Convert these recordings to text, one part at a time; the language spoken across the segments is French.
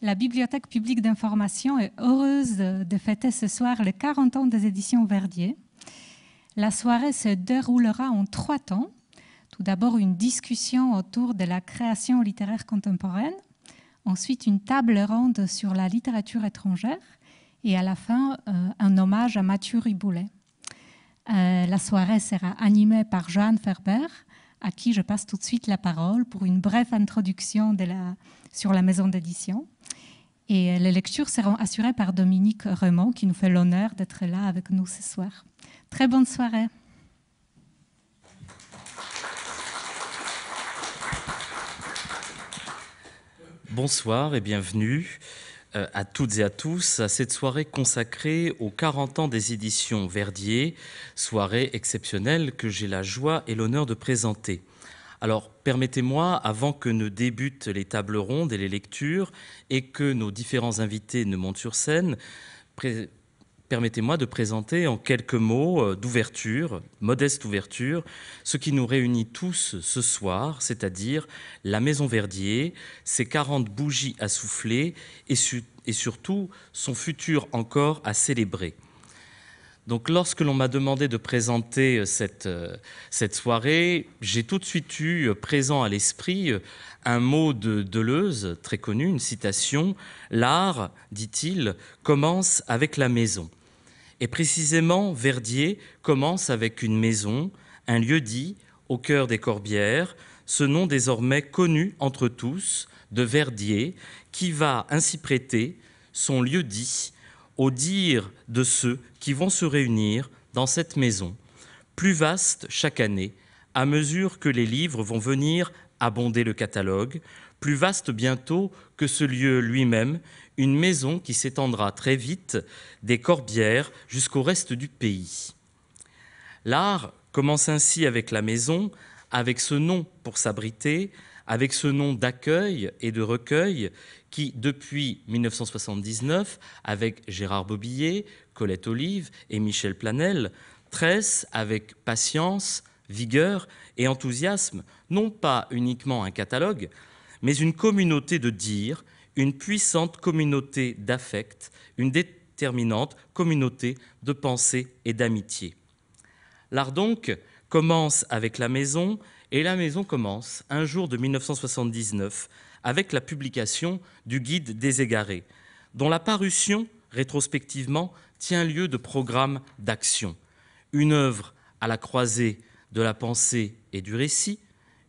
La Bibliothèque publique d'information est heureuse de fêter ce soir les 40 ans des éditions Verdier. La soirée se déroulera en trois temps. Tout d'abord, une discussion autour de la création littéraire contemporaine, ensuite une table ronde sur la littérature étrangère et à la fin, euh, un hommage à Mathieu Riboulet. Euh, la soirée sera animée par Joanne Ferber, à qui je passe tout de suite la parole pour une brève introduction sur la maison d'édition. Et euh, les lectures seront assurées par Dominique Remond, qui nous fait l'honneur d'être là avec nous ce soir. Très bonne soirée. Bonsoir et bienvenue euh, à toutes et à tous à cette soirée consacrée aux 40 ans des éditions Verdier, soirée exceptionnelle que j'ai la joie et l'honneur de présenter. Alors permettez-moi, avant que ne débutent les tables rondes et les lectures, et que nos différents invités ne montent sur scène, permettez-moi de présenter en quelques mots euh, d'ouverture, modeste ouverture, ce qui nous réunit tous ce soir, c'est-à-dire la Maison Verdier, ses 40 bougies à souffler et, et surtout son futur encore à célébrer. Donc lorsque l'on m'a demandé de présenter euh, euh, cette, soirée, j'ai tout de suite eu euh, présent à l'esprit un mot de Deleuze, très connu, une citation, L'art, dit-il, commence avec la maison. Et précisément, Verdier commence avec une maison, un lieu dit, au cœur des Corbières, ce nom désormais connu entre tous de Verdier, qui va ainsi prêter son lieu dit au dire de ceux qui vont se réunir dans cette maison, plus vaste chaque année, à mesure que les livres vont venir abonder le catalogue, plus vaste bientôt que ce lieu lui-même, une maison qui s'étendra très vite des Corbières jusqu'au reste du pays. L'art commence ainsi avec la maison, avec ce nom pour s'abriter, avec ce nom d'accueil et de recueil qui, depuis 1979, avec Gérard Bobillet, Colette Olive et Michel Planel, tresse avec patience, vigueur et enthousiasme, non pas uniquement un catalogue, mais une communauté de dire, une puissante communauté d'affect, une déterminante communauté de pensée et d'amitié. L'art donc commence avec la maison, et la maison commence un jour de 1979 avec la publication du Guide des égarés, dont la parution, rétrospectivement, tient lieu de programme d'action. Une œuvre à la croisée de la pensée et du récit,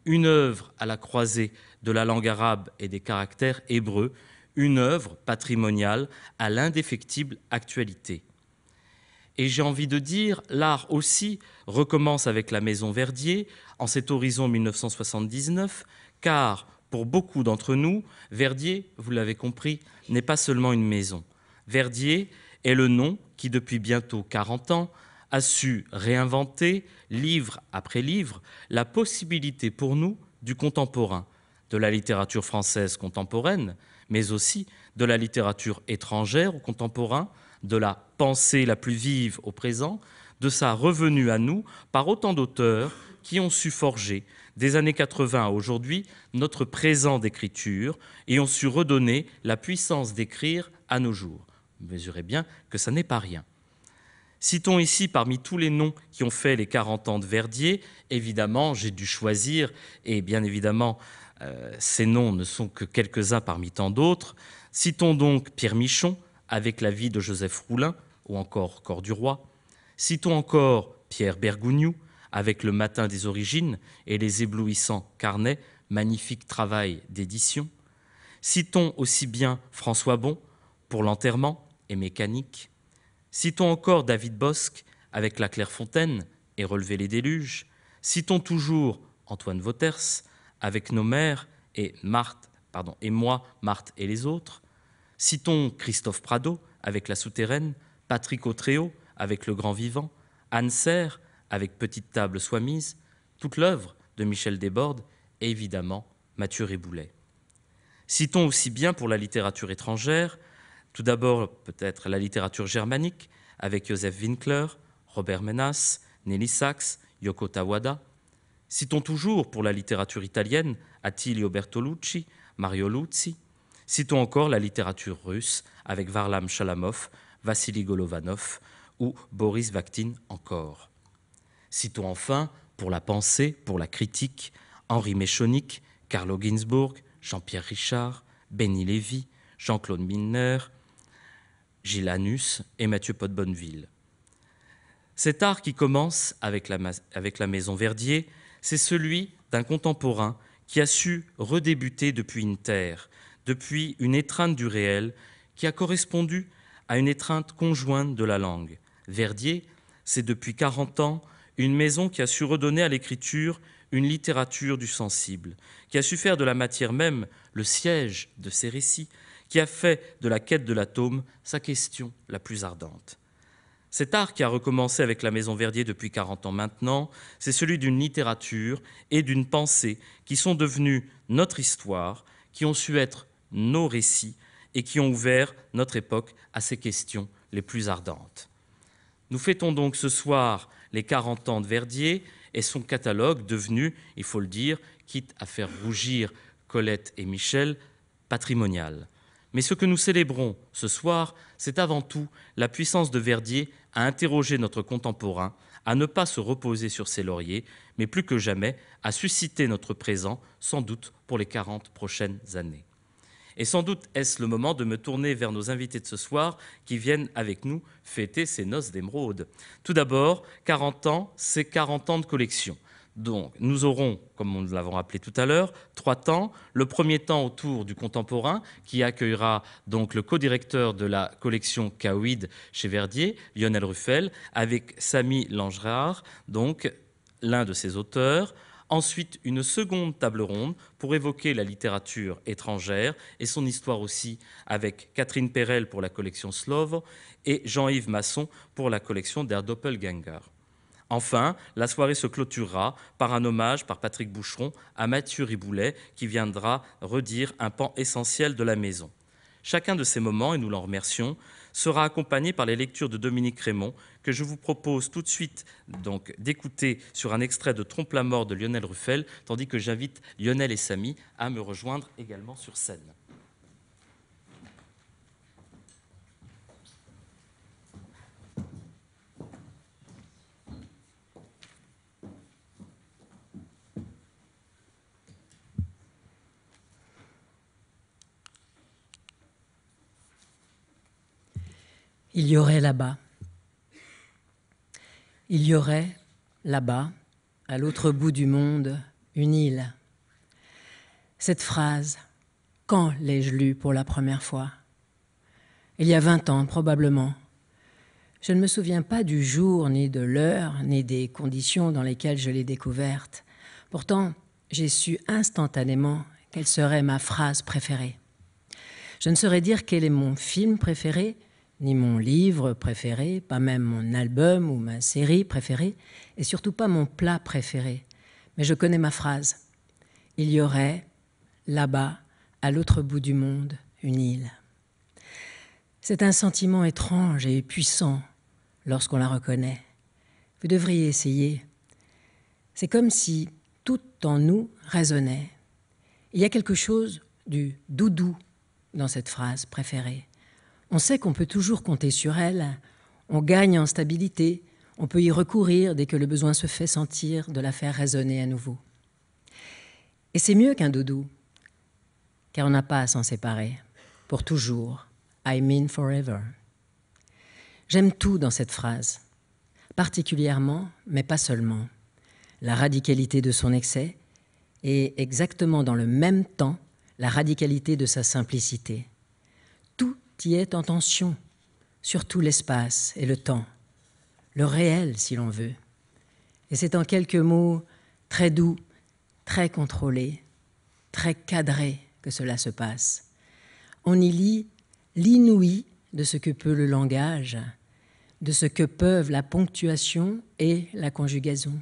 une œuvre à la croisée de la langue arabe et des caractères hébreux, une œuvre patrimoniale à l'indéfectible actualité. Et j'ai envie de dire, l'art aussi recommence avec la Maison Verdier en cet horizon 1979, car pour beaucoup d'entre nous, Verdier, vous l'avez compris, n'est pas seulement une maison. Verdier est le nom qui, depuis bientôt 40 ans, a su réinventer, livre après livre, la possibilité pour nous du contemporain, de la littérature française contemporaine, mais aussi de la littérature étrangère au contemporain, de la pensée la plus vive au présent, de sa revenue à nous par autant d'auteurs qui ont su forger des années 80 à aujourd'hui notre présent d'écriture et ont su redonner la puissance d'écrire à nos jours. mesurez bien que ça n'est pas rien. Citons ici parmi tous les noms qui ont fait les 40 ans de Verdier, évidemment j'ai dû choisir, et bien évidemment euh, ces noms ne sont que quelques-uns parmi tant d'autres, citons donc Pierre Michon avec la vie de Joseph Roulin ou encore Corps du Roi, citons encore Pierre Bergougnou, avec Le Matin des Origines et les éblouissants carnets, magnifique travail d'édition. Citons aussi bien François Bon pour L'enterrement et Mécanique. Citons encore David Bosque avec La Clairefontaine et Relever les déluges. Citons toujours Antoine Vauters avec Nos mères et Marthe, pardon, et moi, Marthe et les autres. Citons Christophe Prado avec La Souterraine, Patrick Autréau avec Le Grand Vivant, Anne Serre avec Petite Table soit mise, toute l'œuvre de Michel Desbordes et évidemment Mathieu Riboulet. Citons aussi bien pour la littérature étrangère, tout d'abord peut-être la littérature germanique, avec Joseph Winkler, Robert Menas, Nelly Sachs, Yoko Tawada. Citons toujours pour la littérature italienne Attilio Bertolucci, Mario Luzzi. Citons encore la littérature russe avec Varlam Shalamov, Vassili Golovanov ou Boris Vaktin encore. Citons enfin, pour la pensée, pour la critique, Henri Méchonic, Carlo Ginzburg, Jean-Pierre Richard, Benny Lévy, Jean-Claude Minner, Gilles Anus et Mathieu Potbonneville. Cet art qui commence avec la, avec la Maison Verdier, c'est celui d'un contemporain qui a su redébuter depuis une terre, depuis une étreinte du réel, qui a correspondu à une étreinte conjointe de la langue. Verdier, c'est depuis 40 ans une maison qui a su redonner à l'écriture une littérature du sensible, qui a su faire de la matière même le siège de ses récits, qui a fait de la quête de l'atome sa question la plus ardente. Cet art qui a recommencé avec la Maison Verdier depuis 40 ans maintenant, c'est celui d'une littérature et d'une pensée qui sont devenues notre histoire, qui ont su être nos récits et qui ont ouvert notre époque à ses questions les plus ardentes. Nous fêtons donc ce soir les 40 ans de Verdier et son catalogue devenu, il faut le dire, quitte à faire rougir Colette et Michel, patrimonial. Mais ce que nous célébrons ce soir, c'est avant tout la puissance de Verdier à interroger notre contemporain, à ne pas se reposer sur ses lauriers, mais plus que jamais à susciter notre présent, sans doute pour les 40 prochaines années. Et sans doute est-ce le moment de me tourner vers nos invités de ce soir qui viennent avec nous fêter ces noces d'émeraude. Tout d'abord, 40 ans, c'est 40 ans de collection. Donc, nous aurons, comme nous l'avons rappelé tout à l'heure, trois temps. Le premier temps autour du contemporain, qui accueillera donc le co-directeur de la collection Kawid chez Verdier, Lionel Ruffel, avec Samy Langerard, donc l'un de ses auteurs. Ensuite, une seconde table ronde pour évoquer la littérature étrangère et son histoire aussi avec Catherine Perel pour la collection Slove et Jean-Yves Masson pour la collection Der Doppelganger. Enfin, la soirée se clôturera par un hommage par Patrick Boucheron à Mathieu Riboulet qui viendra redire un pan essentiel de la maison. Chacun de ces moments, et nous l'en remercions, sera accompagné par les lectures de Dominique Raymond je vous propose tout de suite donc d'écouter sur un extrait de Trompe la mort de Lionel Ruffel, tandis que j'invite Lionel et Samy à me rejoindre également sur scène. Il y aurait là-bas il y aurait, là-bas, à l'autre bout du monde, une île. Cette phrase, quand l'ai-je lue pour la première fois Il y a vingt ans, probablement. Je ne me souviens pas du jour, ni de l'heure, ni des conditions dans lesquelles je l'ai découverte. Pourtant, j'ai su instantanément quelle serait ma phrase préférée. Je ne saurais dire quel est mon film préféré, ni mon livre préféré, pas même mon album ou ma série préférée, et surtout pas mon plat préféré. Mais je connais ma phrase. Il y aurait, là-bas, à l'autre bout du monde, une île. C'est un sentiment étrange et puissant lorsqu'on la reconnaît. Vous devriez essayer. C'est comme si tout en nous résonnait. Il y a quelque chose du doudou dans cette phrase préférée. On sait qu'on peut toujours compter sur elle, on gagne en stabilité, on peut y recourir dès que le besoin se fait sentir de la faire résonner à nouveau. Et c'est mieux qu'un doudou, car on n'a pas à s'en séparer, pour toujours. I mean forever. J'aime tout dans cette phrase, particulièrement, mais pas seulement, la radicalité de son excès et exactement dans le même temps la radicalité de sa simplicité qui est en tension sur tout l'espace et le temps, le réel si l'on veut. Et c'est en quelques mots très doux, très contrôlés, très cadrés que cela se passe. On y lit l'inouï de ce que peut le langage, de ce que peuvent la ponctuation et la conjugaison.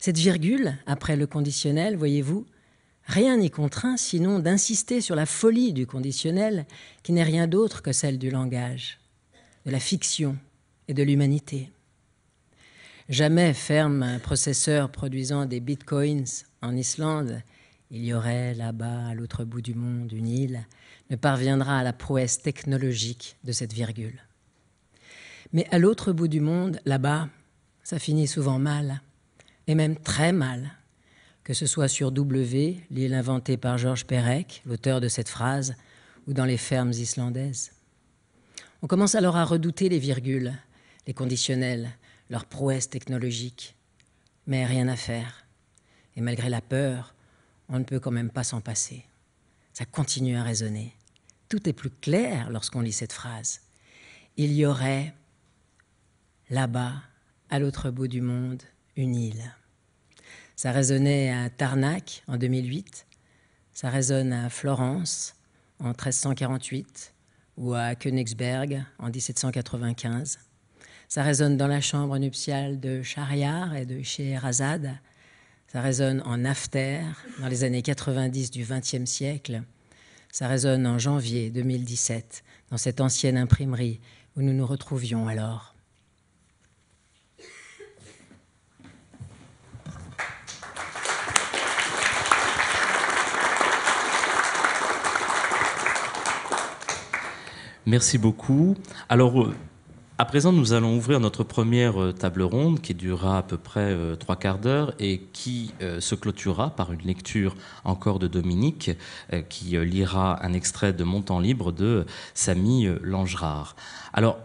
Cette virgule, après le conditionnel, voyez-vous, Rien n'y contraint sinon d'insister sur la folie du conditionnel qui n'est rien d'autre que celle du langage, de la fiction et de l'humanité. Jamais ferme un processeur produisant des bitcoins en Islande, il y aurait là-bas, à l'autre bout du monde, une île, ne parviendra à la prouesse technologique de cette virgule. Mais à l'autre bout du monde, là-bas, ça finit souvent mal, et même très mal que ce soit sur W, l'île inventée par Georges Perec, l'auteur de cette phrase, ou dans les fermes islandaises. On commence alors à redouter les virgules, les conditionnels, leurs prouesses technologiques. Mais rien à faire. Et malgré la peur, on ne peut quand même pas s'en passer. Ça continue à résonner. Tout est plus clair lorsqu'on lit cette phrase. Il y aurait, là-bas, à l'autre bout du monde, une île. Ça résonnait à Tarnac en 2008, ça résonne à Florence en 1348 ou à Königsberg en 1795. Ça résonne dans la chambre nuptiale de Shahriar et de Scheherazade. Ça résonne en after dans les années 90 du XXe siècle. Ça résonne en janvier 2017 dans cette ancienne imprimerie où nous nous retrouvions alors. Merci beaucoup. Alors, euh, à présent, nous allons ouvrir notre première euh, table ronde qui durera à peu près euh, trois quarts d'heure et qui euh, se clôturera par une lecture encore de Dominique qui lira un extrait de Montant libre de Samy Langerard. Alors,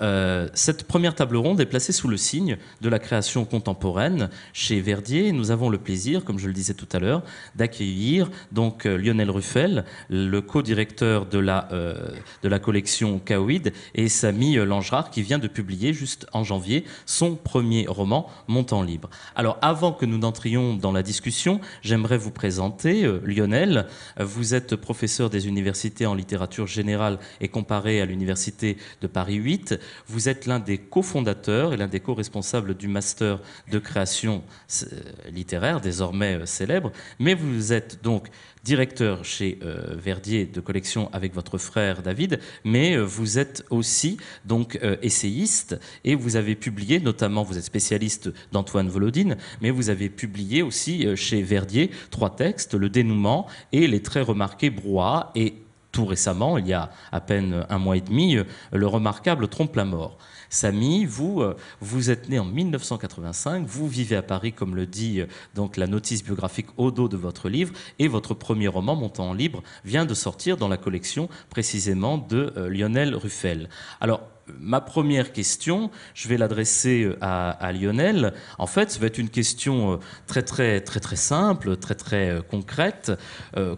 cette première table ronde est placée sous le signe de la création contemporaine chez Verdier. Nous avons le plaisir, comme je le disais tout à l'heure, d'accueillir donc Lionel Ruffel, le co-directeur de la de la collection Kawid, et Samy Langerard qui vient de publier juste en janvier son premier roman, Montant libre. Alors avant que nous n'entrions dans la discussion, j'aimerais vous présenter euh, Lionel. Vous êtes professeur des universités en littérature générale et comparée à l'université de Paris 8. Vous êtes l'un des cofondateurs et l'un des co-responsables du master de création euh, littéraire, désormais euh, célèbre, mais vous êtes donc directeur chez euh, Verdier de collection avec votre frère David, mais euh, vous êtes aussi donc euh, essayiste et vous avez publié notamment, vous êtes spécialiste d'Antoine Volodine, mais vous avez publié aussi chez Verdier trois textes, Le dénouement et les très remarqués Brois » et tout récemment, il y a à peine un mois et demi, le remarquable Trompe la mort. Samy, vous, euh, vous êtes né en 1985, vous vivez à Paris, comme le dit euh, donc la notice biographique au dos de votre livre, et votre premier roman, Montant en libre, vient de sortir dans la collection précisément de euh, Lionel Ruffel. Alors, ma première question, je vais l'adresser euh, à, Lionel. En fait, ça va être une question euh, très très très très simple, très très euh, concrète.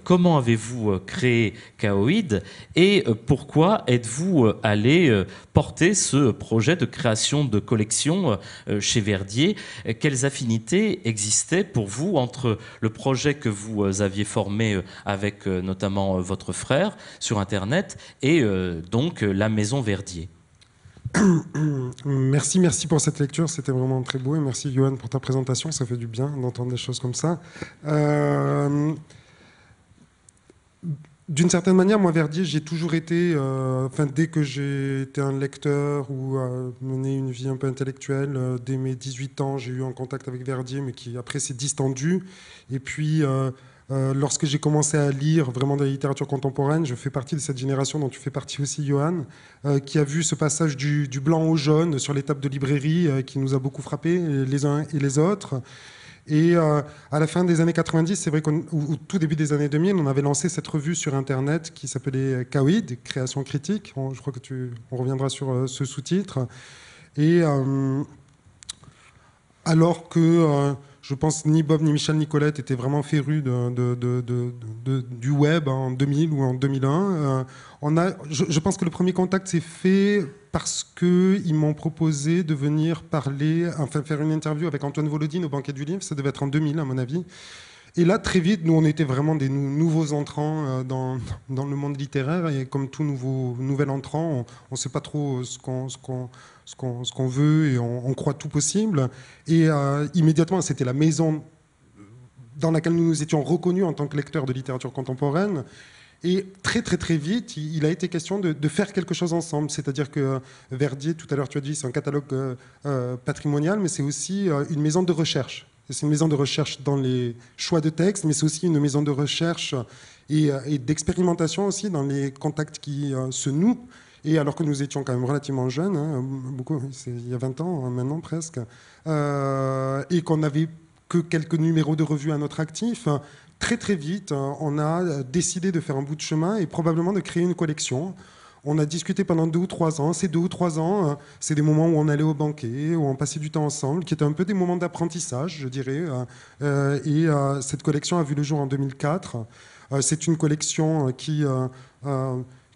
comment avez-vous créé Kaoid et pourquoi êtes-vous allé porter ce projet de création de collection chez Verdier Quelles affinités existaient pour vous entre le projet que vous aviez formé avec notamment votre frère sur Internet et donc la maison Verdier Merci, merci pour cette lecture, c'était vraiment très beau et merci Johan pour ta présentation, ça fait du bien d'entendre des choses comme ça. Euh, d'une certaine manière, moi Verdier, j'ai toujours été, euh, enfin dès que j'ai été un lecteur ou euh, mené une vie un peu intellectuelle, dès mes 18 ans, j'ai eu un contact avec Verdier, mais qui après s'est distendu. Et puis euh, lorsque j'ai commencé à lire vraiment de la littérature contemporaine, je fais partie de cette génération dont tu fais partie aussi, Johan, euh, qui a vu ce passage du, blanc au jaune sur les tables de librairie euh, qui nous a beaucoup frappés les uns et les autres. Et à la fin des années 90, c'est vrai qu'au tout début des années 2000, on avait lancé cette revue sur Internet qui s'appelait Kawid, Création critique. je crois que tu, on reviendra sur ce sous-titre. Et alors que je pense ni Bob ni Michel Nicolette étaient vraiment férus du web en 2000 ou en 2001. Euh, on a, je, pense que le premier contact s'est fait parce qu'ils m'ont proposé de venir parler, enfin faire une interview avec Antoine Volodine au Banquet du Livre. Ça devait être en 2000 à mon avis. Et là, très vite, nous, on était vraiment des nouveaux entrants euh, dans, le monde littéraire. Et comme tout nouveau, nouvel entrant, on ne sait pas trop euh, ce qu'on veut et on, croit tout possible. Et euh, immédiatement, c'était la maison dans laquelle nous nous étions reconnus en tant que lecteurs de littérature contemporaine. Et très très très vite, il a été question de, faire quelque chose ensemble. C'est-à-dire que Verdier, tout à l'heure tu as dit, c'est un catalogue patrimonial, mais c'est aussi une maison de recherche. C'est une maison de recherche dans les choix de textes, mais c'est aussi une maison de recherche et, euh, d'expérimentation aussi dans les contacts qui euh, se nouent. Et alors que nous étions quand même relativement jeunes, hein, beaucoup, il y a 20 ans hein, maintenant presque, euh, et qu'on n'avait que quelques numéros de revue à notre actif, très très vite, on a décidé de faire un bout de chemin et probablement de créer une collection. On a discuté pendant deux ou trois ans. Ces deux ou trois ans, euh, c'est des moments où on allait au banquet, où on passait du temps ensemble, qui étaient un peu des moments d'apprentissage, je dirais. Euh, euh, et cette collection a vu le jour en 2004. c'est une collection qui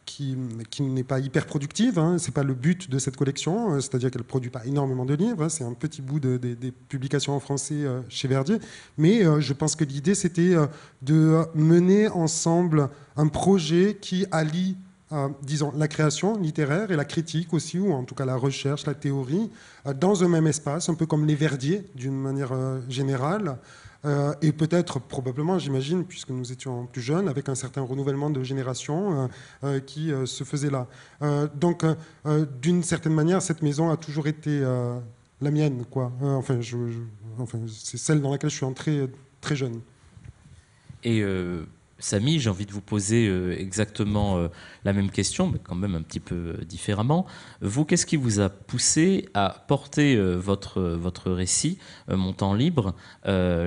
qui, n'est pas hyper productive. Hein. Ce n'est pas le but de cette collection, c'est-à-dire qu'elle ne produit pas énormément de livres. Hein. C'est un petit bout des publications en français chez Verdier. Mais je pense que l'idée, c'était de mener ensemble un projet qui allie euh, disons, la création littéraire et la critique aussi, ou en tout cas la recherche, la théorie, euh, dans un même espace, un peu comme les Verdiers d'une manière euh, générale, et peut-être, probablement, j'imagine, puisque nous étions plus jeunes, avec un certain renouvellement de génération qui se faisait là. donc, d'une certaine manière, cette maison a toujours été la mienne, quoi. enfin, enfin c'est celle dans laquelle je suis entré très jeune. Et Samy, j'ai envie de vous poser euh, exactement euh, la même question, mais quand même un petit peu euh, différemment. Vous, qu'est-ce qui vous a poussé à porter votre, votre récit, Mon temps libre,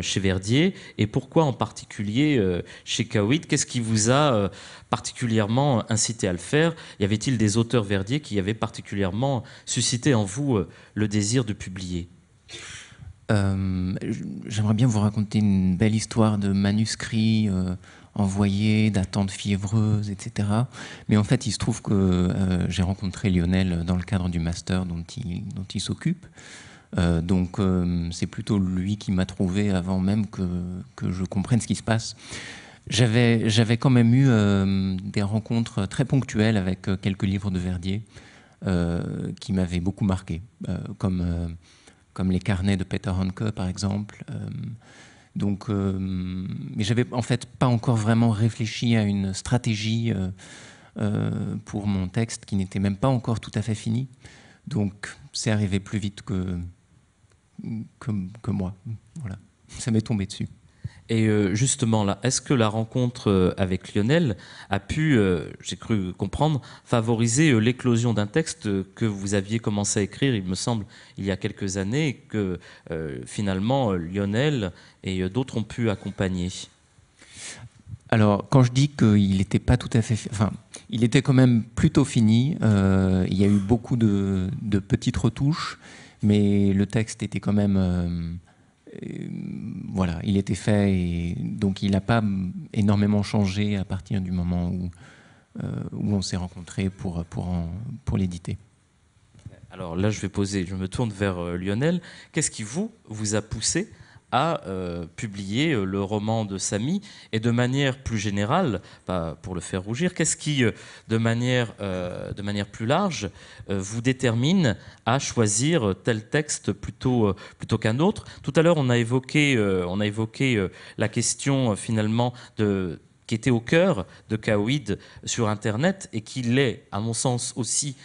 chez Verdier, et pourquoi en particulier chez Kawit Qu'est-ce qui vous a particulièrement incité à le faire Y avait-il des auteurs Verdier qui avaient particulièrement suscité en vous le désir de publier J'aimerais bien vous raconter une belle histoire de manuscrits, envoyé, d'attente fiévreuse, etc. Mais en fait, il se trouve que euh, j'ai rencontré Lionel euh, dans le cadre du master dont il, s'occupe. Euh, donc c'est plutôt lui qui m'a trouvé avant même que, je comprenne ce qui se passe. J'avais, j'avais quand même eu des rencontres très ponctuelles avec quelques livres de Verdier qui m'avaient beaucoup marqué, comme, comme les carnets de Peter Hanke par exemple. Donc, euh, mais j'avais en fait pas encore vraiment réfléchi à une stratégie euh, euh, pour mon texte qui n'était même pas encore tout à fait fini. Donc, c'est arrivé plus vite que, que moi. Voilà, ça m'est tombé dessus. Et euh, justement, là, est-ce que la rencontre euh, avec Lionel a pu, euh, j'ai cru comprendre, favoriser l'éclosion d'un texte que vous aviez commencé à écrire, il me semble, il y a quelques années, que finalement Lionel et d'autres ont pu accompagner alors, quand je dis qu'il n'était pas tout à fait, enfin, il était quand même plutôt fini. il y a eu beaucoup de petites retouches, mais le texte était quand même voilà, il était fait et donc il n'a pas énormément changé à partir du moment où, euh, où on s'est rencontrés pour, pour, pour l'éditer. Alors là, je vais poser, je me tourne vers euh, Lionel. Qu'est-ce qui vous, vous a poussé à publier euh, publié euh, le roman de Samy et de manière plus générale, pour le faire rougir, qu'est-ce qui, euh, de manière, de manière plus large, vous détermine à choisir tel texte plutôt, plutôt qu'un autre Tout à l'heure, on a évoqué, on a évoqué la question finalement de qui était au cœur de Kaoïd sur Internet et qui l'est, à mon sens, aussi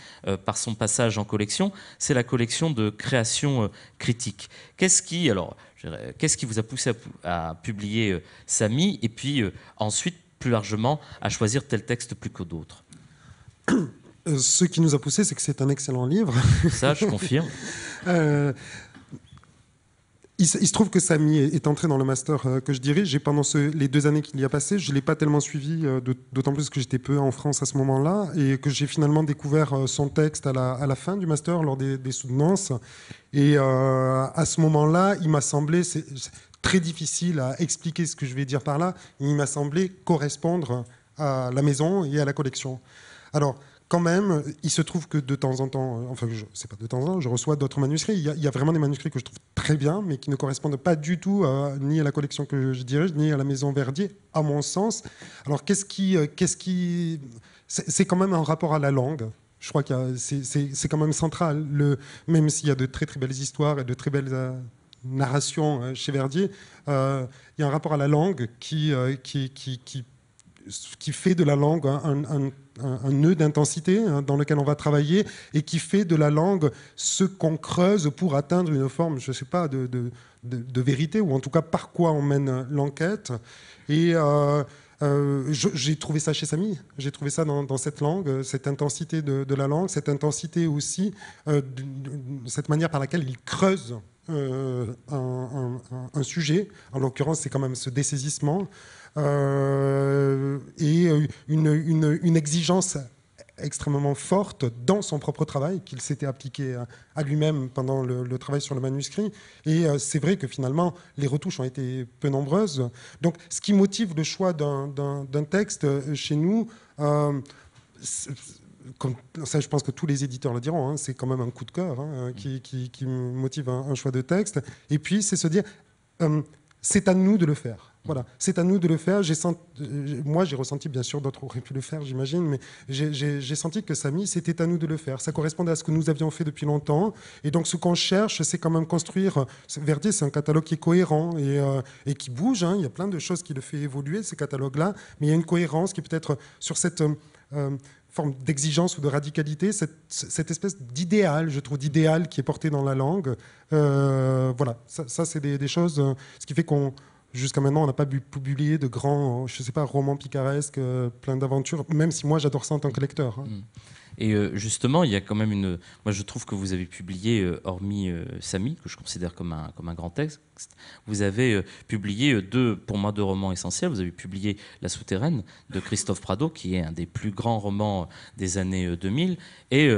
par son passage en collection, c'est la collection de créations critique critiques. Qu'est-ce qui, alors, euh, qu'est-ce qui vous a poussé à, publier euh, Samy et puis euh, ensuite, plus largement, à choisir tel texte plus que d'autres Ce qui nous a poussé, c'est que c'est un excellent livre. Ça, je confirme. il, se trouve que Samy est entré dans le master euh, que je dirige. Et pendant les deux années qu'il y a passé, je ne l'ai pas tellement suivi, euh, d'autant plus que j'étais peu en France à ce moment-là, et que j'ai finalement découvert euh, son texte à la, fin du master, lors des, soutenances. Et à ce moment-là, il m'a semblé, c'est très difficile à expliquer ce que je vais dire par là, il m'a semblé correspondre à la maison et à la collection. Alors, quand même, il se trouve que de temps en temps, euh, enfin, je sais pas de temps en temps, je reçois d'autres manuscrits. Il y, a, vraiment des manuscrits que je trouve très bien, mais qui ne correspondent pas du tout ni à la collection que je dirige, ni à la maison Verdier, à mon sens. Alors, qu'est-ce qui. Euh, qu'est-ce qui c'est quand même un rapport à la langue. Je crois que c'est quand même central. Le, même s'il y a de très très belles histoires et de très belles euh, narrations chez Verdier, il y a un rapport à la langue qui, qui, qui, qui, fait de la langue un un, nœud d'intensité hein, dans lequel on va travailler et qui fait de la langue ce qu'on creuse pour atteindre une forme, je ne sais pas, de, vérité, ou en tout cas par quoi on mène l'enquête. Et euh, euh, j'ai trouvé ça chez Samy, j'ai trouvé ça dans, cette langue, euh, cette intensité de, la langue, cette intensité aussi, cette manière par laquelle il creuse un, un, sujet, en l'occurrence c'est quand même ce dessaisissement. Euh, et euh, une, exigence extrêmement forte dans son propre travail qu'il s'était appliqué euh, à, lui-même pendant le, travail sur le manuscrit. Et c'est vrai que finalement, les retouches ont été peu nombreuses. Donc ce qui motive le choix d'un texte chez nous, ça, je pense que tous les éditeurs le diront, hein, c'est quand même un coup de cœur hein, qui, motive un, choix de texte. Et puis, c'est se dire, c'est à nous de le faire. Voilà, c'est à nous de le faire. Euh, moi, j'ai ressenti, bien sûr, d'autres auraient pu le faire, j'imagine, mais j'ai senti que Samy, c'était à nous de le faire. Ça correspondait à ce que nous avions fait depuis longtemps. Et donc, ce qu'on cherche, c'est quand même construire. Verdier, c'est un catalogue qui est cohérent et, euh, qui bouge. Hein. Il y a plein de choses qui le fait évoluer, ce catalogue là Mais il y a une cohérence qui peut-être sur cette. Euh, forme d'exigence ou de radicalité, cette, espèce d'idéal, je trouve, d'idéal qui est porté dans la langue. voilà, ça, c'est des, choses, ce qui fait qu'on jusqu'à maintenant, on n'a pas publier de grands, je sais pas, romans picaresques, euh, plein d'aventures, même si moi j'adore ça en tant que lecteur. Hein. Mm. Et euh, justement, il y a quand même une. Moi, je trouve que vous avez publié, euh, hormis Samy, que je considère comme un, comme un grand texte, vous avez publié deux, pour moi, deux romans essentiels. Vous avez publié La Souterraine de Christophe Prado, qui est un des plus grands romans des années 2000, et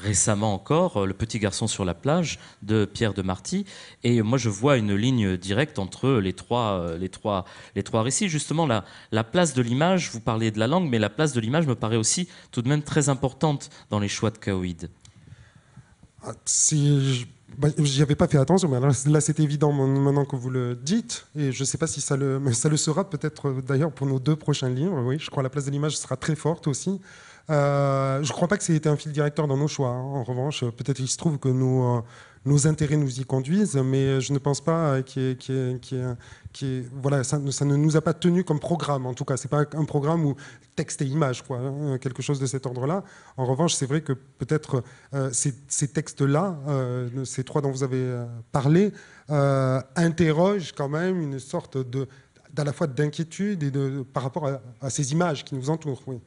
récemment encore euh, Le petit garçon sur la plage de Pierre de Marty. Et moi, je vois une ligne directe entre les trois, euh, les trois, les trois récits. Justement, la, place de l'image, vous parlez de la langue, mais la place de l'image me paraît aussi tout de même très importante dans les choix de Kaoïd. Ah, si je... Bah, avais pas fait attention, mais là, c'est évident maintenant que vous le dites, et je ne sais pas si ça le, ça le sera peut-être euh, d'ailleurs pour nos deux prochains livres. Oui, je crois que la place de l'image sera très forte aussi. Euh, je ne crois pas que ça ait été un fil directeur dans nos choix. Hein. En revanche, peut-être il se trouve que nos, euh, nos intérêts nous y conduisent, mais je ne pense pas que voilà, ça, ne nous a pas tenu comme programme. En tout cas, c'est pas un programme où texte et image, quoi, hein, quelque chose de cet ordre-là. En revanche, c'est vrai que peut-être euh, ces, textes-là, ces trois dont vous avez parlé, interrogent quand même une sorte de, à la fois d'inquiétude et de, par rapport à, à, ces images qui nous entourent. Oui.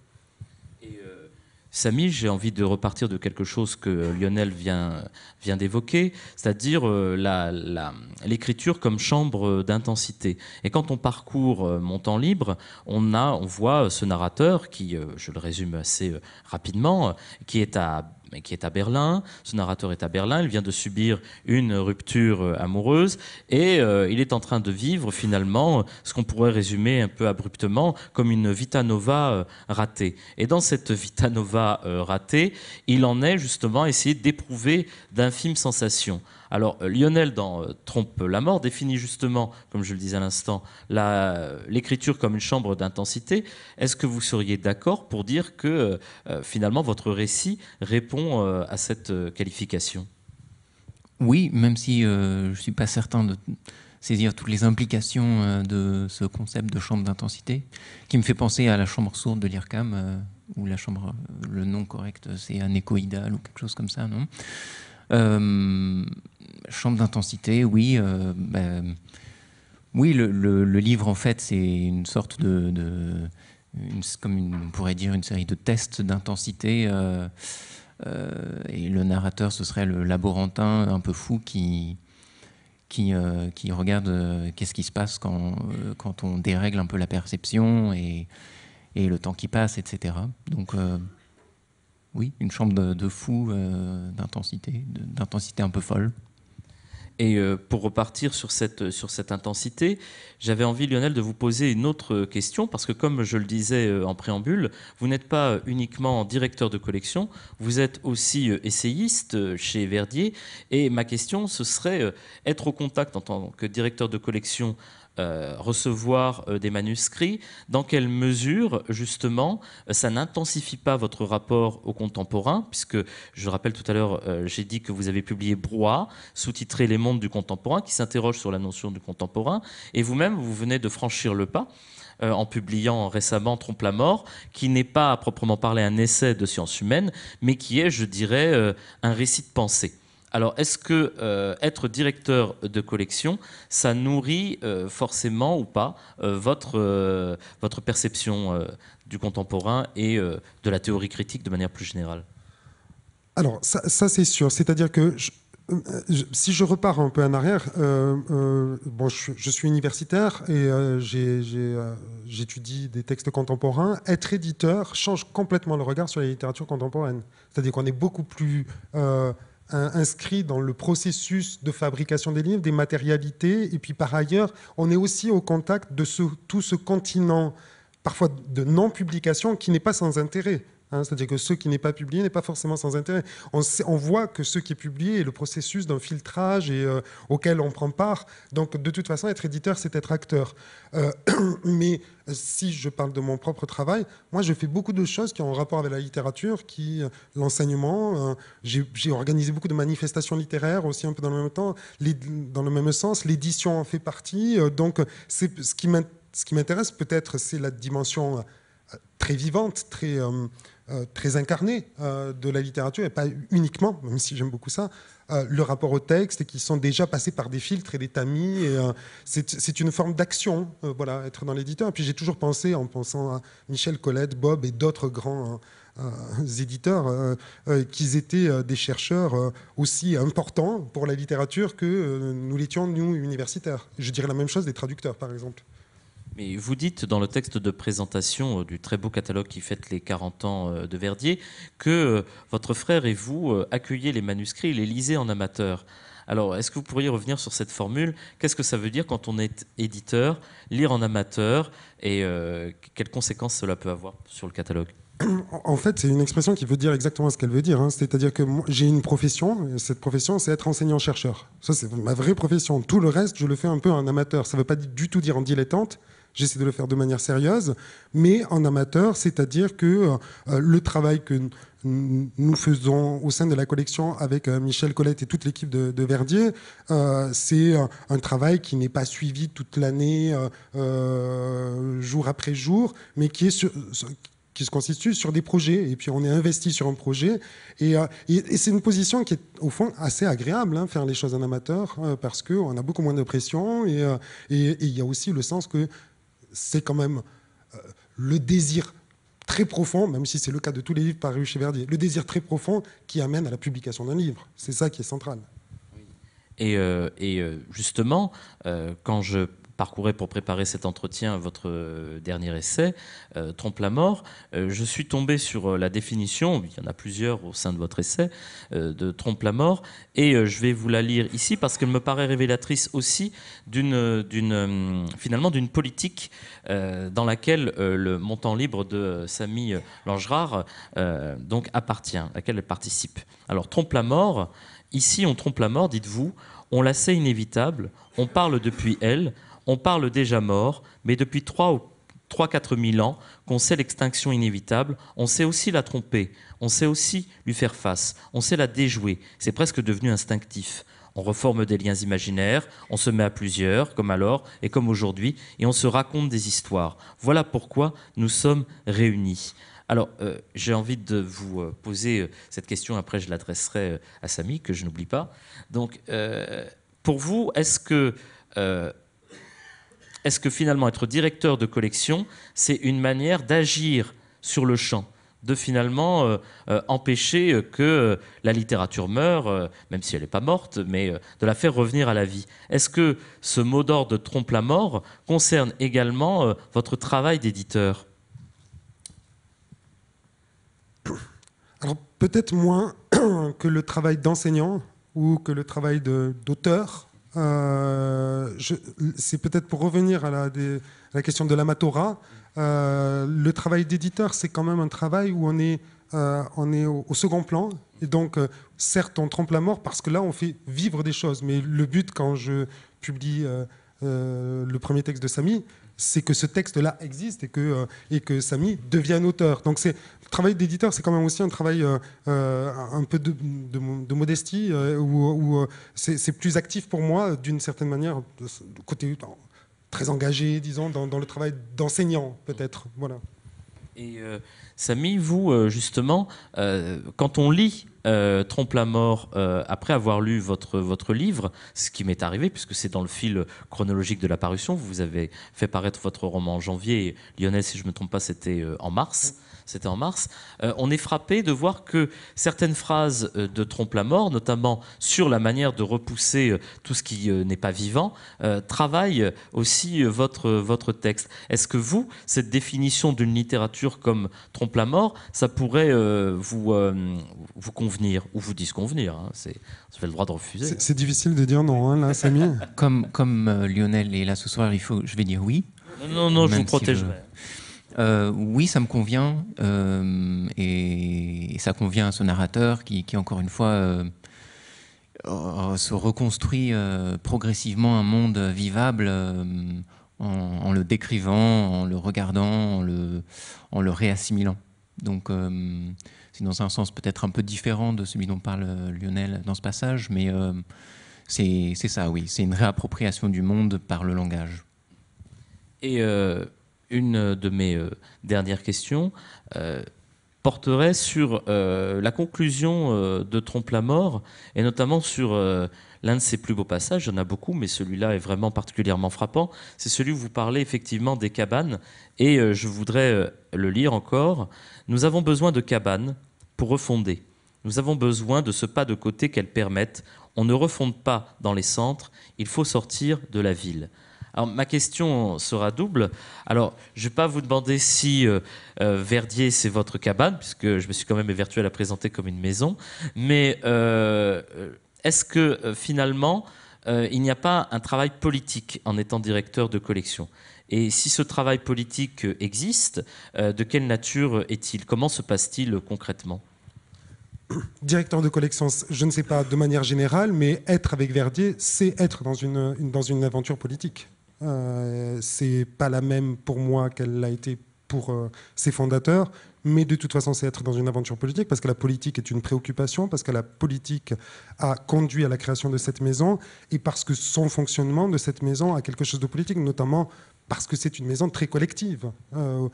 Et euh, Samy, j'ai envie de repartir de quelque chose que Lionel vient, vient d'évoquer, c'est-à-dire euh, l'écriture comme chambre euh, d'intensité. Et quand on parcourt mon temps libre, on, a, on voit ce narrateur qui, je le résume assez rapidement, qui est à mais qui est à Berlin. Ce narrateur est à Berlin, il vient de subir une rupture euh, amoureuse et euh, il est en train de vivre finalement ce qu'on pourrait résumer un peu abruptement comme une vita nova euh, ratée. Et dans cette vita nova ratée, il en est justement essayé d'éprouver d'infimes sensations. Alors euh, Lionel, dans euh, Trompe la mort, définit justement, comme je le disais à l'instant, euh, l'écriture comme une chambre d'intensité. Est-ce que vous seriez d'accord pour dire que finalement votre récit répond à cette qualification Oui, même si je ne suis pas certain de saisir toutes les implications de ce concept de chambre d'intensité, qui me fait penser à la chambre sourde de l'IRCAM, ou la chambre, le nom correct, c'est échoïdal ou quelque chose comme ça, non euh, chambre d'intensité, oui. Euh, ben, oui, le, livre, en fait, c'est une sorte de. comme on pourrait dire une série de tests d'intensité. Euh, et le narrateur, ce serait le laborantin un peu fou qui, qui regarde qu'est-ce qui se passe quand, quand on dérègle un peu la perception et, et le temps qui passe, etc. Donc. Oui, une chambre de, fou, euh, d'intensité, d'intensité un peu folle. Et euh, pour repartir sur cette, sur cette intensité, j'avais envie, Lionel, de vous poser une autre question, parce que comme je le disais euh, en préambule, vous n'êtes pas uniquement directeur de collection, vous êtes aussi essayiste chez Verdier, et ma question, ce serait être au contact en tant que directeur de collection euh, recevoir euh, des manuscrits, dans quelle mesure, justement, euh, ça n'intensifie pas votre rapport au contemporain, puisque je rappelle tout à l'heure, j'ai dit que vous avez publié brouha sous-titré Les mondes du contemporain, qui s'interroge sur la notion du contemporain, et vous-même, vous venez de franchir le pas. en publiant récemment Trompe la mort, qui n'est pas à proprement parler un essai de sciences humaines, mais qui est, je dirais, un récit de pensée. Alors, est-ce que euh, être directeur de collection, ça nourrit euh, forcément ou pas euh, votre, votre perception du contemporain et de la théorie critique de manière plus générale Alors, ça, c'est sûr. C'est-à-dire que si je repars un peu en arrière, bon, je, suis universitaire et j'étudie des textes contemporains. Être éditeur change complètement le regard sur la littérature contemporaine. C'est-à-dire qu'on est beaucoup plus inscrit dans le processus de fabrication des livres des matérialités. Et puis par ailleurs, on est aussi au contact de tout ce continent, parfois de non-publication, qui n'est pas sans intérêt. Hein, c'est-à-dire que ce qui n'est pas publié n'est pas forcément sans intérêt. On, on, voit que ce qui est publié est le processus d'un filtrage et, euh, auquel on prend part. Donc, de toute façon, être éditeur, c'est être acteur. Euh, mais euh, si je parle de mon propre travail, moi, je fais beaucoup de choses qui ont un rapport avec la littérature, qui l'enseignement. J'ai organisé beaucoup de manifestations littéraires aussi un peu dans le même temps, dans le même sens. L'édition en fait partie. donc, ce qui m'intéresse peut-être, c'est la dimension très vivante, très euh, très incarnés euh, de la littérature, et pas uniquement, même si j'aime beaucoup ça, euh, le rapport au texte, et qui sont déjà passés par des filtres et des tamis. c'est, une forme d'action, voilà, être dans l'éditeur. Et puis j'ai toujours pensé, en pensant à Michel Colette, Bob et d'autres grands éditeurs qu'ils étaient des chercheurs aussi importants pour la littérature que nous l'étions, nous, universitaires. Je dirais la même chose des traducteurs, par exemple. Mais vous dites dans le texte de présentation euh, du très beau catalogue qui fête les 40 ans euh, de Verdier que euh, votre frère et vous accueillez les manuscrits et les lisez en amateur. Alors, est-ce que vous pourriez revenir sur cette formule Qu'est-ce que ça veut dire quand on est éditeur, lire en amateur et quelles conséquences cela peut avoir sur le catalogue en fait, c'est une expression qui veut dire exactement ce qu'elle veut dire. Hein. C'est-à-dire que j'ai une profession, et cette profession, c'est être enseignant-chercheur. Ça, c'est ma vraie profession. Tout le reste, je le fais un peu en amateur. Ça ne veut pas du tout dire en dilettante, J'essaie de le faire de manière sérieuse, mais en amateur, c'est-à-dire que euh, euh, le travail que nous faisons au sein de la collection avec euh, Michel Colette et toute l'équipe de, Verdier. c'est un travail qui n'est pas suivi toute l'année, jour après jour, mais qui est qui se constitue sur des projets. Et puis on est investi sur un projet. Et, c'est une position qui est au fond assez agréable, hein, faire les choses en amateur, parce qu'on a beaucoup moins de pression. Et il y a aussi le sens que c'est quand même euh, le désir très profond, même si c'est le cas de tous les livres parus chez Verdier, le désir très profond qui amène à la publication d'un livre. C'est ça qui est central. Et, euh, euh, justement, quand je parcourait pour préparer cet entretien, votre euh, dernier essai, euh, Trompe la mort, euh, je suis tombé sur la définition, il y en a plusieurs au sein de votre essai, de Trompe la mort, et je vais vous la lire ici parce qu'elle me paraît révélatrice aussi d'une, d'une, finalement d'une politique dans laquelle le montant libre de Samy Langerard donc appartient, à laquelle elle participe. Alors Trompe la mort, ici on trompe la mort, dites-vous, on la sait inévitable, on parle depuis elle, on parle déjà mort, mais depuis 3 ou 4 000 ans qu'on sait l'extinction inévitable, on sait aussi la tromper, on sait aussi lui faire face, on sait la déjouer, c'est presque devenu instinctif. On reforme des liens imaginaires, on se met à plusieurs, comme alors et comme aujourd'hui, et on se raconte des histoires. Voilà pourquoi nous sommes réunis. Alors, euh, j'ai envie de vous euh, poser euh, cette question, après je l'adresserai à Samy, que je n'oublie pas. Donc, pour vous, est-ce que... Est-ce que finalement être directeur de collection, c'est une manière d'agir sur le champ de finalement euh, euh, empêcher euh, que la littérature meure, même si elle n'est pas morte, mais de la faire revenir à la vie. Est-ce que ce mot d'ordre de trompe la mort concerne également votre travail d'éditeur Alors peut-être moins que le travail d'enseignant ou que le travail d'auteur, euh, c'est peut-être pour revenir à la, question de l'amatorat. Euh, le travail d'éditeur, c'est quand même un travail où on est, euh, au, second plan. Et donc, certes, on trompe la mort parce que là, on fait vivre des choses. Mais le but, quand je publie le premier texte de Samy, c'est que ce texte-là existe et que, euh, et que Samy devienne auteur. Donc c'est le travail d'éditeur, c'est quand même aussi un travail euh, euh, un peu de, modestie, où, c'est plus actif pour moi, d'une certaine manière, côté très engagé, disons, dans, le travail d'enseignant, peut-être. Voilà. Et Samy, vous, justement, quand on lit euh, trompe la mort euh, après avoir lu votre, votre livre, ce qui m'est arrivé puisque c'est dans le fil chronologique de la parution. Vous avez fait paraître votre roman en janvier. Lionel, si je ne me trompe pas, c'était euh, en mars c'était en mars, euh, on est frappé de voir que certaines phrases euh, de Trompe-la-Mort, notamment sur la manière de repousser euh, tout ce qui n'est pas vivant, travaillent aussi votre, votre texte. Est-ce que vous, cette définition d'une littérature comme Trompe-la-Mort, ça pourrait vous, vous convenir ou vous disconvenir hein, C'est vous avez le droit de refuser. C'est difficile de dire non, hein, là, Samir. Comme, comme Lionel est là ce soir, il faut, je vais dire oui. Non, non, je vous protégerai. Euh, oui, ça me convient, euh, et, ça convient à ce narrateur qui, encore une fois, euh, se reconstruit progressivement un monde vivable en, le décrivant, en le regardant, en le, en le réassimilant. Donc, c'est dans un sens peut-être un peu différent de celui dont parle Lionel dans ce passage, mais c'est ça, oui, c'est une réappropriation du monde par le langage. Et une de mes euh, dernières questions euh, porterait sur euh, la conclusion de Trompe la mort, et notamment sur l'un de ses plus beaux passages. Il y en a beaucoup, mais celui-là est vraiment particulièrement frappant. C'est celui où vous parlez effectivement des cabanes, et je voudrais le lire encore. Nous avons besoin de cabanes pour refonder. Nous avons besoin de ce pas de côté qu'elles permettent. On ne refonde pas dans les centres, il faut sortir de la ville. Alors ma question sera double. Alors je ne vais pas vous demander si euh, euh, Verdier c'est votre cabane, puisque je me suis quand même évertué à présenter comme une maison, mais euh, est-ce que finalement il n'y a pas un travail politique en étant directeur de collection et si ce travail politique existe, de quelle nature est-il Comment se passe-t-il concrètement Directeur de collection, je ne sais pas de manière générale, mais être avec Verdier, c'est être dans une, dans une aventure politique. Euh, c'est pas la même pour moi qu'elle l'a été pour euh, ses fondateurs, mais de toute façon, c'est être dans une aventure politique parce que la politique est une préoccupation, parce que la politique a conduit à la création de cette maison et parce que son fonctionnement de cette maison a quelque chose de politique, notamment parce que c'est une maison très collective. Euh,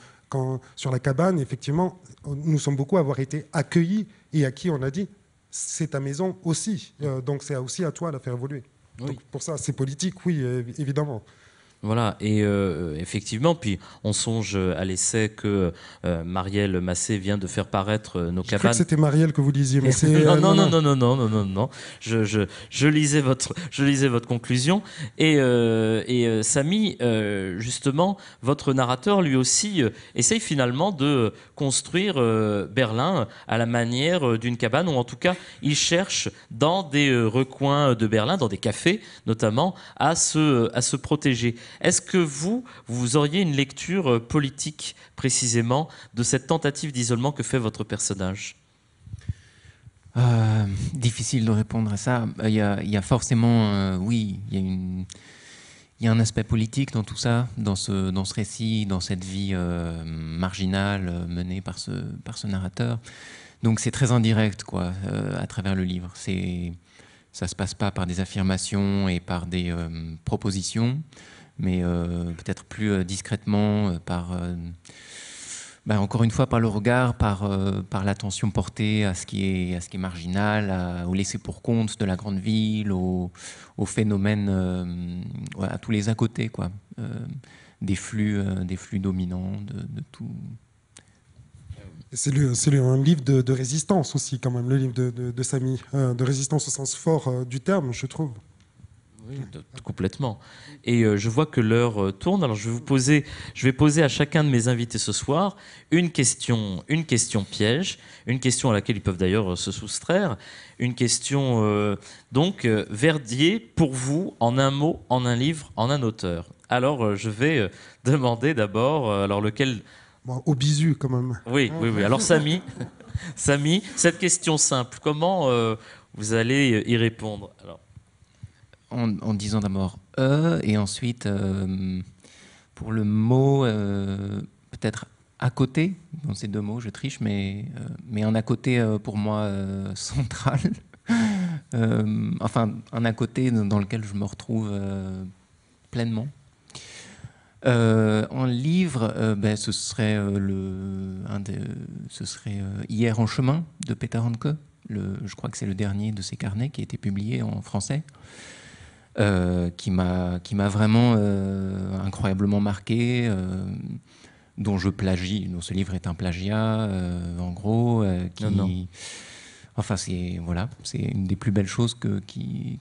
sur la cabane, effectivement, nous sommes beaucoup à avoir été accueillis et à qui on a dit c'est ta maison aussi, donc c'est aussi à toi de la faire évoluer. Donc pour ça, c'est politique, oui, évidemment. Voilà, et euh, effectivement, puis on songe euh, à l'essai que euh, Marielle Massé vient de faire paraître nos cabanes. Je que c'était Marielle que vous disiez. mais non, non, non, non, non, non, non, non, non, Je, je, je, lisais, votre, je lisais votre conclusion. Et, et Samy, justement, votre narrateur, lui aussi, essaye finalement de construire Berlin à la manière d'une cabane, ou en tout cas, il cherche dans des recoins de Berlin, dans des cafés notamment, à se, à se protéger. Est-ce que vous, vous auriez une lecture euh, politique précisément de cette tentative d'isolement que fait votre personnage euh, difficile de répondre à ça. Euh, il y a, forcément, oui, il y a, un aspect politique dans tout ça, dans ce, récit, dans cette vie marginale menée par ce, narrateur. Donc c'est très indirect, quoi, à travers le livre. C'est, ça se passe pas par des affirmations et par des propositions mais euh, peut-être plus euh, discrètement, euh, par, bah, encore une fois, par le regard, par, par l'attention portée à ce qui est, à ce qui est marginal, au laisser pour compte de la grande ville, aux au phénomènes, à tous les à côté, quoi, des, flux, des flux dominants, de, tout. C'est un livre de, résistance aussi, quand même, le livre de, de, Samy, de résistance au sens fort du terme, je trouve complètement. Et euh, je vois que l'heure euh, tourne. Alors je vais vous poser, je vais poser à chacun de mes invités ce soir une question, une question piège, une question à laquelle ils peuvent d'ailleurs euh, se soustraire, une question donc Verdier pour vous en un mot, en un livre, en un auteur. Alors je vais demander d'abord, alors lequel Au bisu quand même. Oui, oui, oui. Alors Samy, cette question simple, comment vous allez y répondre en, disant d'abord E et ensuite euh, pour le mot euh, peut-être à côté, dans ces deux mots je triche, mais, mais un à côté pour moi central, enfin un à côté dans lequel je me retrouve pleinement. en livre, ben, ce serait, le, ce serait Hier en chemin de Peter Hanke. Le, je crois que c'est le dernier de ses carnets qui a été publié en français. Euh, m'a qui m'a vraiment euh, incroyablement marqué, euh, dont je plagie, dont ce livre est un plagiat, en gros, Non, non. Enfin, c'est voilà, c'est une des plus belles choses que,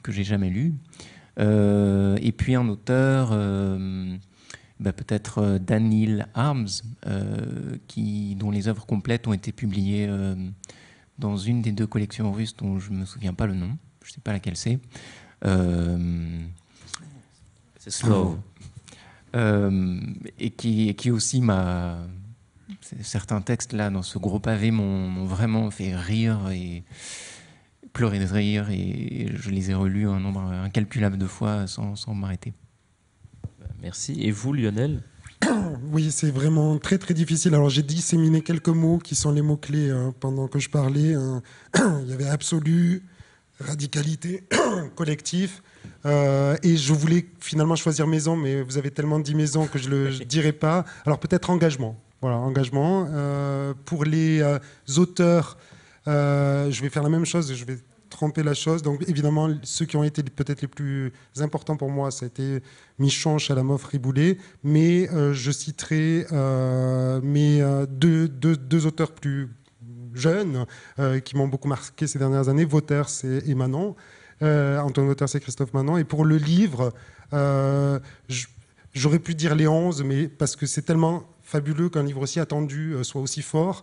que j'ai jamais lues. et puis un auteur... Bah, peut-être Daniel Arms, qui, dont les œuvres complètes ont été publiées dans une des deux collections russes dont je ne me souviens pas le nom, je ne sais pas laquelle c'est, euh, c'est slow. Ah, euh, et, qui, qui aussi m'a certains textes là dans ce gros pavé m'ont vraiment fait rire et pleurer de rire et je les ai relus un nombre incalculable de fois sans, sans m'arrêter. Merci. Et vous Lionel oui, c'est vraiment très très difficile. Alors j'ai disséminé quelques mots qui sont les mots clés hein, pendant que je parlais. Hein. Il y avait absolu, radicalité collectif, euh, et je voulais finalement choisir maison, mais vous avez tellement dit maison que je ne le dirai pas. Alors peut-être engagement. Voilà, engagement. Euh, pour les euh, auteurs, je vais faire la même chose, je vais tromper la chose. Donc évidemment, ceux qui ont été peut-être les plus importants pour moi, ça a été Michon, Chalamoff, Riboulet, mais je citerai mes deux, deux, deux, auteurs plus jeunes euh, qui m'ont beaucoup marqué ces dernières années, Vauters et, Manon, euh, Antoine Vauters et Christophe Manon. Et pour le livre, euh, j'aurais pu dire les 11, mais parce que c'est tellement fabuleux qu'un livre aussi attendu soit aussi fort.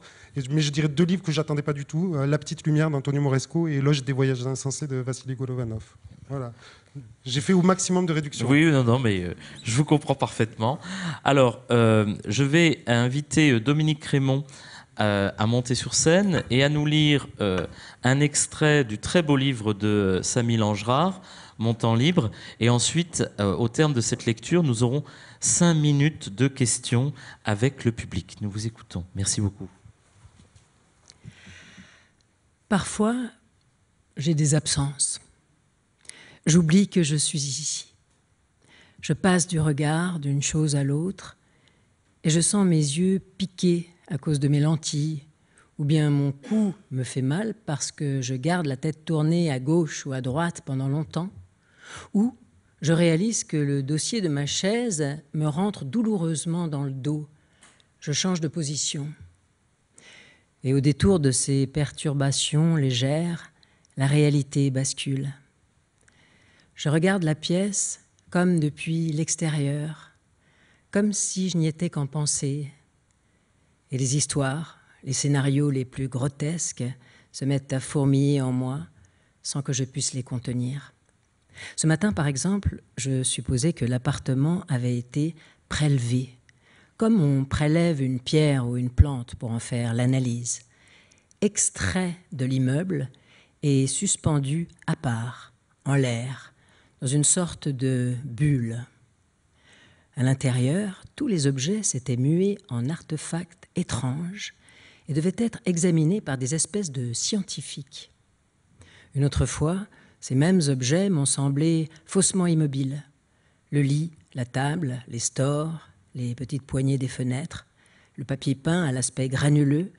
mais je dirais deux livres que j'attendais pas du tout La petite lumière d'Antonio Moresco et Loge des voyages insensés de Vassili Golovanov. Voilà. J'ai fait au maximum de réduction. Oui, non, non, mais je vous comprends parfaitement. Alors, je vais inviter Dominique Crémont euh, à, monter sur scène et à nous lire euh, un extrait du très beau livre de Samy Langerard, Mon temps libre. Et ensuite, euh, au terme de cette lecture, nous aurons cinq minutes de questions avec le public. Nous vous écoutons. Merci beaucoup. Parfois, j'ai des absences. J'oublie que je suis ici. Je passe du regard d'une chose à l'autre et je sens mes yeux piqués à cause de mes lentilles, ou bien mon cou me fait mal parce que je garde la tête tournée à gauche ou à droite pendant longtemps, ou je réalise que le dossier de ma chaise me rentre douloureusement dans le dos. Je change de position. Et au détour de ces perturbations légères, la réalité bascule. Je regarde la pièce comme depuis l'extérieur, comme si je n'y étais qu'en pensée, et les histoires, les scénarios les plus grotesques se mettent à fourmiller en moi sans que je puisse les contenir. Ce matin, par exemple, je supposais que l'appartement avait été prélevé, comme on prélève une pierre ou une plante pour en faire l'analyse, extrait de l'immeuble et suspendu à part, en l'air, dans une sorte de bulle. À l'intérieur, tous les objets s'étaient mués en artefacts étrange et devait être examiné par des espèces de scientifiques. Une autre fois, ces mêmes objets m'ont semblé faussement immobiles. Le lit, la table, les stores, les petites poignées des fenêtres, le papier peint à l'aspect granuleux,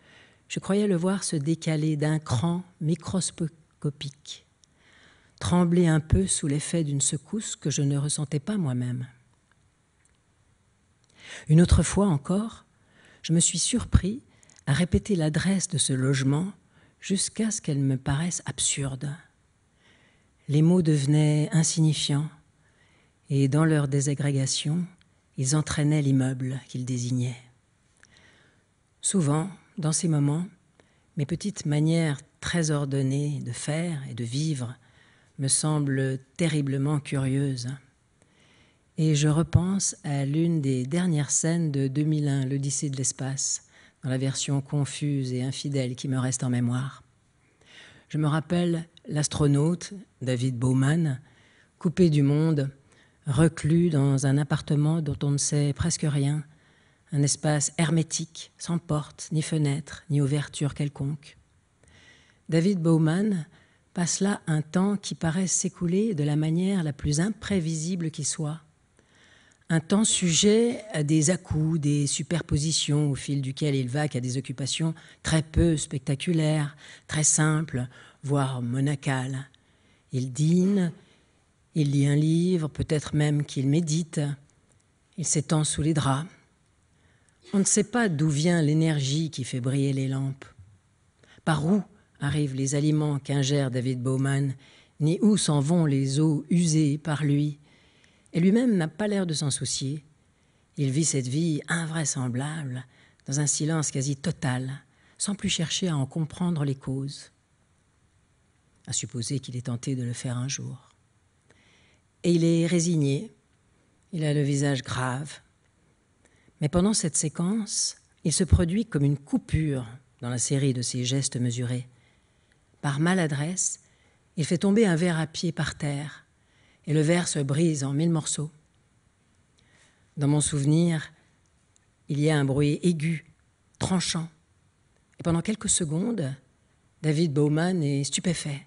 je croyais le voir se décaler d'un cran microscopique, trembler un peu sous l'effet d'une secousse que je ne ressentais pas moi-même. Une autre fois encore, je me suis surpris à répéter l'adresse de ce logement jusqu'à ce qu'elle me paraisse absurde. Les mots devenaient insignifiants, et dans leur désagrégation, ils entraînaient l'immeuble qu'ils désignaient. Souvent, dans ces moments, mes petites manières très ordonnées de faire et de vivre me semblent terriblement curieuses. Et je repense à l'une des dernières scènes de 2001, l'Odyssée de l'espace, dans la version confuse et infidèle qui me reste en mémoire. Je me rappelle l'astronaute David Bowman, coupé du monde, reclus dans un appartement dont on ne sait presque rien, un espace hermétique, sans porte, ni fenêtre, ni ouverture quelconque. David Bowman passe là un temps qui paraît s'écouler de la manière la plus imprévisible qui soit un temps sujet à des à-coups, des superpositions au fil duquel il va qu'à des occupations très peu spectaculaires, très simples, voire monacales. Il dîne, il lit un livre, peut-être même qu'il médite, il s'étend sous les draps. On ne sait pas d'où vient l'énergie qui fait briller les lampes, par où arrivent les aliments qu'ingère David Bowman, ni où s'en vont les eaux usées par lui, et lui-même n'a pas l'air de s'en soucier. Il vit cette vie invraisemblable, dans un silence quasi total, sans plus chercher à en comprendre les causes, à supposer qu'il est tenté de le faire un jour. Et il est résigné, il a le visage grave. Mais pendant cette séquence, il se produit comme une coupure dans la série de ses gestes mesurés. Par maladresse, il fait tomber un verre à pied par terre, et le verre se brise en mille morceaux. Dans mon souvenir, il y a un bruit aigu, tranchant. Et pendant quelques secondes, David Bowman est stupéfait.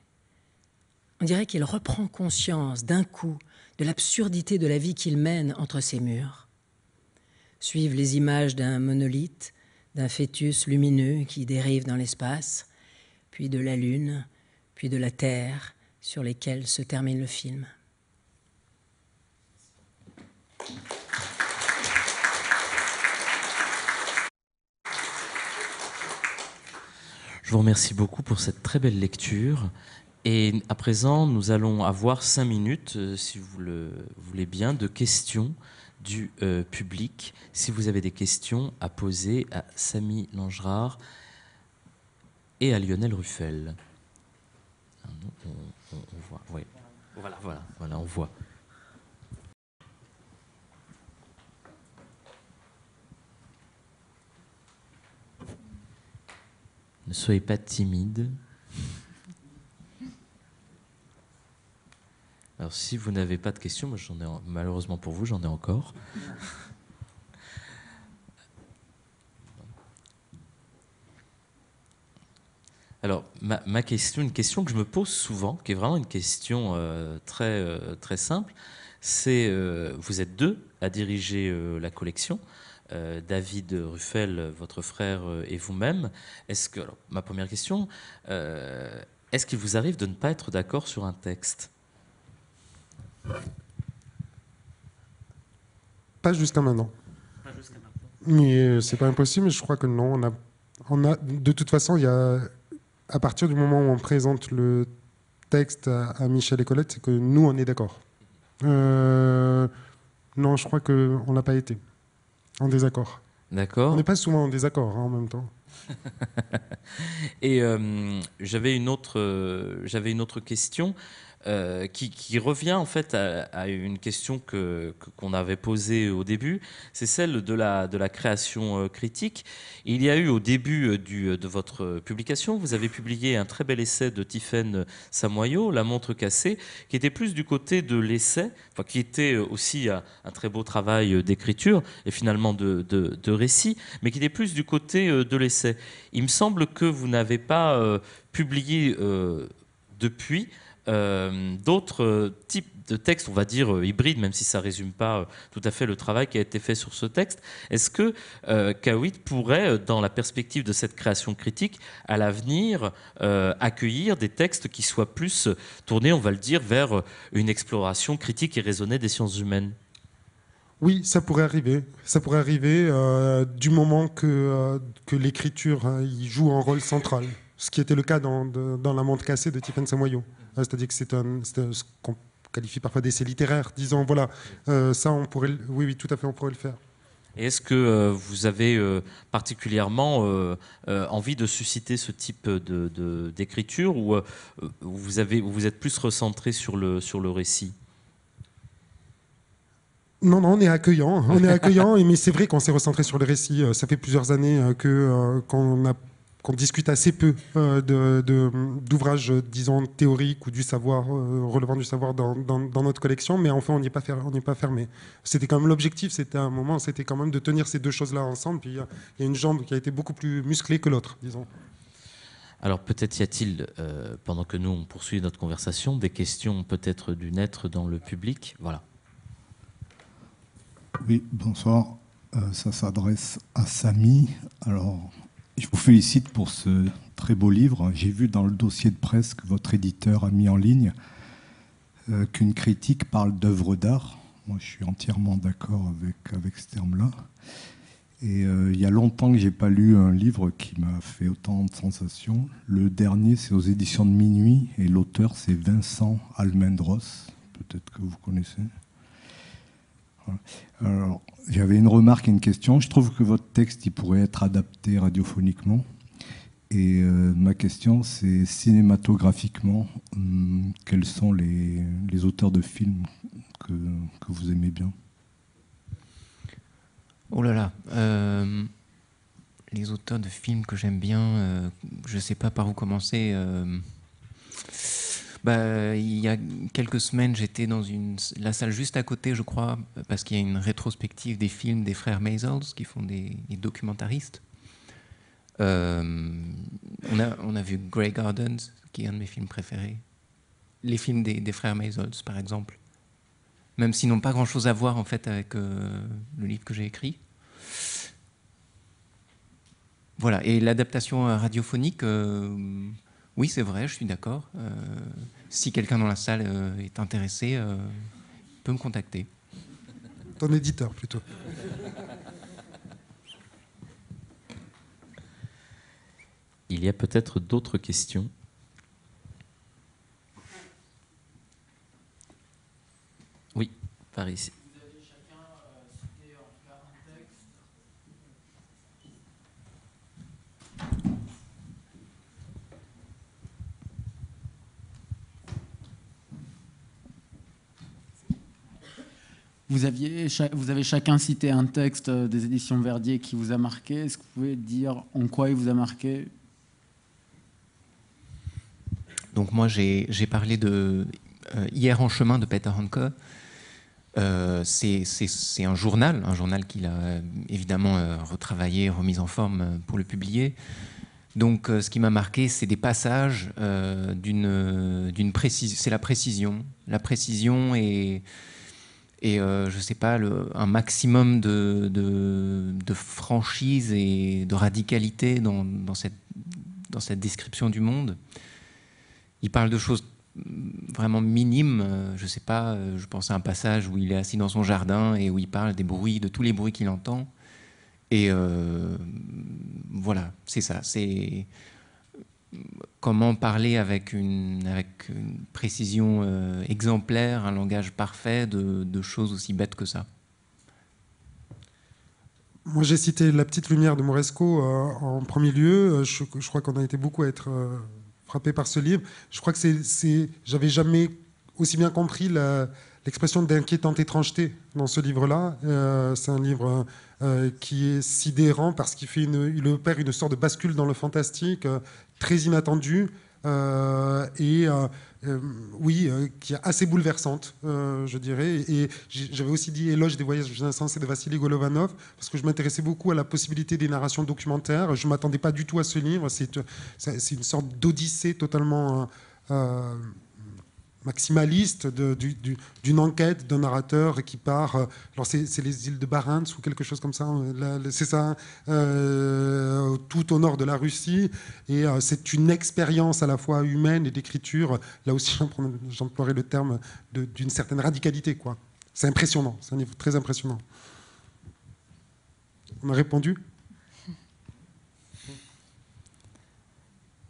On dirait qu'il reprend conscience d'un coup de l'absurdité de la vie qu'il mène entre ses murs. Suivent les images d'un monolithe, d'un fœtus lumineux qui dérive dans l'espace, puis de la Lune, puis de la Terre, sur lesquelles se termine le film. Je vous remercie beaucoup pour cette très belle lecture. Et à présent, nous allons avoir cinq minutes, euh, si vous le voulez bien, de questions du euh, public. Si vous avez des questions à poser à Samy Langerard et à Lionel Ruffel. Ah voit, Voilà, voilà, voilà, on voit. Ne soyez pas timide. Alors si vous n'avez pas de questions, moi j'en ai malheureusement pour vous, j'en ai encore. Alors ma, question, une question que je me pose souvent, qui est vraiment une question euh, très euh, très simple, c'est euh, vous êtes deux à diriger la collection. Euh, David Ruffel, votre frère euh, et vous-même. Est-ce que, ma première question, euh, est-ce qu'il vous arrive de ne pas être d'accord sur un texte Pas jusqu'à maintenant. maintenant. c'est pas impossible, mais je crois que non. On a, on a, de toute façon, il y a, à partir du moment où on présente le texte à, Michel et Colette, c'est que nous, on est d'accord. non, je crois qu'on n'a pas été en désaccord. D'accord. On n'est pas souvent en désaccord hein, en même temps. Et euh, j'avais une, autre, euh, j'avais une autre question. Euh, qui, revient en fait à, une question que, qu'on avait posée au début, c'est celle de la, de la création euh, critique. Il y a eu au début euh, du, de votre publication, vous avez publié un très bel essai de Tiffaine Samoyo, La montre cassée, qui était plus du côté de l'essai, qui était aussi un, très beau travail d'écriture et finalement de, de, de récit, mais qui était plus du côté de l'essai. Il me semble que vous n'avez pas publié depuis euh, d'autres euh, types de textes, on va dire euh, hybrides, même si ça ne résume pas tout à fait le travail qui a été fait sur ce texte. Est-ce que euh, Kawit pourrait, dans la perspective de cette création critique, à l'avenir, accueillir des textes qui soient plus tournés, on va le dire, vers une exploration critique et raisonnée des sciences humaines oui, ça pourrait arriver. Ça pourrait arriver du moment que, l'écriture hein, y joue un rôle central, ce qui était le cas dans, La Monde Cassée de Tiffany Samoyo. Euh, c'est-à-dire que c'est ce qu'on qualifie parfois d'essai littéraire, disons, voilà, euh, ça on pourrait, oui oui tout à fait on pourrait le faire. Est-ce que euh, vous avez particulièrement envie de susciter ce type d'écriture de, d'écriture ou vous, avez, vous êtes plus recentré sur le, sur le récit non, non, on est accueillant. Hein. On est accueillant, mais c'est vrai qu'on s'est recentré sur le récit. Ça fait plusieurs années que qu'on a qu'on discute assez peu euh, d'ouvrages, euh, disons, théoriques ou du savoir, euh, relevant du savoir dans, notre collection, mais enfin, on n'y est pas, pas fermé. C'était quand même l'objectif, c'était un moment, c'était quand même de tenir ces deux choses-là ensemble, puis il y, a une jambe qui a été beaucoup plus musclée que l'autre, disons. Alors peut-être y a-t-il, pendant que nous on poursuit notre conversation, des questions peut-être du naître dans le public Voilà. Oui, bonsoir. ça s'adresse à Samy. Alors, je vous félicite pour ce très beau livre. J'ai vu dans le dossier de presse que votre éditeur a mis en ligne euh, qu'une critique parle d'œuvre d'art. Moi, je suis entièrement d'accord avec, avec ce terme-là. Et euh, il y a longtemps que j'ai pas lu un livre qui m'a fait autant de sensations. Le dernier, c'est aux éditions de Minuit, et l'auteur, c'est Vincent Almendros. Peut-être que vous connaissez. Alors, j'avais une remarque et une question. Je trouve que votre texte, il pourrait être adapté radiophoniquement. Et euh, ma question, c'est cinématographiquement, hum, quels sont les, auteurs de films que, vous aimez bien Oh là là euh, Les auteurs de films que j'aime bien, euh, je ne sais pas par où commencer. Bah, il y a quelques semaines, j'étais dans une, la salle juste à côté, je crois, parce qu'il y a une rétrospective des films des frères Maisels, qui font des, documentaristes. Euh, on, a, on a vu Grey Gardens, qui est un de mes films préférés. Les films des, frères Maisels, par exemple. Même s'ils n'ont pas grand-chose à voir, en fait, avec euh, le livre que j'ai écrit. Voilà, et l'adaptation euh, radiophonique... Oui, c'est vrai, je suis d'accord. Euh, si quelqu'un dans la salle euh, est intéressé, euh, peut me contacter. Ton éditeur plutôt. Il y a peut-être d'autres questions. Oui, par ici. Vous, aviez, vous avez chacun cité un texte euh, des éditions Verdier qui vous a marqué. Est-ce que vous pouvez dire en quoi il vous a marqué Donc moi, j'ai parlé de euh, Hier en chemin de Peter Hanke. Euh, c'est un journal, un journal qu'il a évidemment retravaillé, remis en forme pour le publier. Donc, ce qui m'a marqué, c'est des passages d'une C'est la précision, la précision et et je euh, je sais pas, le, un maximum de, franchise et de radicalité dans, cette, dans cette description du monde. Il parle de choses vraiment minimes. Euh, je sais pas, euh, je pense à un passage où il est assis dans son jardin et où il parle des bruits, de tous les bruits qu'il entend. Et voilà, c'est ça. C'est comment parler avec une, précision euh, exemplaire, un langage parfait de, choses aussi bêtes que ça moi, j'ai cité La petite lumière de Moresco euh, en premier lieu. Euh, je, crois qu'on a été beaucoup à être frappé par ce livre. Je crois que c'est, j'avais jamais aussi bien compris l'expression d'inquiétante étrangeté dans ce livre-là. c'est un livre qui est sidérant parce qu'il fait une, opère une sorte de bascule dans le fantastique, très inattendue euh, et euh, euh, oui, qui est assez bouleversante, je dirais. Et j'avais aussi dit éloge des voyages de et de Vassili Golovanov, parce que je m'intéressais beaucoup à la possibilité des narrations documentaires. Je ne m'attendais pas du tout à ce livre. C'est une sorte d'odyssée totalement maximaliste d'une enquête d'un narrateur qui part. Euh, alors, c'est les îles de Barents ou quelque chose comme ça, euh, c'est ça, euh, tout au nord de la Russie. Et c'est une expérience à la fois humaine et d'écriture. Là aussi, j'emploierai le terme d'une certaine radicalité. quoi. C'est impressionnant, c'est un niveau très impressionnant. On a répondu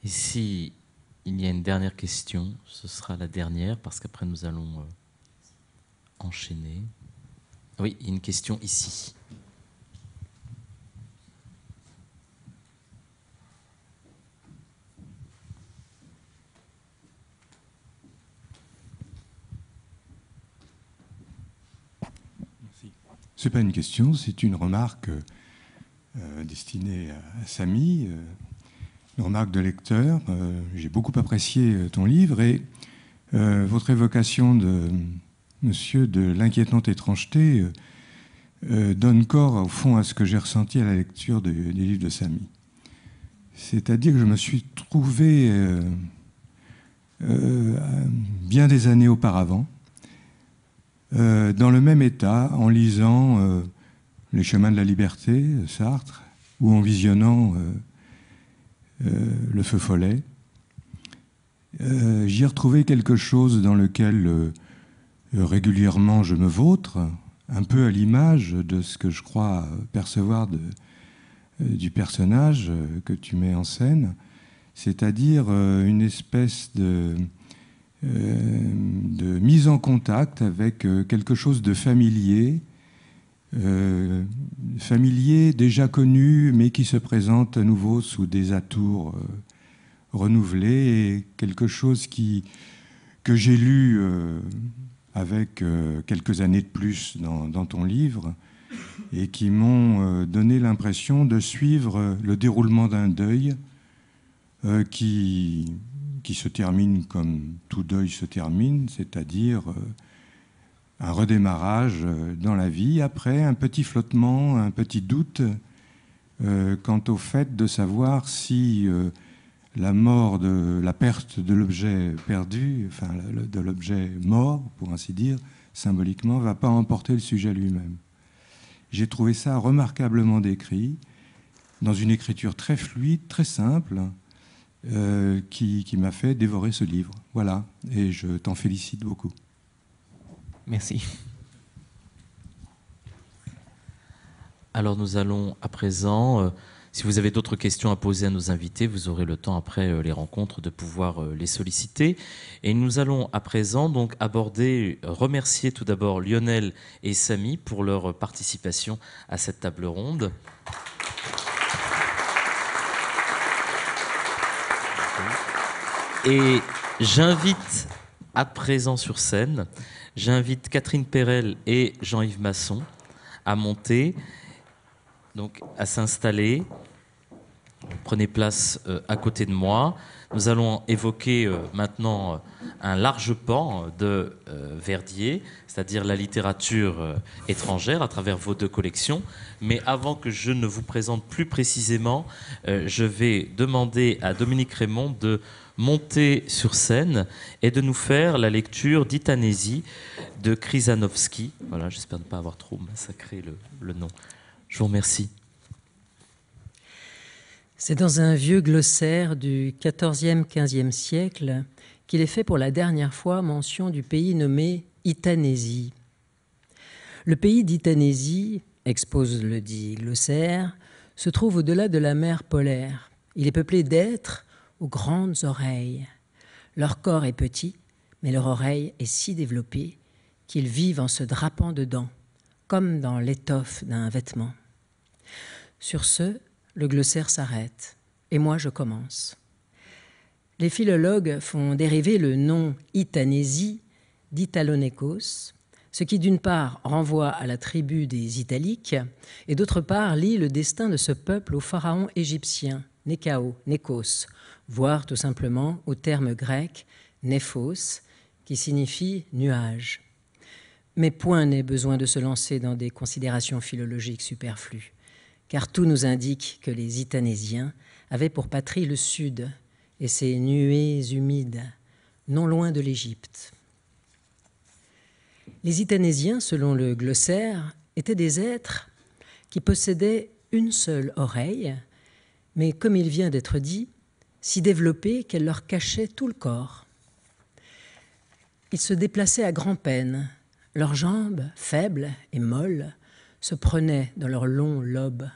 Ici, il y a une dernière question, ce sera la dernière parce qu'après nous allons euh, enchaîner. Oui, une question ici. Ce n'est pas une question, c'est une remarque euh, destinée à, Samy. Euh, remarque de lecteur. Euh, j'ai beaucoup apprécié euh, ton livre et euh, votre évocation de Monsieur de l'inquiétante étrangeté donne corps au fond à ce que j'ai ressenti à la lecture du livre livres de Samy. C'est-à-dire que je me suis trouvé bien des années auparavant dans le même état en lisant Les chemins de la liberté, Sartre, ou en visionnant euh, le feu follet. Euh, j'y ai retrouvé quelque chose dans lequel euh, régulièrement je me vautre, un peu à l'image de ce que je crois percevoir du personnage que tu mets en scène, c'est-à-dire une espèce de mise en contact avec quelque chose de familier Familier, euh, familiers déjà connu, mais qui se présente à nouveau sous des atours euh, renouvelés. Et quelque chose qui, que j'ai lu euh, avec quelques années de plus dans, dans, ton livre et qui m'ont donné l'impression de suivre le déroulement d'un deuil qui, qui se termine comme tout deuil se termine, c'est-à-dire un redémarrage euh, dans la vie, après un petit flottement, un petit doute euh, quant au fait de savoir si euh, la mort de la perte de l'objet perdu, enfin de l'objet mort, pour ainsi dire, symboliquement, ne va pas emporter le sujet lui-même. J'ai trouvé ça remarquablement décrit, dans une écriture très fluide, très simple, qui m'a fait dévorer ce livre. Voilà, et je t'en félicite beaucoup. Merci. Alors nous allons à présent, euh, si vous avez d'autres questions à poser à nos invités, vous aurez le temps après euh, les rencontres de pouvoir euh, les solliciter. Et nous allons à présent donc aborder, remercier tout d'abord Lionel et Samy pour leur participation à cette table ronde. Et j'invite à présent sur scène J'invite Catherine Perel et Jean-Yves Masson à monter, donc à s'installer. Prenez place euh, à côté de moi. Nous allons évoquer euh, maintenant euh, un large pan de Verdier, c'est-à-dire la littérature étrangère à travers vos deux collections. Mais avant que je ne vous présente plus précisément, je vais demander à Dominique Raymond de monter sur scène et de nous faire la lecture d'Itanésie de Krzyzanowski Voilà, j'espère ne pas avoir trop massacré le, le nom. Je vous remercie. C'est dans un vieux glossaire du XIVe-XVe siècle qu'il est fait pour la dernière fois mention du pays nommé Itanésie. Le pays d'Itanésie, expose le dit glossaire, se trouve au-delà de la mer polaire. Il est peuplé d'êtres aux grandes oreilles. Leur corps est petit, mais leur oreille est si développée qu'ils vivent en se drapant dedans, comme dans l'étoffe d'un vêtement. Sur ce, le glossaire s'arrête, et moi je commence. Les philologues font dériver le nom Itanésie d'Italonecos, ce qui d'une part renvoie à la tribu des Italiques, et d'autre part lie le destin de ce peuple au pharaon égyptien, Nekao, Nécos voire tout simplement au terme grec néphos, qui signifie nuage. Mais point n'est besoin de se lancer dans des considérations philologiques superflues, car tout nous indique que les Itanésiens avaient pour patrie le sud et ses nuées humides, non loin de l'Égypte. Les Itanésiens, selon le glossaire, étaient des êtres qui possédaient une seule oreille, mais comme il vient d'être dit, si développées qu'elles leur cachait tout le corps. Ils se déplaçaient à grand-peine, leurs jambes, faibles et molles, se prenaient dans leurs longs lobes.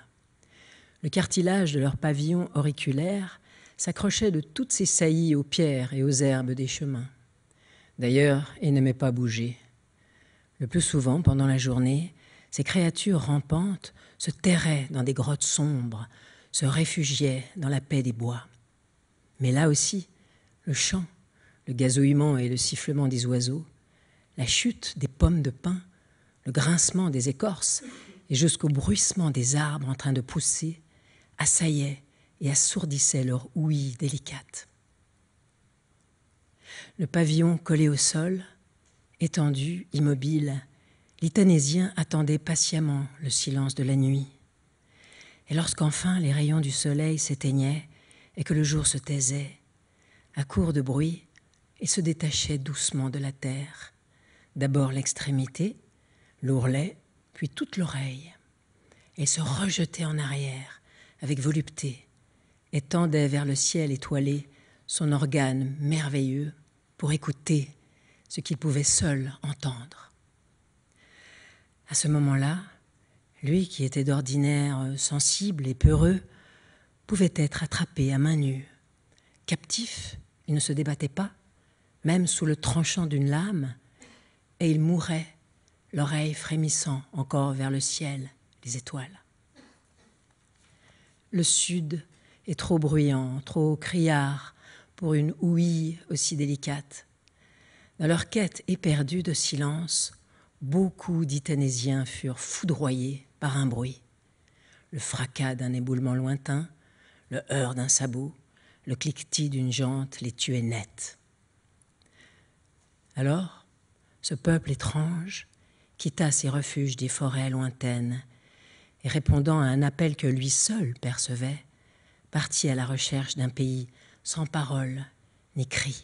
Le cartilage de leur pavillon auriculaire s'accrochait de toutes ses saillies aux pierres et aux herbes des chemins. D'ailleurs, ils n'aimaient pas bouger. Le plus souvent, pendant la journée, ces créatures rampantes se terraient dans des grottes sombres, se réfugiaient dans la paix des bois. Mais là aussi, le chant, le gazouillement et le sifflement des oiseaux, la chute des pommes de pin, le grincement des écorces et jusqu'au bruissement des arbres en train de pousser, assaillaient et assourdissaient leur ouïe délicate. Le pavillon collé au sol, étendu, immobile, l'Itanésien attendait patiemment le silence de la nuit. Et lorsqu'enfin les rayons du soleil s'éteignaient et que le jour se taisait, à court de bruit, et se détachait doucement de la terre, d'abord l'extrémité, l'ourlet, puis toute l'oreille. et se rejetait en arrière, avec volupté, et tendait vers le ciel étoilé son organe merveilleux pour écouter ce qu'il pouvait seul entendre. À ce moment-là, lui qui était d'ordinaire sensible et peureux, pouvait être attrapé à main nue. Captif, il ne se débattait pas, même sous le tranchant d'une lame, et il mourait, l'oreille frémissant encore vers le ciel, les étoiles. Le sud est trop bruyant, trop criard pour une ouïe aussi délicate. Dans leur quête éperdue de silence, beaucoup d'Itanésiens furent foudroyés par un bruit, le fracas d'un éboulement lointain, le heur d'un sabot, le cliquetis d'une jante les tuait net. Alors, ce peuple étrange quitta ses refuges des forêts lointaines et répondant à un appel que lui seul percevait, partit à la recherche d'un pays sans parole ni cri,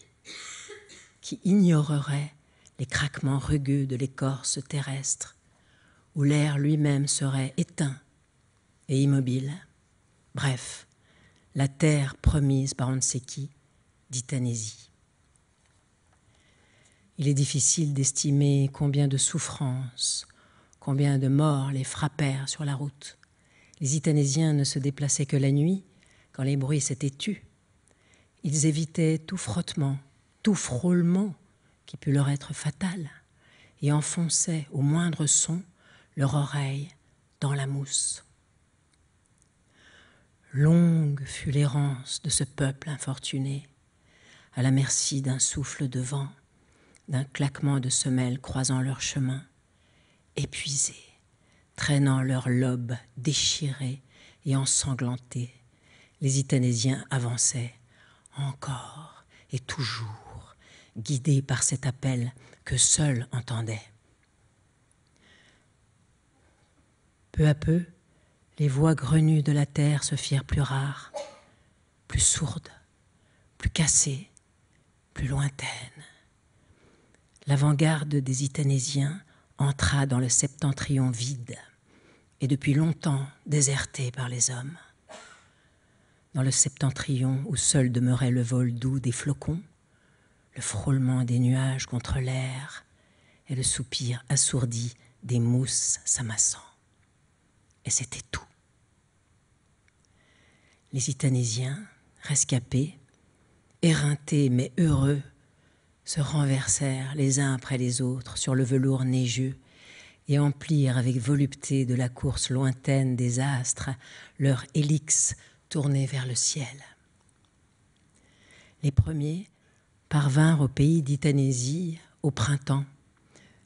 qui ignorerait les craquements rugueux de l'écorce terrestre, où l'air lui-même serait éteint et immobile. Bref, la terre promise par on ne sait qui, d'Itanésie. Il est difficile d'estimer combien de souffrances, combien de morts les frappèrent sur la route. Les Itanésiens ne se déplaçaient que la nuit, quand les bruits s'étaient tus. Ils évitaient tout frottement, tout frôlement qui put leur être fatal, et enfonçaient au moindre son leur oreille dans la mousse. Longue fut l'errance de ce peuple infortuné, à la merci d'un souffle de vent, d'un claquement de semelles croisant leur chemin, épuisés, traînant leurs lobes déchirés et ensanglantés, les Itanésiens avançaient, encore et toujours, guidés par cet appel que seuls entendaient. Peu à peu, les voix grenues de la terre se firent plus rares, plus sourdes, plus cassées, plus lointaines. L'avant-garde des Itanésiens entra dans le septentrion vide et depuis longtemps déserté par les hommes. Dans le septentrion où seul demeurait le vol doux des flocons, le frôlement des nuages contre l'air et le soupir assourdi des mousses s'amassant. Et c'était tout. Les Itanésiens, rescapés, éreintés mais heureux, se renversèrent les uns après les autres sur le velours neigeux et emplirent avec volupté de la course lointaine des astres leur hélix tournée vers le ciel. Les premiers parvinrent au pays d'Itanésie au printemps,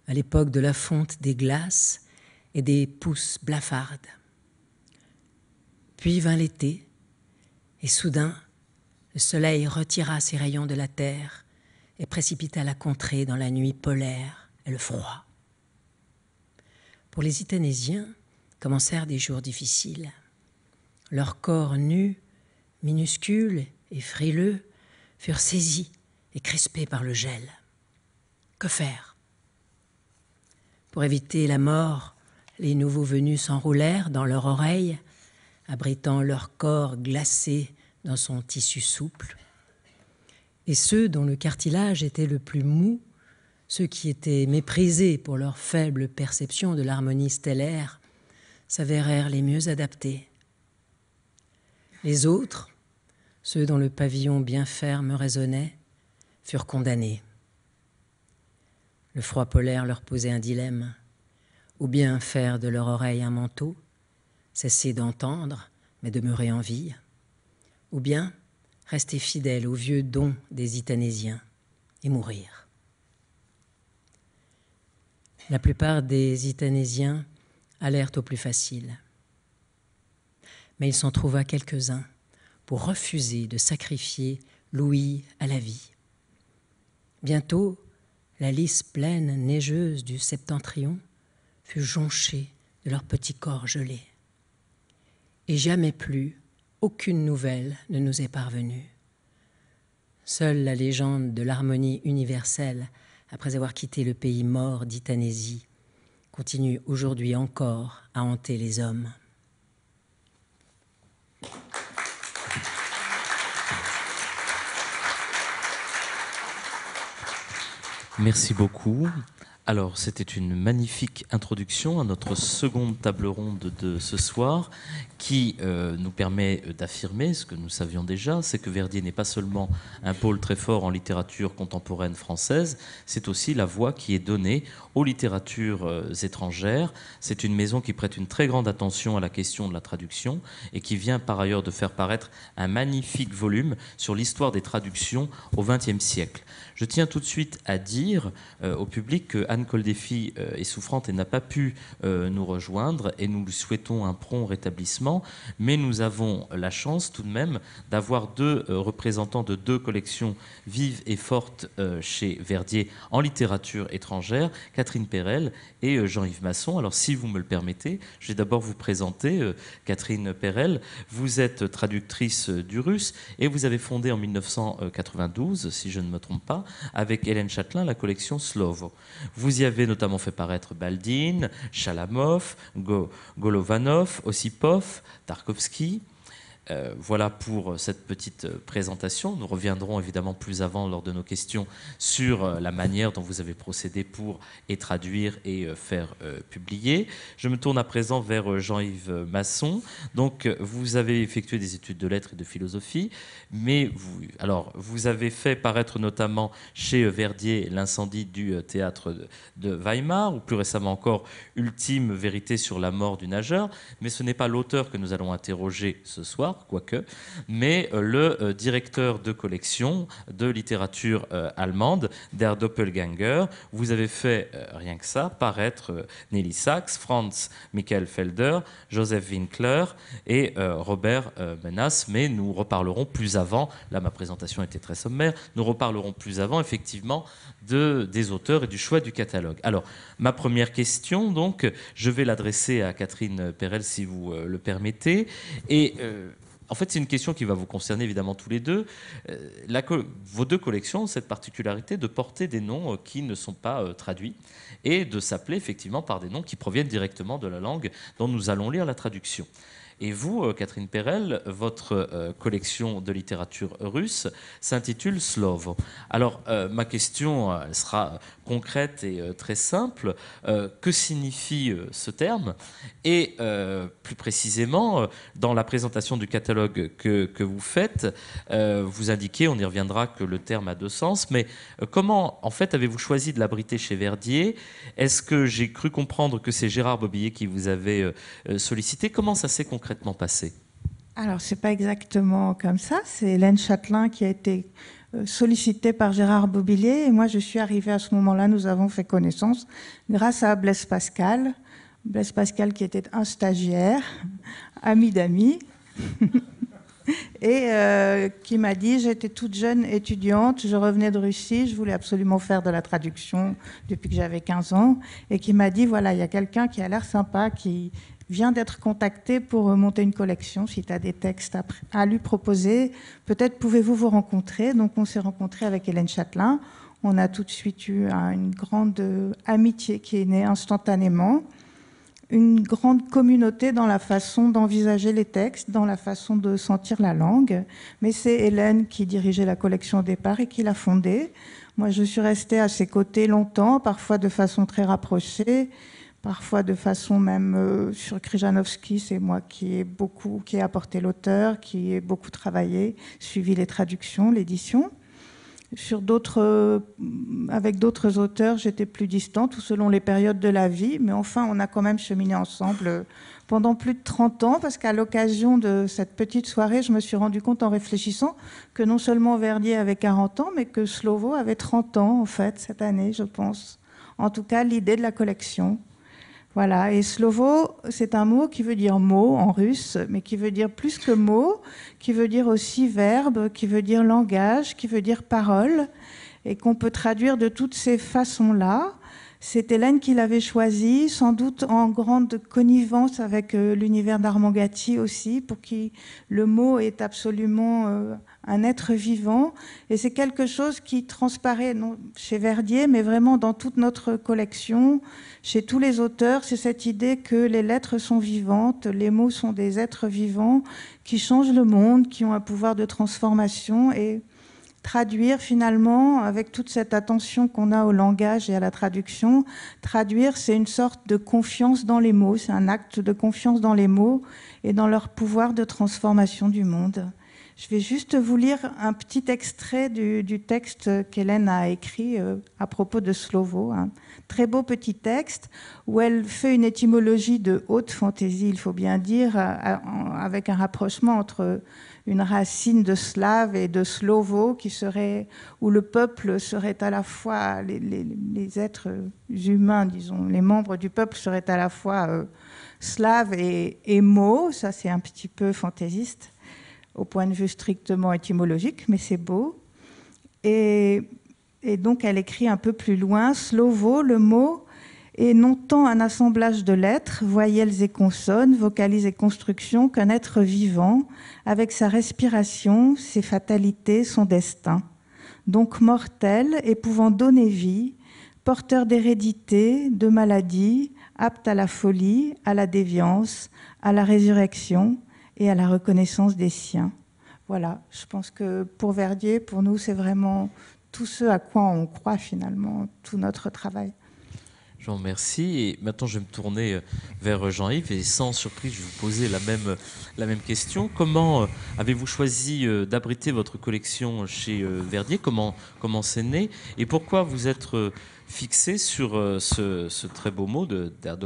à l'époque de la fonte des glaces et des pousses blafardes. Puis vint l'été, et soudain, le soleil retira ses rayons de la terre et précipita la contrée dans la nuit polaire et le froid. Pour les Itanésiens, commencèrent des jours difficiles. Leurs corps nus, minuscules et frileux, furent saisis et crispés par le gel. Que faire Pour éviter la mort, les nouveaux venus s'enroulèrent dans leurs oreilles, abritant leurs corps glacés dans son tissu souple. Et ceux dont le cartilage était le plus mou, ceux qui étaient méprisés pour leur faible perception de l'harmonie stellaire, s'avérèrent les mieux adaptés. Les autres, ceux dont le pavillon bien ferme résonnait, furent condamnés. Le froid polaire leur posait un dilemme, ou bien faire de leur oreille un manteau, cesser d'entendre, mais demeurer en vie, ou bien rester fidèle aux vieux dons des Itanésiens et mourir. La plupart des Itanésiens allèrent au plus facile. Mais il s'en trouva quelques-uns pour refuser de sacrifier Louis à la vie. Bientôt, la lisse pleine neigeuse du septentrion fut jonchée de leurs petits corps gelés. Et jamais plus aucune nouvelle ne nous est parvenue. Seule la légende de l'harmonie universelle, après avoir quitté le pays mort d'Itanésie, continue aujourd'hui encore à hanter les hommes. Merci beaucoup. Alors, c'était une magnifique introduction à notre seconde table ronde de ce soir qui euh, nous permet d'affirmer ce que nous savions déjà, c'est que Verdier n'est pas seulement un pôle très fort en littérature contemporaine française, c'est aussi la voix qui est donnée aux littératures euh, étrangères. C'est une maison qui prête une très grande attention à la question de la traduction et qui vient par ailleurs de faire paraître un magnifique volume sur l'histoire des traductions au XXe siècle. Je tiens tout de suite à dire euh, au public que Anne Coldefi euh, est souffrante et n'a pas pu euh, nous rejoindre et nous lui souhaitons un prompt rétablissement, mais nous avons la chance tout de même d'avoir deux représentants de deux collections vives et fortes chez Verdier en littérature étrangère, Catherine Perel et Jean-Yves Masson. Alors si vous me le permettez, je vais d'abord vous présenter Catherine Perel. Vous êtes traductrice du russe et vous avez fondé en 1992, si je ne me trompe pas, avec Hélène Châtelain, la collection Slovo. Vous y avez notamment fait paraître Baldine, Chalamov, Golovanov, Osipov, Tarkovsky. Euh, voilà pour euh, cette petite euh, présentation. Nous reviendrons évidemment plus avant lors de nos questions sur la manière dont vous avez procédé pour et traduire et faire publier. Je me tourne à présent vers Jean-Yves Masson. Donc, vous avez effectué des études de lettres et de philosophie, mais alors, vous avez fait paraître notamment chez Verdier l'incendie du théâtre de Weimar, ou plus récemment encore Ultime vérité sur la mort du nageur. Mais ce n'est pas l'auteur que nous allons interroger ce soir quoique, mais euh, le euh, directeur de collection de littérature euh, allemande, Der Doppelganger. Vous avez fait, rien que ça, paraître Nelly Sachs, Franz Michael Felder, Joseph Winkler et Robert Menas, mais nous reparlerons plus avant, là ma présentation était très sommaire, nous reparlerons plus avant effectivement de, des auteurs et du choix du catalogue. Alors, ma première question, donc, je vais l'adresser à Catherine Perel si vous le permettez, et en fait, c'est une question qui va vous concerner évidemment tous les deux. Euh, vos deux collections ont cette particularité de porter des noms euh, qui ne sont pas euh, traduits et de s'appeler effectivement par des noms qui proviennent directement de la langue dont nous allons lire la traduction. Et vous, euh, Catherine Perel, votre euh, collection de littérature russe s'intitule Slov. Alors, euh, ma question sera concrète et très simple. que signifie ce terme Et plus précisément, dans la présentation du catalogue que, que vous faites, vous indiquez, on y reviendra, que le terme a deux sens, mais comment, en fait, avez-vous choisi de l'abriter chez Verdier Est-ce que j'ai cru comprendre que c'est Gérard Bobillet qui vous avait sollicité Comment ça s'est concrétisé passé Alors, ce n'est pas exactement comme ça. C'est Hélène Châtelain qui a été euh, sollicitée par Gérard Bobillier. Et moi, je suis arrivée à ce moment-là, nous avons fait connaissance grâce à Blaise Pascal. Blaise Pascal qui était un stagiaire, ami d'amis. et euh, qui m'a dit j'étais toute jeune étudiante, je revenais de Russie, je voulais absolument faire de la traduction depuis que j'avais 15 ans, et qui m'a dit voilà, il y a quelqu'un qui a l'air sympa, qui vient d'être contacté pour euh, monter une collection. Si tu as des textes à, lui proposer, peut-être pouvez-vous vous rencontrer. Donc on s'est rencontré avec Hélène Châtelain. On a tout de suite eu euh, une grande euh, amitié qui est née instantanément, une grande communauté dans la façon d'envisager les textes, dans la façon de sentir la langue. Mais c'est Hélène qui dirigeait la collection au départ et qui l'a fondée. Moi, je suis restée à ses côtés longtemps, parfois de façon très rapprochée parfois de façon même euh, sur Krijanovski, c'est moi qui ai beaucoup, qui ai apporté l'auteur, qui ai beaucoup travaillé, suivi les traductions, l'édition. Sur d'autres, euh, avec d'autres auteurs, j'étais plus distante, ou selon les périodes de la vie, mais enfin, on a quand même cheminé ensemble euh, pendant plus de 30 ans, parce qu'à l'occasion de cette petite soirée, je me suis rendu compte en réfléchissant que non seulement Verdier avait 40 ans, mais que Slovo avait 30 ans, en fait, cette année, je pense. En tout cas, l'idée de la collection. Voilà, et slovo, c'est un mot qui veut dire mot en russe, mais qui veut dire plus que mot, qui veut dire aussi verbe, qui veut dire langage, qui veut dire parole, et qu'on peut traduire de toutes ces façons-là. C'est Hélène qui l'avait choisi, sans doute en grande connivence avec euh, l'univers d'Armand Gatti aussi, pour qui le mot est absolument euh, un être vivant. Et c'est quelque chose qui transparaît chez Verdier, mais vraiment dans toute notre collection, chez tous les auteurs. C'est cette idée que les lettres sont vivantes, les mots sont des êtres vivants qui changent le monde, qui ont un pouvoir de transformation et traduire finalement, avec toute cette attention qu'on a au langage et à la traduction, traduire, c'est une sorte de confiance dans les mots, c'est un acte de confiance dans les mots et dans leur pouvoir de transformation du monde. Je vais juste vous lire un petit extrait du, texte qu'Hélène a écrit euh, à propos de Slovo. Hein. très beau petit texte où elle fait une étymologie de haute fantaisie, il faut bien dire, euh, avec un rapprochement entre une racine de slave et de slovo qui serait où le peuple serait à la fois les, êtres humains disons les membres du peuple seraient à la fois slave euh, slaves et, et mots ça c'est un petit peu fantaisiste au point de vue strictement étymologique, mais c'est beau. Et, donc elle écrit un peu plus loin, Slovo, le mot est non tant un assemblage de lettres, voyelles et consonnes, vocalises et constructions, qu'un être vivant, avec sa respiration, ses fatalités, son destin. Donc mortel et pouvant donner vie, porteur d'hérédité, de maladie, apte à la folie, à la déviance, à la résurrection, et à la reconnaissance des siens. Voilà, je pense que pour Verdier, pour nous, c'est vraiment tout ce à quoi on croit finalement, tout notre travail. Je vous remercie. Et maintenant, je vais me tourner euh, vers euh, Jean-Yves et sans surprise, je vais vous poser la même, euh, la même question. Comment avez-vous choisi d'abriter votre collection chez Verdier Comment c'est né Et pourquoi vous êtes fixé sur euh, ce, très beau mot de Der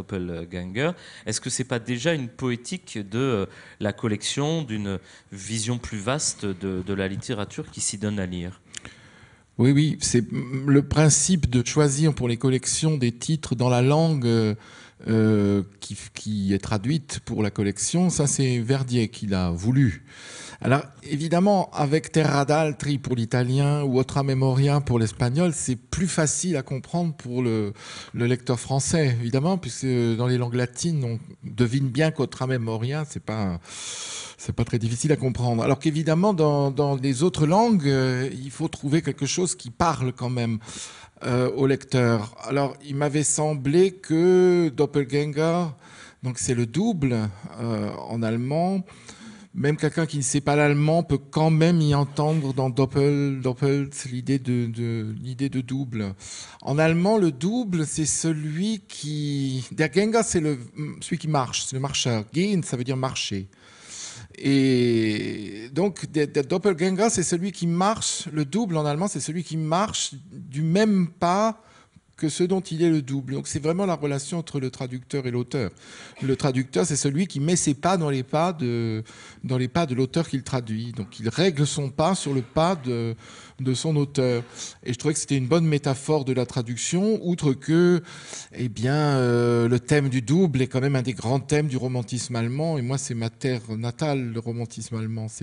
Est-ce que ce n'est pas déjà une poétique de euh, la collection, d'une vision plus vaste de, la littérature qui s'y donne à lire oui, oui, c'est le principe de choisir pour les collections des titres dans la langue euh, qui, qui, est traduite pour la collection. Ça, c'est Verdier qui l'a voulu. Alors évidemment, avec Terra d'Altri pour l'italien ou Otra Memoria pour l'espagnol, c'est plus facile à comprendre pour le, lecteur français, évidemment, puisque dans les langues latines, on devine bien qu'Otra Memoria, c'est pas pas très difficile à comprendre. Alors qu'évidemment, dans, les autres langues, euh, il faut trouver quelque chose qui parle quand même euh, au lecteur. Alors, il m'avait semblé que Doppelgänger, donc c'est le double euh, en allemand, même quelqu'un qui ne sait pas l'allemand peut quand même y entendre dans Doppel, Doppel l'idée de, de double. En allemand, le double, c'est celui qui. Der Gänger, c'est celui qui marche, c'est le marcheur. Gehen, ça veut dire marcher. Et donc, der, der Doppelgänger, c'est celui qui marche. Le double en allemand, c'est celui qui marche du même pas que ce dont il est le double. Donc c'est vraiment la relation entre le traducteur et l'auteur. Le traducteur, c'est celui qui met ses pas dans les pas de, dans les pas de l'auteur qu'il traduit. Donc il règle son pas sur le pas de, de son auteur. Et je trouvais que c'était une bonne métaphore de la traduction, outre que eh bien, euh, le thème du double est quand même un des grands thèmes du romantisme allemand. Et moi, c'est ma terre natale, le romantisme allemand. C'est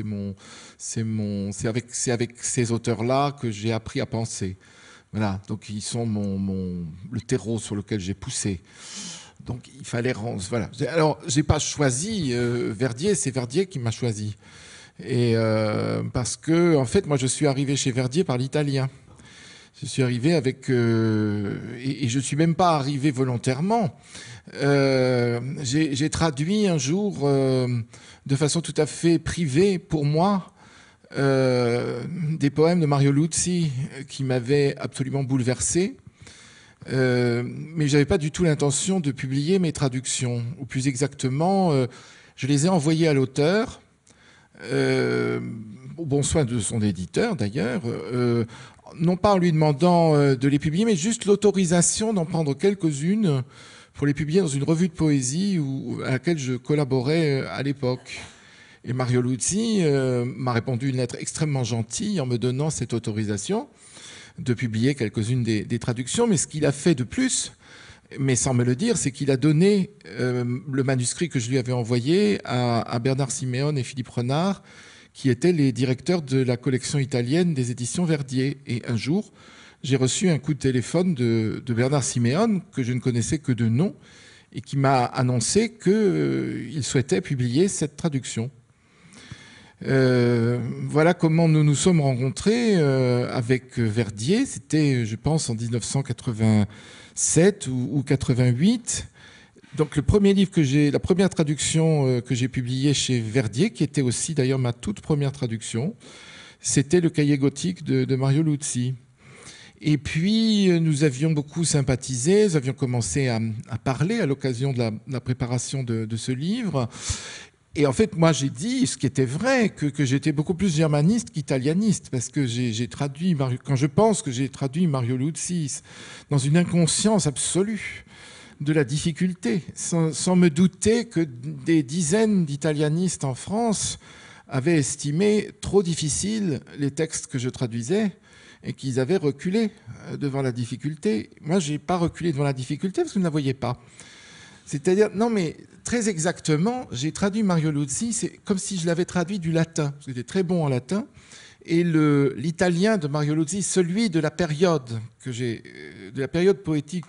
c'est avec, c'est avec ces auteurs-là que j'ai appris à penser. Voilà, donc ils sont le terreau sur lequel j'ai poussé. Donc il fallait voilà. Alors n'ai pas choisi euh, Verdier, c'est Verdier qui m'a choisi. Et euh, parce que en fait moi je suis arrivé chez Verdier par l'italien. Je suis arrivé avec euh, et, je je suis même pas arrivé volontairement. j'ai traduit un jour de façon tout à fait privée pour moi euh, des poèmes de Mario Luzzi euh, qui m'avaient absolument bouleversé. Euh, mais je n'avais pas du tout l'intention de publier mes traductions. Ou plus exactement, je les ai envoyées à l'auteur, au bon soin de son éditeur d'ailleurs, non pas en lui demandant de les publier, mais juste l'autorisation d'en prendre quelques-unes pour les publier dans une revue de poésie à laquelle je collaborais à l'époque. Et Mario Luzzi euh, m'a répondu une lettre extrêmement gentille en me donnant cette autorisation de publier quelques-unes des, traductions. Mais ce qu'il a fait de plus, mais sans me le dire, c'est qu'il a donné euh, le manuscrit que je lui avais envoyé à, Bernard Siméon et Philippe Renard, qui étaient les directeurs de la collection italienne des éditions Verdier. Et un jour, j'ai reçu un coup de téléphone de, Bernard Siméon, que je ne connaissais que de nom, et qui m'a annoncé qu'il euh, souhaitait publier cette traduction. Euh, voilà comment nous nous sommes rencontrés euh, avec Verdier. C'était, je pense, en 1987 ou, ou 88. Donc le premier livre que j'ai, la première traduction euh, que j'ai publiée chez Verdier, qui était aussi d'ailleurs ma toute première traduction, c'était le cahier gothique de, Mario Luzzi. Et puis, nous avions beaucoup sympathisé, nous avions commencé à, parler à l'occasion de, la, préparation de, ce livre. Et en fait, moi, j'ai dit, ce qui était vrai, que, j'étais beaucoup plus germaniste qu'italianiste, parce que j'ai traduit, quand je pense que j'ai traduit Mario Luzzi dans une inconscience absolue de la difficulté, sans, me douter que des dizaines d'italianistes en France avaient estimé trop difficiles les textes que je traduisais et qu'ils avaient reculé euh, devant la difficulté. Moi, je n'ai pas reculé devant la difficulté parce que je ne la voyais pas. C'est-à-dire, non mais très exactement, j'ai traduit Mario Luzzi, c'est comme si je l'avais traduit du latin, parce que j'étais très bon en latin. Et l'italien de Mario Luzzi, celui de la période que j'ai, euh, de la période poétique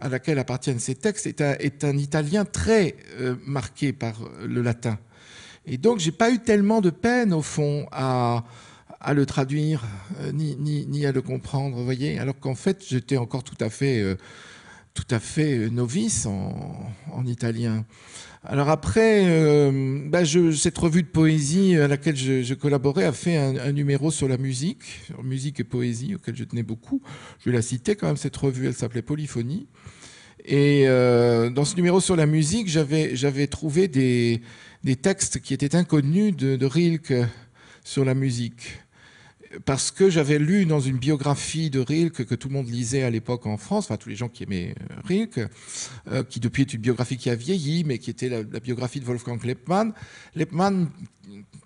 à laquelle appartiennent ces textes, est un, est un italien très euh, marqué par euh, le latin. Et donc, j'ai pas eu tellement de peine au fond à, à le traduire, ni, ni, à le comprendre, vous voyez, alors qu'en fait, j'étais encore tout à fait tout à fait euh, novice en, italien. Alors après, euh, bah, cette revue de poésie à laquelle je, collaborais a fait un, numéro sur la musique, musique et poésie, auquel je tenais beaucoup. Je vais la citer quand même, cette revue, elle s'appelait Polyphonie. Et euh, dans ce numéro sur la musique, j'avais trouvé des, textes qui étaient inconnus de, de Rilke sur la musique parce que j'avais lu dans une biographie de Rilke que tout le monde lisait à l'époque en France, enfin tous les gens qui aimaient euh, Rilke, euh, qui depuis est une biographie qui a vieilli, mais qui était la, biographie de Wolfgang Leppmann. Leppmann,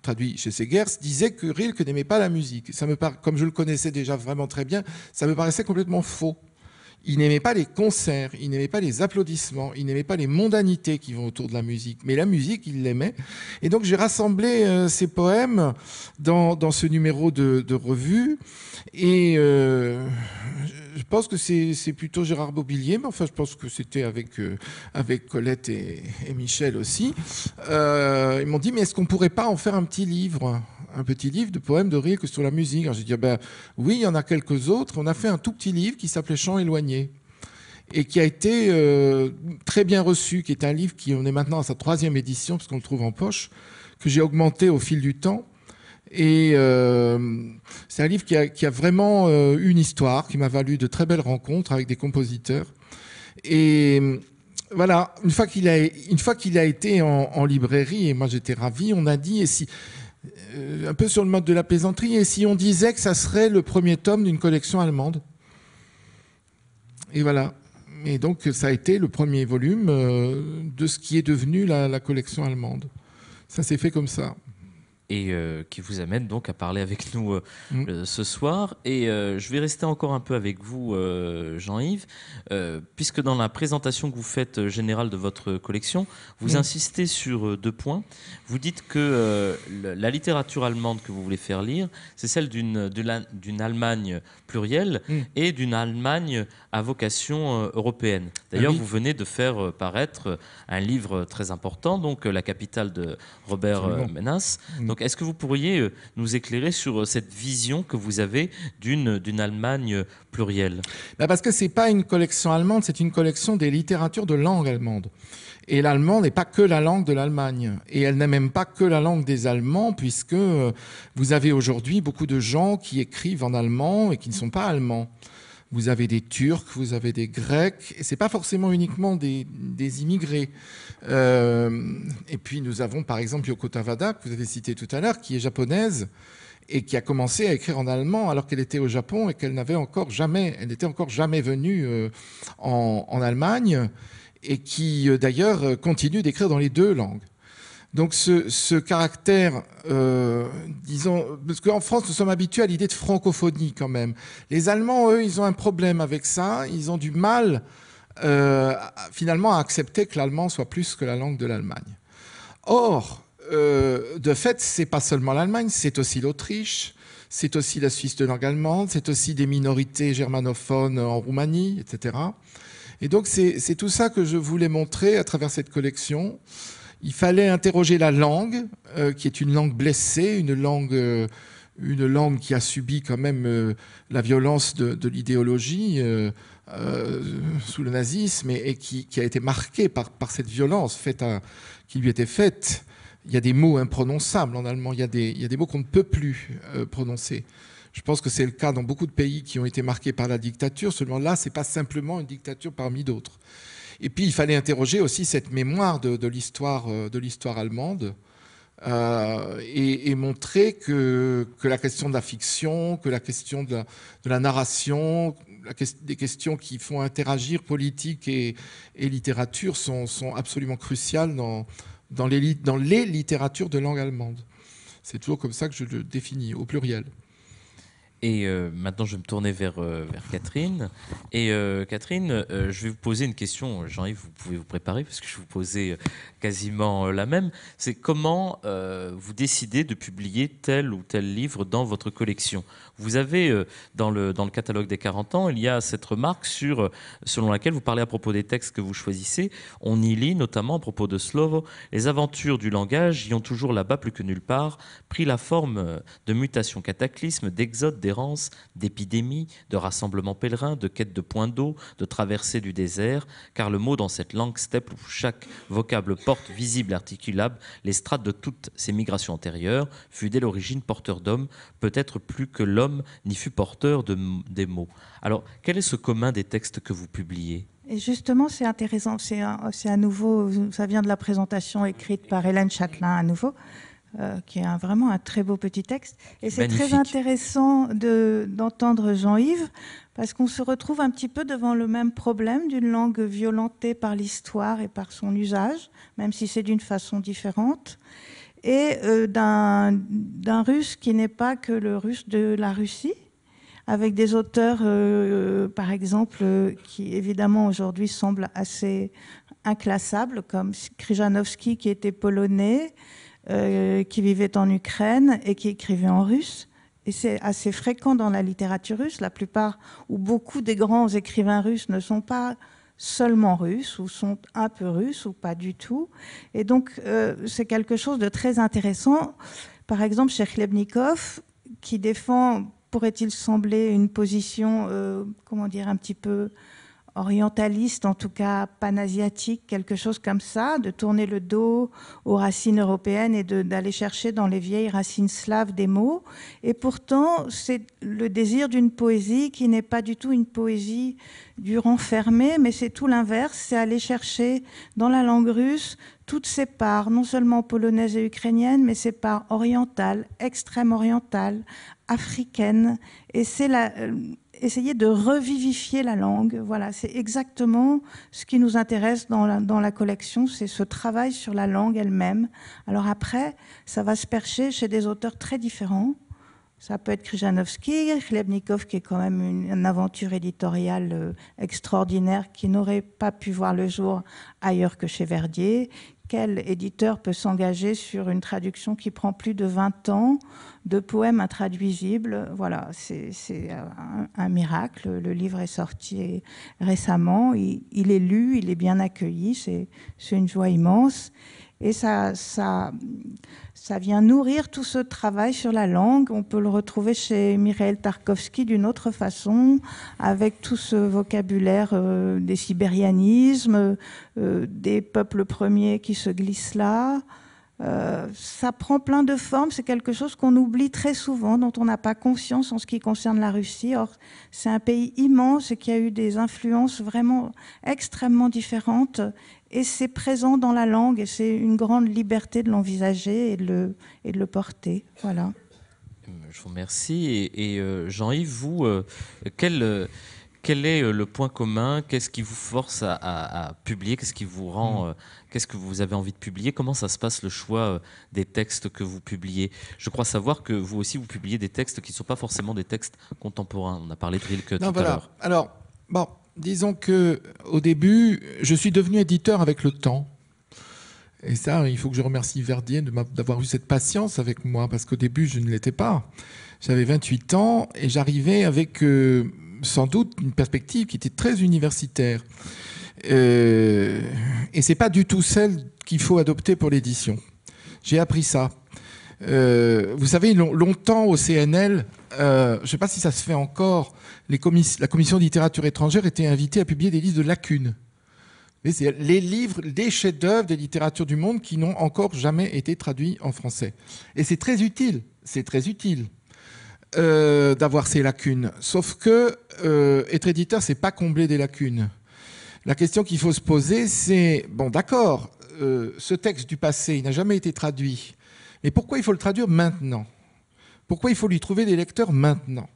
traduit chez Segers, disait que Rilke n'aimait pas la musique. Ça me Comme je le connaissais déjà vraiment très bien, ça me paraissait complètement faux. Il n'aimait pas les concerts, il n'aimait pas les applaudissements, il n'aimait pas les mondanités qui vont autour de la musique, mais la musique, il l'aimait. Et donc j'ai rassemblé ces euh, poèmes dans, dans, ce numéro de, revue, et euh, je pense que c'est plutôt Gérard Bobillier, mais enfin je pense que c'était avec, euh, avec Colette et, et Michel aussi. ils m'ont dit, mais est-ce qu'on pourrait pas en faire un petit livre un petit livre de poèmes de que sur la musique. Alors j'ai dit, ah ben, oui, il y en a quelques autres. On a fait un tout petit livre qui s'appelait Chants éloignés et qui a été euh, très bien reçu, qui est un livre qui on est maintenant à sa troisième édition, parce qu'on le trouve en poche, que j'ai augmenté au fil du temps. Et euh, c'est un livre qui a, vraiment euh, une histoire, qui m'a valu de très belles rencontres avec des compositeurs. Et voilà, une fois qu'il a, a été en, en librairie, et moi j'étais ravi, on a dit, et si, euh, un peu sur le mode de la plaisanterie, et si on disait que ça serait le premier tome d'une collection allemande. Et voilà. Et donc ça a été le premier volume euh, de ce qui est devenu la, la collection allemande. Ça s'est fait comme ça et euh, qui vous amène donc à parler avec nous euh, mm. ce soir. Et euh, je vais rester encore un peu avec vous, Jean-Yves, puisque dans la présentation que vous faites générale de votre collection, vous mm. insistez sur deux points. Vous dites que la littérature allemande que vous voulez faire lire, c'est celle d'une d'une Allemagne plurielle mm. et d'une Allemagne à vocation européenne. Ah D'ailleurs, vous venez de faire paraître un livre très important, donc La capitale de Robert Menas est-ce que vous pourriez euh, nous éclairer sur euh, cette vision que vous avez d'une euh, Allemagne plurielle bah, Parce que ce n'est pas une collection allemande, c'est une collection des littératures de langue allemande. Et l'allemand n'est pas que la langue de l'Allemagne. Et elle n'est même pas que la langue des Allemands, puisque vous avez aujourd'hui beaucoup de gens qui écrivent en allemand et qui ne sont pas allemands. Vous avez des Turcs, vous avez des Grecs, et ce n'est pas forcément uniquement des, immigrés. Euh, et puis nous avons par exemple Yoko Tawada, que vous avez cité tout à l'heure, qui est japonaise et qui a commencé à écrire en allemand alors qu'elle était au Japon et qu'elle n'avait encore jamais, elle n'était encore jamais venue euh, en Allemagne, et qui euh, d'ailleurs continue d'écrire dans les deux langues. Donc ce, caractère, euh, disons, parce qu'en France, nous sommes habitués à l'idée de francophonie quand même. Les Allemands, eux, ils ont un problème avec ça, ils ont du mal euh, finalement à accepter que l'allemand soit plus que la langue de l'Allemagne. Or, euh, de fait, c'est pas seulement l'Allemagne, c'est aussi l'Autriche, c'est aussi la Suisse de langue allemande, c'est aussi des minorités germanophones en Roumanie, etc. Et donc c'est tout ça que je voulais montrer à travers cette collection. Il fallait interroger la langue, euh, qui est une langue blessée, une langue, euh, une langue qui a subi quand même euh, la violence de, l'idéologie sous le nazisme et, qui, a été marquée par, cette violence faite qui lui était faite. Il y a des mots imprononçables en allemand, il y a des, il y a des mots qu'on ne peut plus prononcer. Je pense que c'est le cas dans beaucoup de pays qui ont été marqués par la dictature, seulement là, ce n'est pas simplement une dictature parmi d'autres. Et puis il fallait interroger aussi cette mémoire de, de l'histoire euh, allemande euh, et, montrer que, la question de la fiction, que la question de la, narration, des questions qui font interagir politique et, littérature sont, absolument cruciales dans les littératures de langue allemande. C'est toujours comme ça que je le définis, au pluriel. Et euh, maintenant, je vais me tourner vers, euh, Catherine. Et euh, Catherine, je vais vous poser une question. Jean-Yves, vous pouvez vous préparer parce que je vais vous poser quasiment la même. C'est comment vous décidez de publier tel ou tel livre dans votre collection Vous avez, dans, le, dans le catalogue des 40 ans, il y a cette remarque sur, selon laquelle vous parlez à propos des textes que vous choisissez. On y lit notamment à propos de Slovo Les aventures du langage y ont toujours là-bas, plus que nulle part, pris la forme de mutations cataclysmes, d'exodes, des d'épidémie, de rassemblement pèlerin, de quête de points d'eau, de traversée du désert, car le mot dans cette langue steppe où chaque vocable porte visible, articulable, les strates de toutes ces migrations antérieures, fut dès l'origine porteur d'hommes, peut-être plus que l'homme n'y fut porteur des mots. Alors, quel est ce commun des textes que vous publiez et justement, c'est intéressant, c'est à nouveau, ça vient de la présentation écrite par Hélène Châtelain à nouveau. Euh, qui est vraiment un très beau petit texte. Et c'est très intéressant d'entendre Jean-Yves, parce qu'on se retrouve un petit peu devant le même problème d'une langue violentée par l'histoire et par son usage, même si c'est d'une façon différente, et euh, d'un russe qui n'est pas que le russe de la Russie, avec des auteurs, euh, par exemple, qui évidemment aujourd'hui semblent assez inclassables, comme Krzyżanowski qui était polonais, euh, qui vivait en Ukraine et qui écrivait en russe. Et c'est assez fréquent dans la littérature russe. La plupart ou beaucoup des grands écrivains russes ne sont pas seulement russes ou sont un peu russes ou pas du tout. Et donc euh, c'est quelque chose de très intéressant. Par exemple, chez Khlebnikov, qui défend, pourrait-il sembler, une position, euh, comment dire, un petit peu orientaliste, en tout cas panasiatique, quelque chose comme ça, de tourner le dos aux racines européennes et d'aller chercher dans les vieilles racines slaves des mots. Et pourtant, c'est le désir d'une poésie qui n'est pas du tout une poésie du renfermé, mais c'est tout l'inverse, c'est aller chercher dans la langue russe toutes ses parts, non seulement polonaises et ukrainiennes, mais ses parts orientales, extrême orientales, africaines. Et c'est la, euh, essayer de revivifier la langue. Voilà, c'est exactement ce qui nous intéresse dans la, collection, c'est ce travail sur la langue elle-même. Alors après, ça va se percher chez des auteurs très différents. Ça peut être Chlebnikov, qui est quand même une aventure éditoriale euh, extraordinaire, qui n'aurait pas pu voir le jour ailleurs que chez Verdier, quel éditeur peut s'engager sur une traduction qui prend plus de 20 ans de poèmes intraduisibles Voilà, c'est un, miracle. Le livre est sorti récemment, il est lu, il est bien accueilli, c'est une joie immense. Et ça, ça, vient nourrir tout ce travail sur la langue. On peut le retrouver chez Mireille Tarkovsky d'une autre façon, avec tout ce vocabulaire euh, des sibérianismes, euh, des peuples premiers qui se glissent là. Euh, ça prend plein de formes, c'est quelque chose qu'on oublie très souvent, dont on n'a pas conscience en ce qui concerne la Russie. Or, c'est un pays immense et qui a eu des influences vraiment extrêmement différentes, et c'est présent dans la langue, et c'est une grande liberté de l'envisager et, de le, et de le porter. Voilà. Euh, je vous remercie. Et, euh, Jean-Yves, vous, quelle... quel quel est euh, le point commun Qu'est-ce qui vous force à, publier Qu'est-ce qui vous rend mm. euh, Qu'est-ce que vous avez envie de publier Comment ça se passe le choix euh, des textes que vous publiez Je crois savoir que vous aussi vous publiez des textes qui ne sont pas forcément des textes contemporains. On a parlé de Rilke tout à l'heure. Alors, bon, disons que au début, je suis devenu éditeur avec le temps. Et ça, il faut que je remercie Verdier d'avoir eu cette patience avec moi, parce qu'au début, je ne l'étais pas. J'avais 28 ans et j'arrivais avec sans doute une perspective qui était très universitaire. Euh, et c'est pas du tout celle qu'il faut adopter pour l'édition. J'ai appris ça. Euh, vous savez, longtemps au CNL, euh, je ne sais pas si ça se fait encore, les la commission de littérature étrangère était invitée à publier des listes de lacunes. les livres, les chefs-d'œuvre des littératures du monde qui n'ont encore jamais été traduits en français. Et c'est très utile. C'est très utile. Euh, d'avoir ces lacunes. Sauf que euh, être éditeur, c'est pas combler des lacunes. La question qu'il faut se poser, c'est bon, d'accord, euh, ce texte du passé, il n'a jamais été traduit. Mais pourquoi il faut le traduire maintenant Pourquoi il faut lui trouver des lecteurs maintenant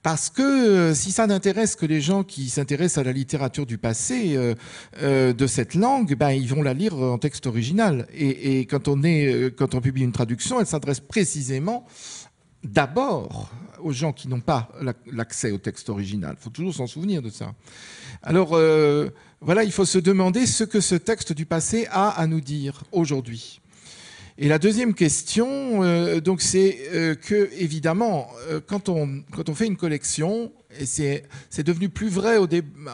parce que si ça n'intéresse que les gens qui s'intéressent à la littérature du passé de cette langue, ben, ils vont la lire en texte original. Et, quand, on quand on publie une traduction, elle s'adresse précisément d'abord aux gens qui n'ont pas l'accès au texte original. Il faut toujours s'en souvenir de ça. Alors euh, voilà, il faut se demander ce que ce texte du passé a à nous dire aujourd'hui. Et la deuxième question, euh, donc, c'est euh, que évidemment, quand on quand on fait une collection, et c'est devenu plus vrai au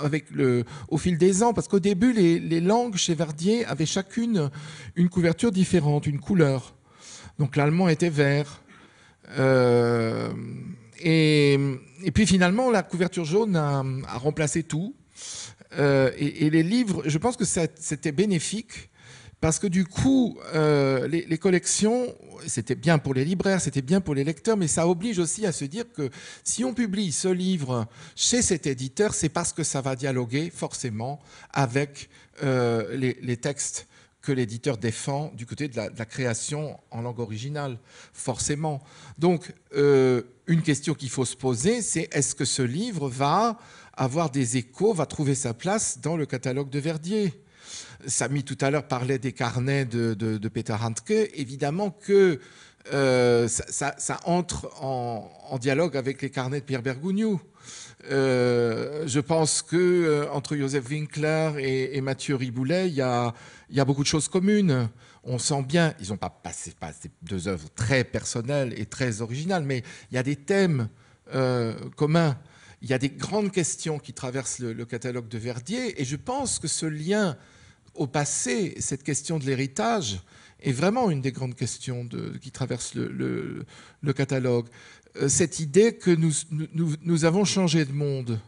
avec le au fil des ans, parce qu'au début, les, les, langues chez Verdier avaient chacune une couverture différente, une couleur. Donc l'allemand était vert, euh, et, puis finalement, la couverture jaune a, remplacé tout. Euh, et, les livres, je pense que c'était bénéfique parce que du coup, euh, les, collections, c'était bien pour les libraires, c'était bien pour les lecteurs, mais ça oblige aussi à se dire que si on publie ce livre chez cet éditeur, c'est parce que ça va dialoguer forcément avec les, textes que l'éditeur défend du côté de la, création en langue originale, forcément. Donc, euh, une question qu'il faut se poser, c'est est-ce que ce livre va avoir des échos, va trouver sa place dans le catalogue de Verdier Samy tout à l'heure parlait des carnets de, Peter Handke. Évidemment que euh, ça, entre en, dialogue avec les carnets de Pierre Bergougnou. Euh, je pense que euh, entre Joseph Winkler et, Mathieu Riboulet, il y a, beaucoup de choses communes. On sent bien, ils n'ont pas passé deux œuvres très personnelles et très originales, mais il y a des thèmes euh, communs. Il y a des grandes questions qui traversent le, catalogue de Verdier, et je pense que ce lien au passé, cette question de l'héritage, est vraiment une des grandes questions qui traverse le catalogue. Euh, cette idée que nous, avons changé de monde.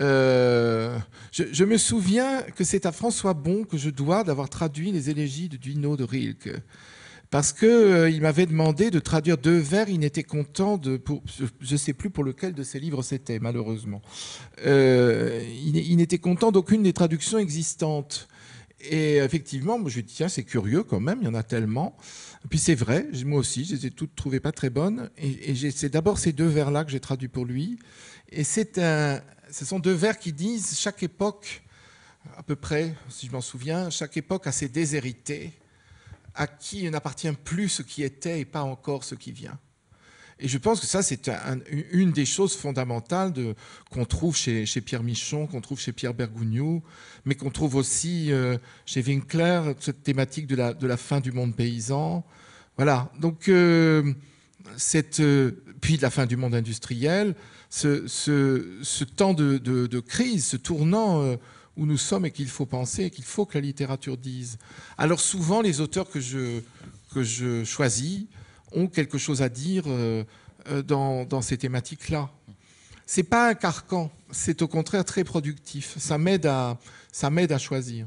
Euh, je, me souviens que c'est à François Bon que je dois d'avoir traduit les élégies de Duino de Rilke. Parce qu'il euh, il m'avait demandé de traduire deux vers, il n'était content de, je ne sais plus pour lequel de ses livres c'était, malheureusement. il, n'était content d'aucune des traductions existantes. Et effectivement, je lui dis, tiens, c'est curieux quand même, il y en a tellement. Et puis c'est vrai, moi aussi, je les ai toutes trouvées pas très bonnes. Et, c'est d'abord ces deux vers-là que j'ai traduits pour lui. Et un, ce sont deux vers qui disent chaque époque, à peu près, si je m'en souviens, chaque époque a ses déshérités, à qui n'appartient plus ce qui était et pas encore ce qui vient. Et je pense que ça, c'est une des choses fondamentales de, qu'on trouve chez, Pierre Michon, qu'on trouve chez Pierre Bergougnou, mais qu'on trouve aussi euh, chez Winkler, cette thématique de la, fin du monde paysan. Voilà. Donc, euh, cette, euh, puis de la fin du monde industriel, ce, temps de, crise, ce tournant où nous sommes et qu'il faut penser et qu'il faut que la littérature dise. Alors, souvent, les auteurs que que je choisis, ont quelque chose à dire euh, euh, dans, ces thématiques-là. Ce n'est pas un carcan, c'est au contraire très productif. Ça m'aide à, choisir.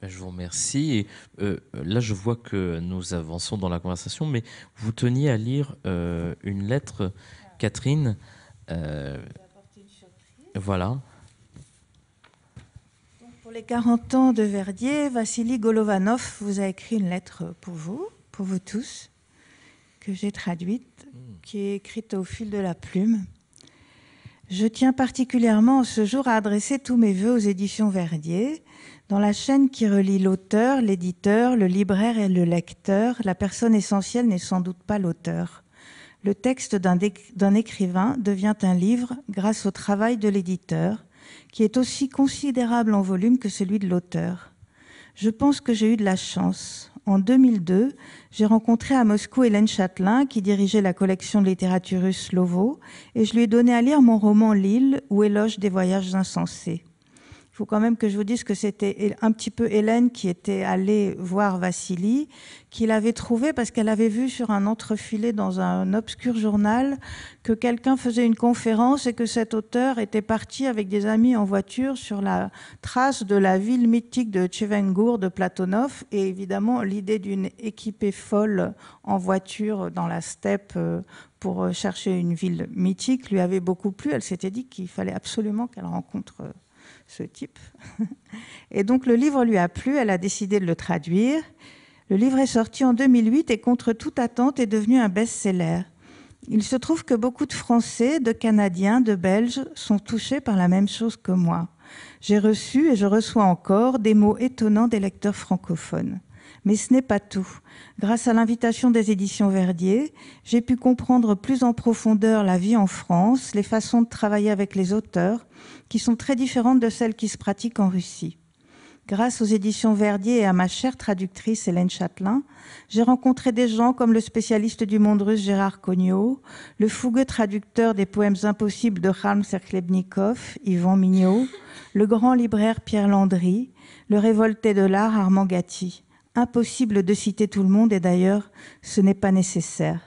Ben, je vous remercie. Euh, là, je vois que nous avançons dans la conversation, mais vous teniez à lire une lettre, Catherine. voilà. pour les 40 ans de Verdier, Vassili Golovanov vous a écrit une lettre pour vous pour vous tous, que j'ai traduite, hmm. qui est écrite au fil de la plume. Je tiens particulièrement ce jour à adresser tous mes voeux aux éditions Verdier, dans la chaîne qui relie l'auteur, l'éditeur, le libraire et le lecteur. La personne essentielle n'est sans doute pas l'auteur. Le texte d'un écrivain devient un livre grâce au travail de l'éditeur, qui est aussi considérable en volume que celui de l'auteur. Je pense que j'ai eu de la chance en 2002, j'ai rencontré à Moscou Hélène Châtelain, qui dirigeait la collection de littérature russe Slovo, et je lui ai donné à lire mon roman L'île où éloge des voyages insensés il faut quand même que je vous dise que c'était un petit peu Hélène qui était allée voir Vassili, qui l'avait trouvé parce qu'elle avait vu sur un entrefilet dans un obscur journal que quelqu'un faisait une conférence et que cet auteur était parti avec des amis en voiture sur la trace de la ville mythique de Tchevengour de Platonov. Et évidemment, l'idée d'une équipée folle en voiture dans la steppe euh, pour chercher une ville mythique lui avait beaucoup plu. Elle s'était dit qu'il fallait absolument qu'elle rencontre euh, ce type. Et donc le livre lui a plu, elle a décidé de le traduire. Le livre est sorti en 2008 et contre toute attente est devenu un best-seller. Il se trouve que beaucoup de Français, de Canadiens, de Belges sont touchés par la même chose que moi. J'ai reçu et je reçois encore des mots étonnants des lecteurs francophones. Mais ce n'est pas tout. Grâce à l'invitation des éditions Verdier, j'ai pu comprendre plus en profondeur la vie en France, les façons de travailler avec les auteurs, qui sont très différentes de celles qui se pratiquent en Russie. Grâce aux éditions Verdier et à ma chère traductrice Hélène Châtelain, j'ai rencontré des gens comme le spécialiste du monde russe Gérard Cognot, le fougueux traducteur des poèmes impossibles de Khalm Serklebnikov, Yvan Mignot, le grand libraire Pierre Landry, le révolté de l'art Armand Gatti. Impossible de citer tout le monde et d'ailleurs ce n'est pas nécessaire.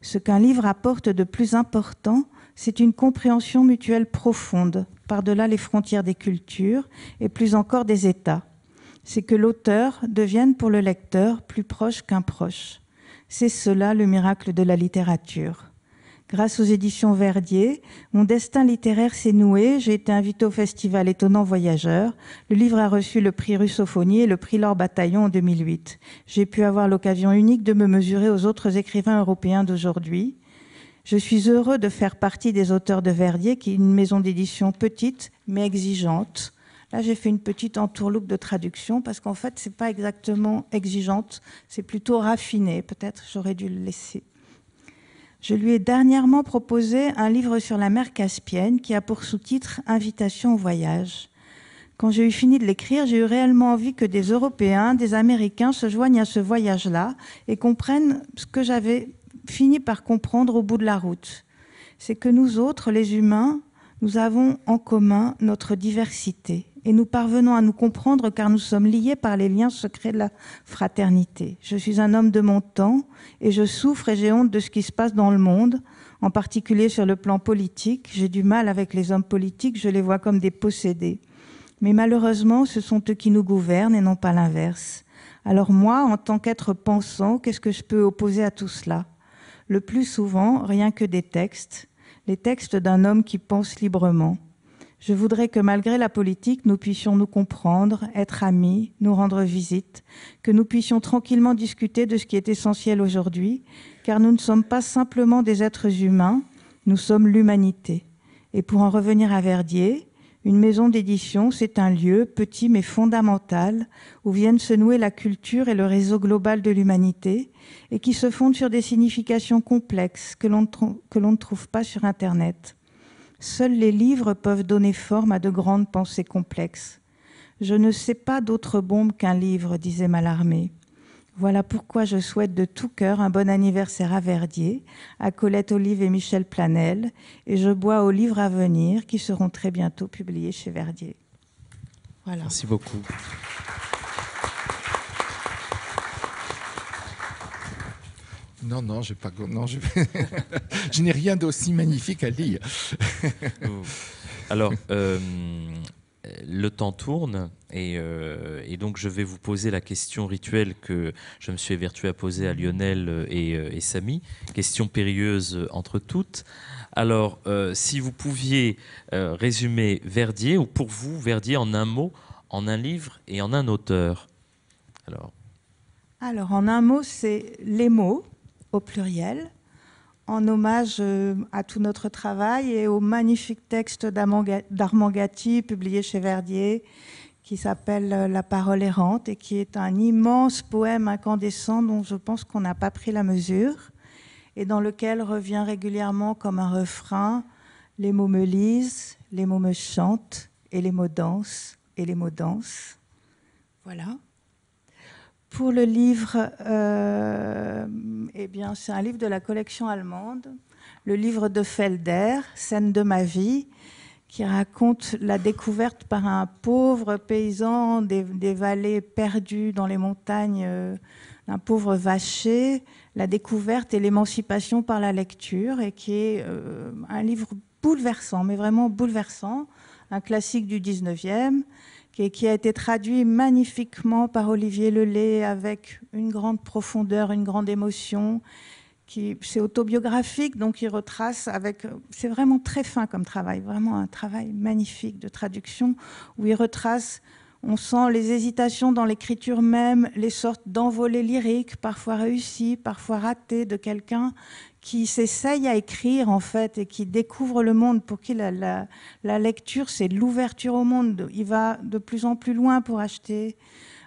Ce qu'un livre apporte de plus important, c'est une compréhension mutuelle profonde, par-delà les frontières des cultures et plus encore des États. C'est que l'auteur devienne pour le lecteur plus proche qu'un proche. C'est cela le miracle de la littérature grâce aux éditions Verdier. Mon destin littéraire s'est noué. J'ai été invitée au festival Étonnant Voyageur. Le livre a reçu le prix Russophonie et le prix Laure Bataillon en 2008. J'ai pu avoir l'occasion unique de me mesurer aux autres écrivains européens d'aujourd'hui. Je suis heureux de faire partie des auteurs de Verdier, qui est une maison d'édition petite mais exigeante. Là, j'ai fait une petite entourloupe de traduction parce qu'en fait, c'est pas exactement exigeante, c'est plutôt raffiné. Peut-être j'aurais dû le laisser. Je lui ai dernièrement proposé un livre sur la mer Caspienne qui a pour sous-titre Invitation au voyage. Quand j'ai eu fini de l'écrire, j'ai eu réellement envie que des Européens, des Américains se joignent à ce voyage-là et comprennent ce que j'avais fini par comprendre au bout de la route. C'est que nous autres, les humains, nous avons en commun notre diversité et nous parvenons à nous comprendre car nous sommes liés par les liens secrets de la fraternité. Je suis un homme de mon temps et je souffre et j'ai honte de ce qui se passe dans le monde, en particulier sur le plan politique. J'ai du mal avec les hommes politiques, je les vois comme des possédés. Mais malheureusement, ce sont eux qui nous gouvernent et non pas l'inverse. Alors moi, en tant qu'être pensant, qu'est-ce que je peux opposer à tout cela Le plus souvent, rien que des textes, les textes d'un homme qui pense librement. Je voudrais que malgré la politique, nous puissions nous comprendre, être amis, nous rendre visite, que nous puissions tranquillement discuter de ce qui est essentiel aujourd'hui, car nous ne sommes pas simplement des êtres humains, nous sommes l'humanité. Et pour en revenir à Verdier, une maison d'édition, c'est un lieu petit mais fondamental où viennent se nouer la culture et le réseau global de l'humanité et qui se fonde sur des significations complexes que l'on ne, ne trouve pas sur Internet. Seuls les livres peuvent donner forme à de grandes pensées complexes. Je ne sais pas d'autre bombe qu'un livre, disait Mallarmé. Voilà pourquoi je souhaite de tout cœur un bon anniversaire à Verdier, à Colette Olive et Michel Planel, et je bois aux livres à venir qui seront très bientôt publiés chez Verdier. Voilà. Merci beaucoup. Non, non, pas... non je... n'ai rien d'aussi magnifique à dire. Alors, euh, le temps tourne euh, et, donc je vais vous poser la question rituelle que je me suis évertué à poser à Lionel euh, et, Samy. Question périlleuse entre toutes. Alors, si vous pouviez résumer Verdier, ou pour vous, Verdier en un mot, en un livre et en un auteur. Alors, alors, en un mot, c'est les mots, au pluriel, en hommage euh, à tout notre travail et au magnifique texte d'Armand publié chez Verdier qui s'appelle euh, La parole errante et qui est un immense poème incandescent dont je pense qu'on n'a pas pris la mesure et dans lequel revient régulièrement comme un refrain les mots me lisent, les mots me chantent et les mots dansent et les mots dansent. Voilà. Pour le livre, euh, eh bien, c'est un livre de la collection allemande, le livre de Felder, Scène de ma vie, qui raconte la découverte par un pauvre paysan des, vallées perdues dans les montagnes euh, d'un pauvre vacher, la découverte et l'émancipation par la lecture, et qui est euh, un livre bouleversant, mais vraiment bouleversant, un classique du 19e qui a été traduit magnifiquement par Olivier Lelay avec une grande profondeur, une grande émotion. C'est autobiographique, donc il retrace avec. C'est vraiment très fin comme travail, vraiment un travail magnifique de traduction où il retrace on sent les hésitations dans l'écriture même, les sortes d'envolées lyriques, parfois réussies, parfois ratées, de quelqu'un qui s'essaye à écrire en fait et qui découvre le monde, pour qui la, la, lecture c'est l'ouverture au monde. Il va de plus en plus loin pour acheter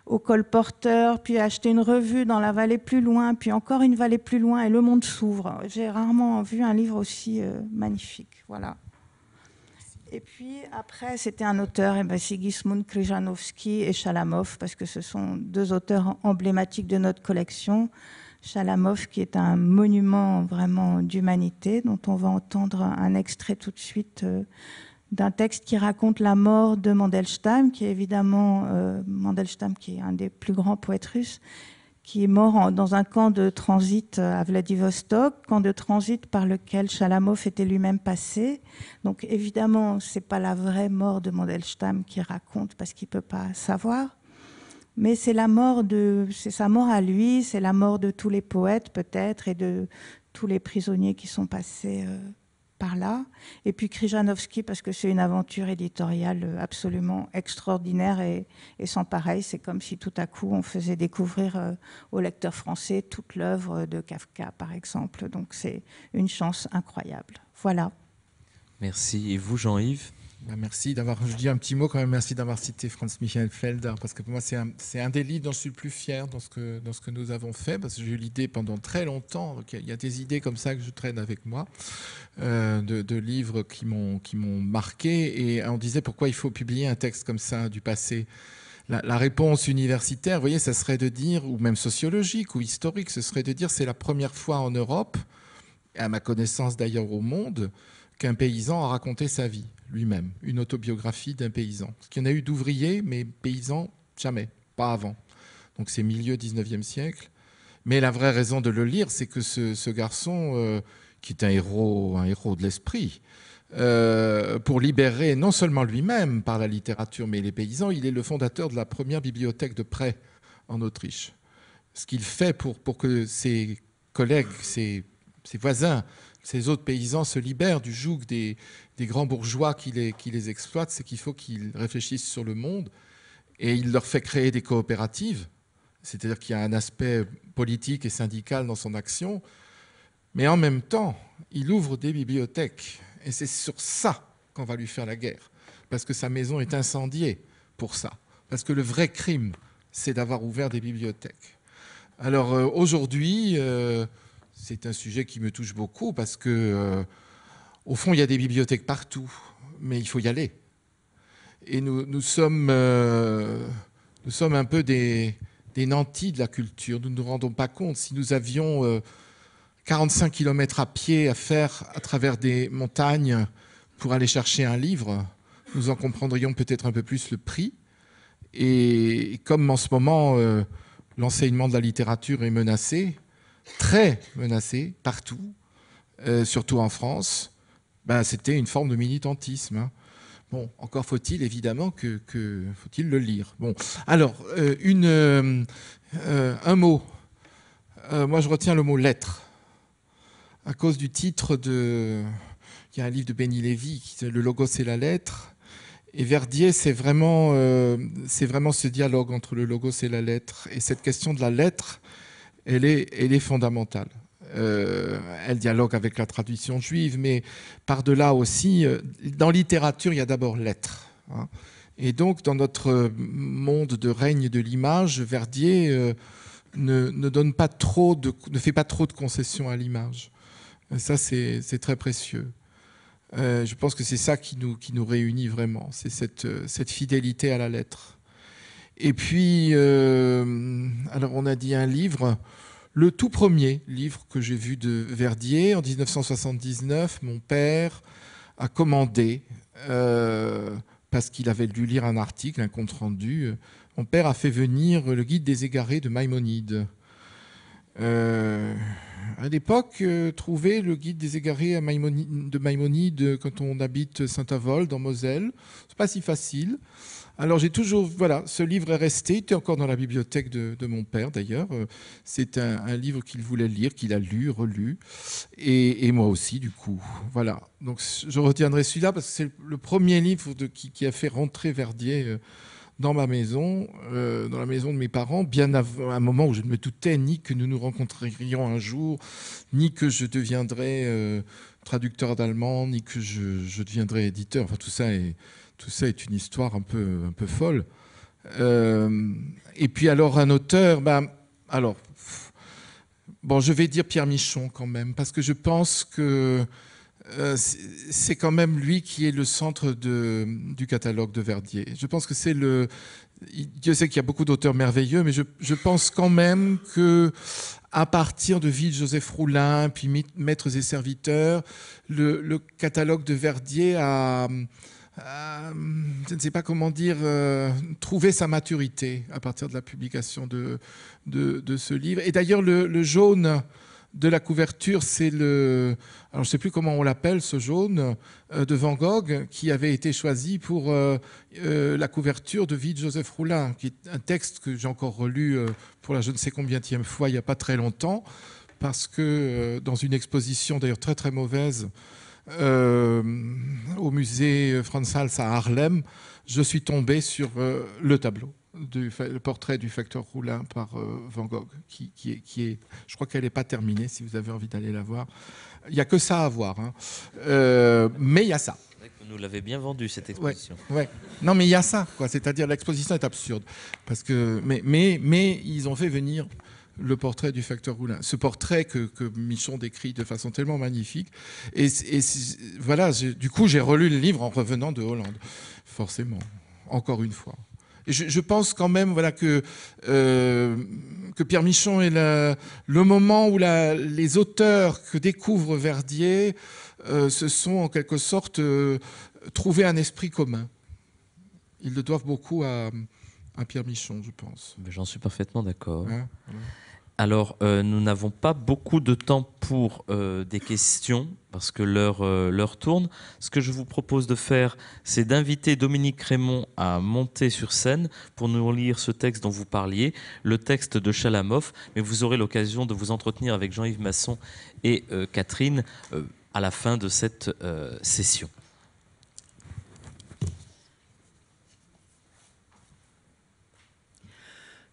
au colporteur, puis acheter une revue dans la vallée plus loin, puis encore une vallée plus loin, et le monde s'ouvre. J'ai rarement vu un livre aussi euh, magnifique. Voilà. Et puis après, c'était un auteur, eh ben, et Sigismund Krijanowski et Chalamov, parce que ce sont deux auteurs emblématiques de notre collection. Chalamov, qui est un monument vraiment d'humanité, dont on va entendre un extrait tout de suite euh, d'un texte qui raconte la mort de Mandelstam, qui est évidemment euh, Mandelstam, qui est un des plus grands poètes russes, qui est mort dans un camp de transit euh, à Vladivostok, camp de transit par lequel Chalamov était lui-même passé. Donc évidemment, c'est pas la vraie mort de Mandelstam qui raconte parce qu'il ne peut pas savoir mais c'est la mort de, c'est sa mort à lui, c'est la mort de tous les poètes peut-être et de tous les prisonniers qui sont passés euh, par là. Et puis Krijanovski parce que c'est une aventure éditoriale euh, absolument extraordinaire et, sans pareil. C'est comme si tout à coup on faisait découvrir euh, au aux lecteurs français toute l'œuvre de Kafka par exemple. Donc c'est une chance incroyable. Voilà. Merci. Et vous Jean-Yves bah, merci d'avoir, je dis un petit mot quand même, merci d'avoir cité Franz Michael Felder, hein, parce que pour moi c'est un, un, des livres dont je suis le plus fier dans ce que, dans ce que nous avons fait, parce que j'ai eu l'idée pendant très longtemps, donc il y, a des idées comme ça que je traîne avec moi, euh, de, livres qui m'ont marqué, et on disait pourquoi il faut publier un texte comme ça du passé. La, réponse universitaire, vous voyez, ça serait de dire, ou même sociologique ou historique, ce serait de dire c'est la première fois en Europe, à ma connaissance d'ailleurs au monde, qu'un paysan a raconté sa vie lui-même, une autobiographie d'un paysan. Il qu'il y en a eu d'ouvriers, mais paysans, jamais, pas avant. Donc c'est milieu 19e siècle. Mais la vraie raison de le lire, c'est que ce, garçon, euh, qui est un héros, un héros de l'esprit, euh, pour libérer non seulement lui-même par la littérature, mais les paysans, il est le fondateur de la première bibliothèque de prêt en Autriche. Ce qu'il fait pour, que ses collègues, ses voisins, ces autres paysans se libèrent du joug des, grands bourgeois qui les, qui les exploitent, c'est qu'il faut qu'ils réfléchissent sur le monde et il leur fait créer des coopératives, c'est-à-dire qu'il y a un aspect politique et syndical dans son action, mais en même temps, il ouvre des bibliothèques et c'est sur ça qu'on va lui faire la guerre, parce que sa maison est incendiée pour ça, parce que le vrai crime, c'est d'avoir ouvert des bibliothèques. Alors euh, aujourd'hui, euh, c'est un sujet qui me touche beaucoup parce que, euh, au fond, il y a des bibliothèques partout, mais il faut y aller. Et nous, sommes, euh, nous sommes un peu des, nantis de la culture. Nous ne nous rendons pas compte. Si nous avions 45 euh, km à pied à faire à travers des montagnes pour aller chercher un livre, nous en comprendrions peut-être un peu plus le prix. Et comme en ce moment, l'enseignement de la littérature est menacé, très menacé, partout, euh, surtout en France, ben, c'était une forme de militantisme. Hein. Bon, encore faut-il évidemment que, faut-il le lire. Bon, alors euh, euh, un mot. moi, je retiens le mot lettre à cause du titre de. Il y a un livre de Benny Lévy, qui Le logo, c'est la lettre. Et Verdier, c'est vraiment, c'est vraiment ce dialogue entre le logo c'est la lettre. Et cette question de la lettre, elle est, fondamentale. Euh, elle dialogue avec la tradition juive, mais par-delà aussi, euh, dans littérature, il y a d'abord l'être. Hein. Et donc, dans notre monde de règne de l'image, Verdier euh, ne, ne, donne pas trop de, ne fait pas trop de concessions à l'image. Ça, c'est très précieux. je pense que c'est ça qui nous, qui nous réunit vraiment, c'est cette, cette fidélité à la lettre. Et puis, euh, alors on a dit un livre, le tout premier livre que j'ai vu de Verdier en 1979, mon père a commandé, euh, parce qu'il avait dû lire un article, un compte-rendu, euh, mon père a fait venir le guide des égarés de Maïmonide. à l'époque, trouver le guide des égarés de Maïmonide quand on habite Saint-Avold, en Moselle, c'est pas si facile. Alors j'ai toujours, voilà, ce livre est resté, il était encore dans la bibliothèque de, mon père d'ailleurs. Euh, c'est un, livre qu'il voulait lire, qu'il a lu, relu, et, moi aussi du coup. Voilà, donc je retiendrai celui-là parce que c'est le premier livre qui, a fait rentrer Verdier euh, dans ma maison, euh, dans la maison de mes parents, bien avant un moment où je ne me doutais ni que nous nous rencontrerions un jour, ni que je deviendrais traducteur d'allemand, ni que je, je deviendrais éditeur. Enfin, tout ça est tout ça est une histoire un peu, un peu folle. Euh, et puis alors un auteur, ben, alors, bon, je vais dire Pierre Michon quand même, parce que je pense que euh, c'est quand même lui qui est le centre de, du catalogue de Verdier. Je pense que c'est le... Dieu sait qu'il y a beaucoup d'auteurs merveilleux, mais je, pense quand même que à partir de Ville Joseph Roulin, puis Maîtres et Serviteurs, le, le catalogue de Verdier a... Euh, je ne sais pas comment dire, euh, trouver sa maturité à partir de la publication de, de, ce livre. Et d'ailleurs, le, jaune de la couverture, c'est le, alors je ne sais plus comment on l'appelle, ce jaune euh, de Van Gogh, qui avait été choisi pour la couverture de Vie de Joseph Roulin, qui est un texte que j'ai encore relu pour la je ne sais combienième fois il n'y a pas très longtemps, parce que dans une exposition d'ailleurs très très mauvaise, euh, au musée Franz Hals à Harlem, je suis tombé sur euh, le tableau, du, le portrait du facteur Roulin par euh, Van Gogh, qui, est, qui est, je crois qu'elle n'est pas terminée, si vous avez envie d'aller la voir. Il n'y a que ça à voir, hein. mais il y a ça. Vous nous l'avez bien vendu cette exposition. ouais. Non, mais il y a ça, quoi. C'est-à-dire l'exposition est absurde, parce que mais mais mais ils ont fait venir le portrait du facteur Roulin, Ce portrait que, Michon décrit de façon tellement magnifique. Et, voilà, du coup, j'ai relu le livre en revenant de Hollande, forcément, encore une fois. Et je, pense quand même voilà, que, euh, que Pierre Michon est le moment où les auteurs que découvre Verdier euh, se sont en quelque sorte euh, trouvés un esprit commun. Ils le doivent beaucoup à, Pierre Michon, je pense. J'en suis parfaitement d'accord. Hein, alors, euh, nous n'avons pas beaucoup de temps pour euh, des questions parce que euh, l'heure tourne. Ce que je vous propose de faire, c'est d'inviter Dominique Raymond à monter sur scène pour nous lire ce texte dont vous parliez, le texte de Chalamoff. Mais vous aurez l'occasion de vous entretenir avec Jean-Yves Masson et Catherine à la fin de cette session.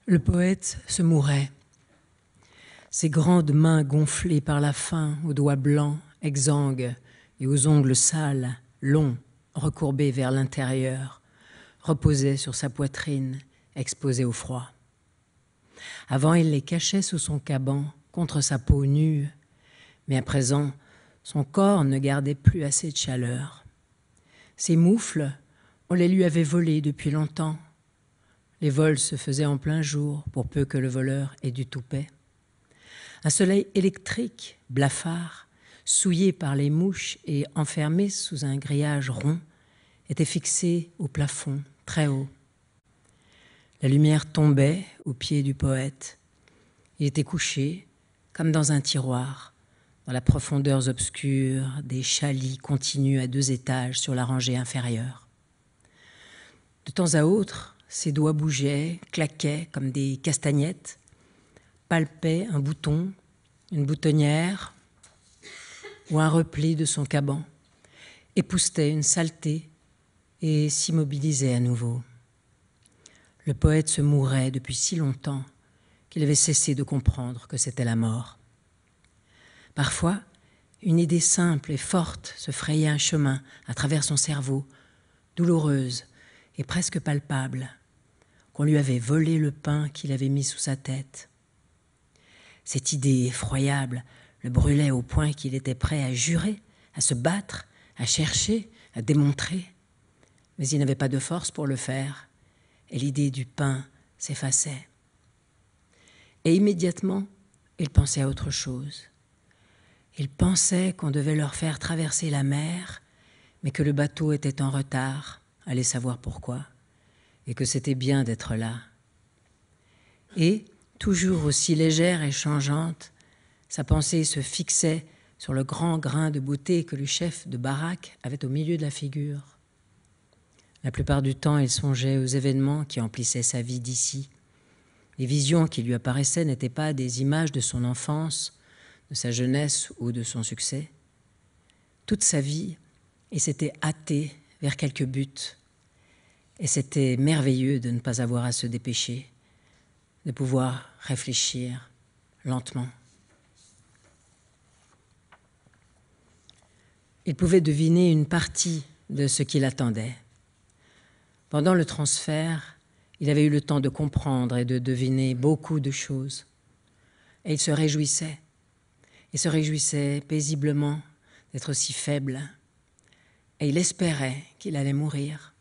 Le poète se mourait ses grandes mains gonflées par la faim, aux doigts blancs, exsangues, et aux ongles sales, longs, recourbés vers l'intérieur, reposaient sur sa poitrine, exposée au froid. Avant, il les cachait sous son caban, contre sa peau nue, mais à présent, son corps ne gardait plus assez de chaleur. Ses moufles, on les lui avait volées depuis longtemps. Les vols se faisaient en plein jour, pour peu que le voleur ait du toupet. Un soleil électrique, blafard, souillé par les mouches et enfermé sous un grillage rond, était fixé au plafond, très haut. La lumière tombait au pied du poète. Il était couché, comme dans un tiroir, dans la profondeur obscure des chalits continus à deux étages sur la rangée inférieure. De temps à autre, ses doigts bougeaient, claquaient comme des castagnettes, palpait un bouton, une boutonnière ou un repli de son caban, époustait une saleté et s'immobilisait à nouveau. Le poète se mourait depuis si longtemps qu'il avait cessé de comprendre que c'était la mort. Parfois, une idée simple et forte se frayait un chemin à travers son cerveau, douloureuse et presque palpable, qu'on lui avait volé le pain qu'il avait mis sous sa tête, cette idée effroyable le brûlait au point qu'il était prêt à jurer, à se battre, à chercher, à démontrer. Mais il n'avait pas de force pour le faire, et l'idée du pain s'effaçait. Et immédiatement, il pensait à autre chose. Il pensait qu'on devait leur faire traverser la mer, mais que le bateau était en retard, allait savoir pourquoi, et que c'était bien d'être là. Et Toujours aussi légère et changeante, sa pensée se fixait sur le grand grain de beauté que le chef de baraque avait au milieu de la figure. La plupart du temps, il songeait aux événements qui emplissaient sa vie d'ici. Les visions qui lui apparaissaient n'étaient pas des images de son enfance, de sa jeunesse ou de son succès. Toute sa vie, il s'était hâté vers quelques buts, et c'était merveilleux de ne pas avoir à se dépêcher de pouvoir réfléchir lentement. Il pouvait deviner une partie de ce qui l'attendait. Pendant le transfert, il avait eu le temps de comprendre et de deviner beaucoup de choses. Et il se réjouissait. Il se réjouissait paisiblement d'être si faible. Et il espérait qu'il allait mourir.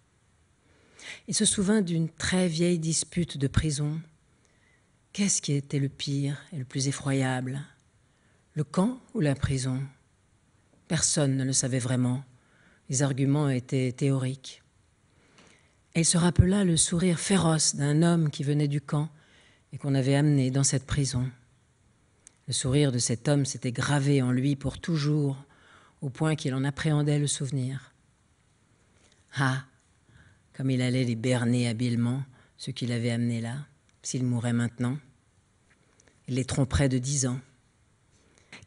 Il se souvint d'une très vieille dispute de prison Qu'est-ce qui était le pire et le plus effroyable Le camp ou la prison Personne ne le savait vraiment. Les arguments étaient théoriques. Elle se rappela le sourire féroce d'un homme qui venait du camp et qu'on avait amené dans cette prison. Le sourire de cet homme s'était gravé en lui pour toujours, au point qu'il en appréhendait le souvenir. Ah, comme il allait les berner habilement, ce qui avait amené là s'il mourait maintenant. Il les tromperait de dix ans.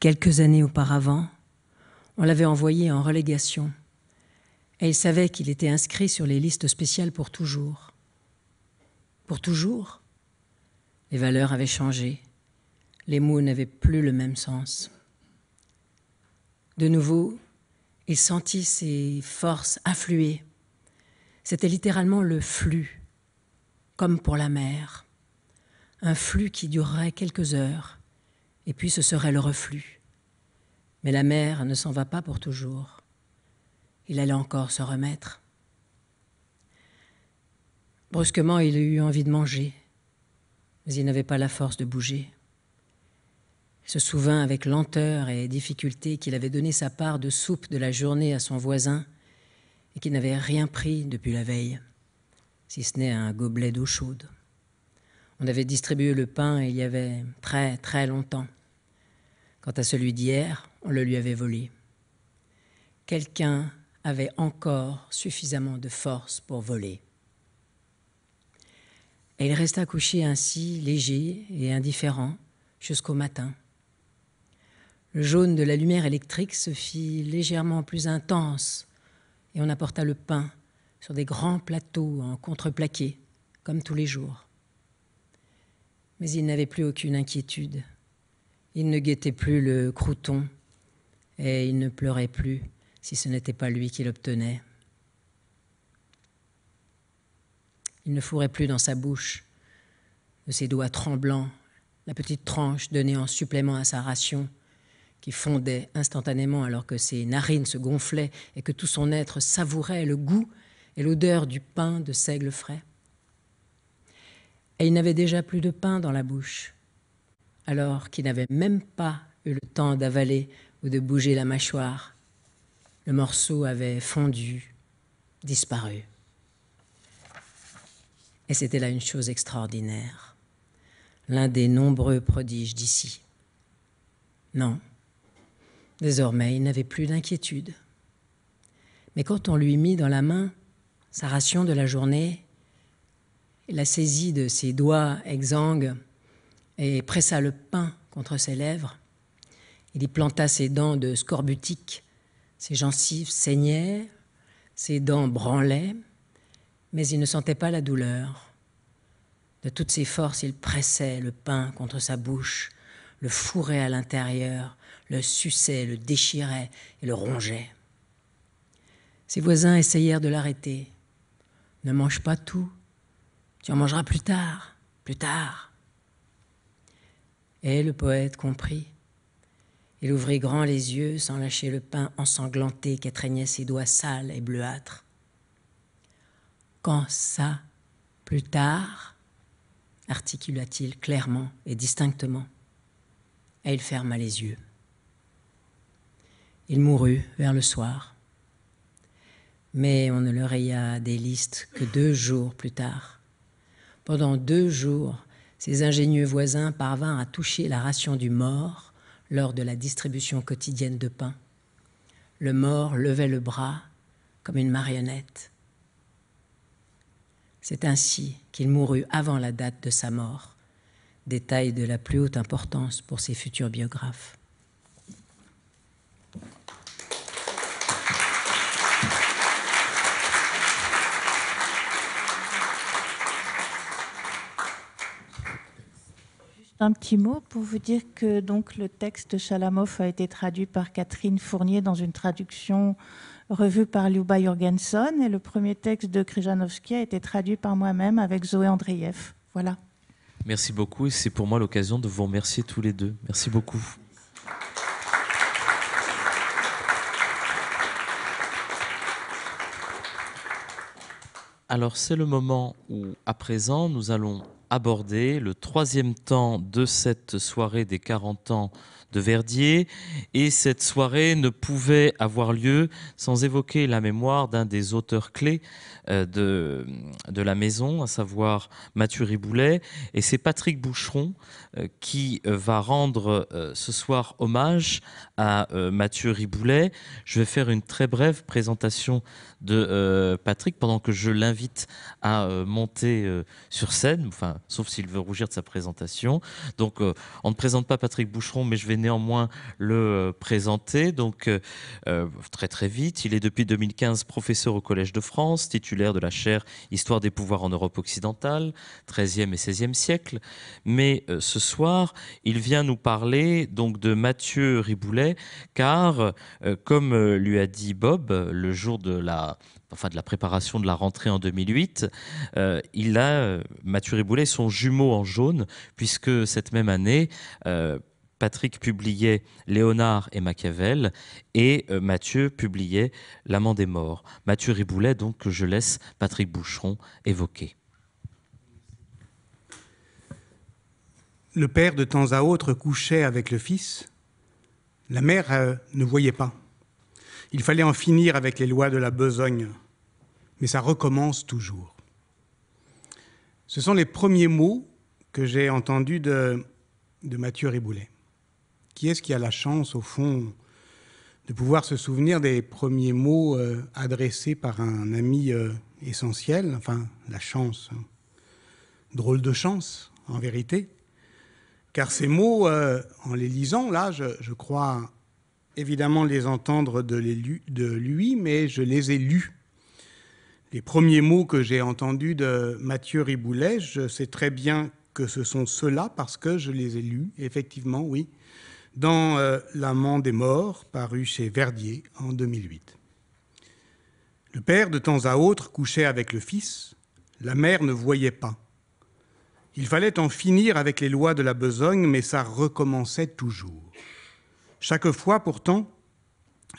Quelques années auparavant, on l'avait envoyé en relégation, et il savait qu'il était inscrit sur les listes spéciales pour toujours. Pour toujours Les valeurs avaient changé, les mots n'avaient plus le même sens. De nouveau, il sentit ses forces affluer. C'était littéralement le flux, comme pour la mer un flux qui durerait quelques heures, et puis ce serait le reflux. Mais la mer ne s'en va pas pour toujours. Il allait encore se remettre. Brusquement, il eut envie de manger, mais il n'avait pas la force de bouger. Il se souvint avec lenteur et difficulté qu'il avait donné sa part de soupe de la journée à son voisin et qu'il n'avait rien pris depuis la veille, si ce n'est un gobelet d'eau chaude. On avait distribué le pain il y avait très très longtemps. Quant à celui d'hier, on le lui avait volé. Quelqu'un avait encore suffisamment de force pour voler. Et il resta couché ainsi, léger et indifférent, jusqu'au matin. Le jaune de la lumière électrique se fit légèrement plus intense, et on apporta le pain sur des grands plateaux en contreplaqué, comme tous les jours. Mais il n'avait plus aucune inquiétude. Il ne guettait plus le crouton et il ne pleurait plus si ce n'était pas lui qui l'obtenait. Il ne fourrait plus dans sa bouche, de ses doigts tremblants, la petite tranche donnée en supplément à sa ration, qui fondait instantanément alors que ses narines se gonflaient et que tout son être savourait le goût et l'odeur du pain de seigle frais et il n'avait déjà plus de pain dans la bouche, alors qu'il n'avait même pas eu le temps d'avaler ou de bouger la mâchoire. Le morceau avait fondu, disparu. Et c'était là une chose extraordinaire, l'un des nombreux prodiges d'ici. Non, désormais il n'avait plus d'inquiétude. Mais quand on lui mit dans la main sa ration de la journée, il la saisit de ses doigts exsangues et pressa le pain contre ses lèvres. Il y planta ses dents de scorbutique. Ses gencives saignaient, ses dents branlaient, mais il ne sentait pas la douleur. De toutes ses forces, il pressait le pain contre sa bouche, le fourrait à l'intérieur, le suçait, le déchirait et le rongeait. Ses voisins essayèrent de l'arrêter. Ne mange pas tout, tu en mangeras plus tard, plus tard. Et le poète comprit. Il ouvrit grand les yeux sans lâcher le pain ensanglanté qu'étreignait ses doigts sales et bleuâtres. Quand ça, plus tard articula-t-il clairement et distinctement. Et il ferma les yeux. Il mourut vers le soir. Mais on ne le raya des listes que deux jours plus tard. Pendant deux jours, ses ingénieux voisins parvinrent à toucher la ration du mort lors de la distribution quotidienne de pain. Le mort levait le bras comme une marionnette. C'est ainsi qu'il mourut avant la date de sa mort, détail de la plus haute importance pour ses futurs biographes. un petit mot pour vous dire que donc le texte de Shalamov a été traduit par Catherine Fournier dans une traduction revue par Liuba Jorgensen et le premier texte de Krijanovski a été traduit par moi-même avec Zoé Andreev. Voilà. Merci beaucoup et c'est pour moi l'occasion de vous remercier tous les deux. Merci beaucoup. Alors c'est le moment où, à présent, nous allons aborder le troisième temps de cette soirée des 40 ans de Verdier. Et cette soirée ne pouvait avoir lieu sans évoquer la mémoire d'un des auteurs clés euh, de, de la maison, à savoir Mathieu Riboulet. Et c'est Patrick Boucheron euh, qui euh, va rendre ce soir hommage à Mathieu Riboulet. Je vais faire une très brève présentation de euh, Patrick pendant que je l'invite à euh, monter euh, sur scène, enfin, sauf s'il veut rougir de sa présentation. Donc, on ne présente pas Patrick Boucheron, mais je vais néanmoins le présenter. Donc, très très vite, il est depuis 2015 professeur au Collège de France, titulaire de la chaire Histoire des pouvoirs en Europe occidentale, 13e et 16e siècle. Mais ce soir, il vient nous parler donc de Mathieu Riboulet, car, comme lui a dit Bob, le jour de la enfin, de la préparation de la rentrée en 2008, euh, il a, euh, Mathieu Riboulet, son jumeau en jaune, puisque cette même année, euh, Patrick publiait Léonard et Machiavel et Mathieu publiait L'amant des morts. Mathieu Riboulet, donc, que je laisse Patrick Boucheron évoquer. Le père, de temps à autre, couchait avec le fils. La mère ne voyait pas. Il fallait en finir avec les lois de la besogne, mais ça recommence toujours. Ce sont les premiers mots que j'ai entendus de, de Mathieu Riboulet. Qui est-ce qui a la chance, au fond, de pouvoir se souvenir des premiers mots euh, adressés par un ami euh, essentiel, enfin la chance, hein. drôle de chance en vérité, car ces mots, euh, en les lisant, là, je crois évidemment les entendre de, lui, mais je les ai lus. Les premiers mots que j'ai entendus de Mathieu Riboulet, je sais très bien que ce sont ceux-là parce que je les ai lus, effectivement, oui, dans euh, L'amant des morts, paru chez Verdier en 2008. Le père, de temps à autre, couchait avec le fils. La mère ne voyait pas. Il fallait en finir avec les lois de la besogne, mais ça recommençait toujours. Chaque fois, pourtant,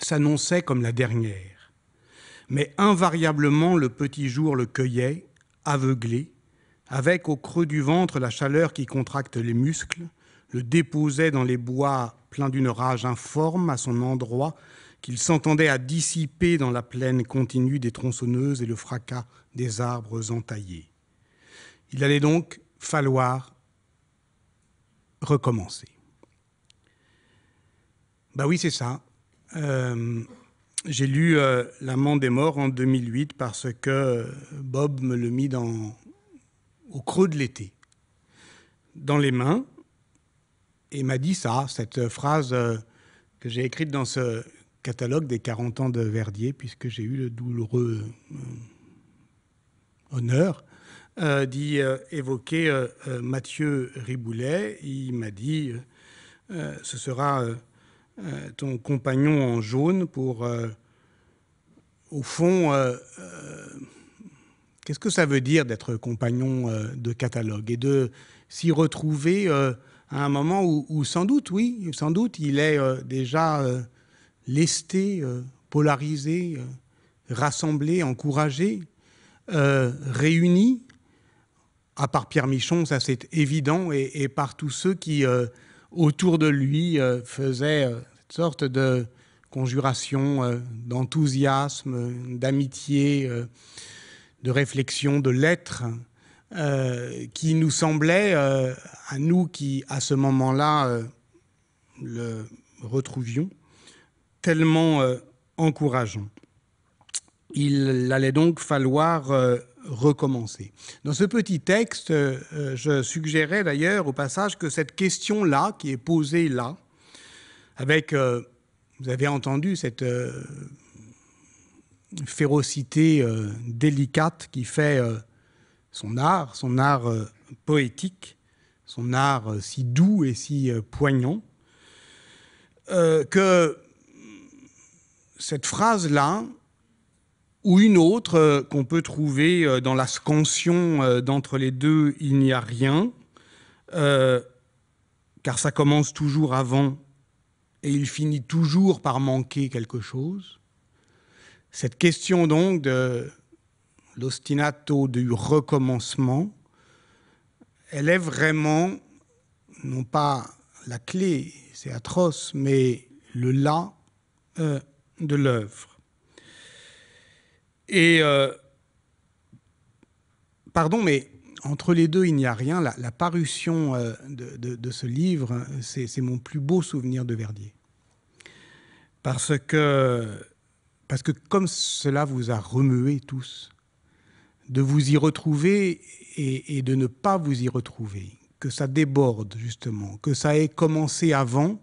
s'annonçait comme la dernière. Mais invariablement, le petit jour le cueillait, aveuglé, avec au creux du ventre la chaleur qui contracte les muscles, le déposait dans les bois pleins d'une rage informe à son endroit qu'il s'entendait à dissiper dans la plaine continue des tronçonneuses et le fracas des arbres entaillés. Il allait donc falloir recommencer. Bah oui, c'est ça. Euh, j'ai lu euh, L'amant des morts en 2008 parce que euh, Bob me le mit dans, au creux de l'été, dans les mains, et m'a dit ça, cette phrase que j'ai écrite dans ce catalogue des 40 ans de Verdier, puisque j'ai eu le douloureux honneur d'y évoquer Mathieu Riboulet. Il m'a dit, ce sera euh, ton compagnon en jaune pour, euh, au fond, euh, qu'est-ce que ça veut dire d'être compagnon de catalogue et de s'y retrouver à un moment où, sans doute, oui, sans doute, il est déjà lesté, polarisé, rassemblé, encouragé, réuni à part Pierre Michon, ça c'est évident, et, par tous ceux qui, autour de lui euh, faisait euh, cette sorte de conjuration euh, d'enthousiasme, d'amitié, de réflexion, de lettres qui nous semblait, à nous qui, à ce moment-là, le retrouvions, tellement encourageant. Il allait donc falloir recommencer. Dans ce petit texte, euh, euh, je suggérais d'ailleurs au passage que cette question-là, qui est posée là, avec, euh, vous avez entendu cette férocité délicate qui fait son art, son art poétique, son art si doux et si poignant, que cette phrase-là, ou une autre euh, qu'on peut trouver euh, dans la scansion euh, d'entre les deux, il n'y a rien, car ça commence toujours avant et il finit toujours par manquer quelque chose. Cette question donc de l'ostinato du recommencement, elle est vraiment, non pas la clé, c'est atroce, mais le là de l'œuvre. Et euh, pardon, mais entre les deux, il n'y a rien. La, parution euh, de, ce livre, c'est mon plus beau souvenir de Verdier. Parce que, parce que comme cela vous a remué tous, de vous y retrouver et de ne pas vous y retrouver, que ça déborde justement, que ça ait commencé avant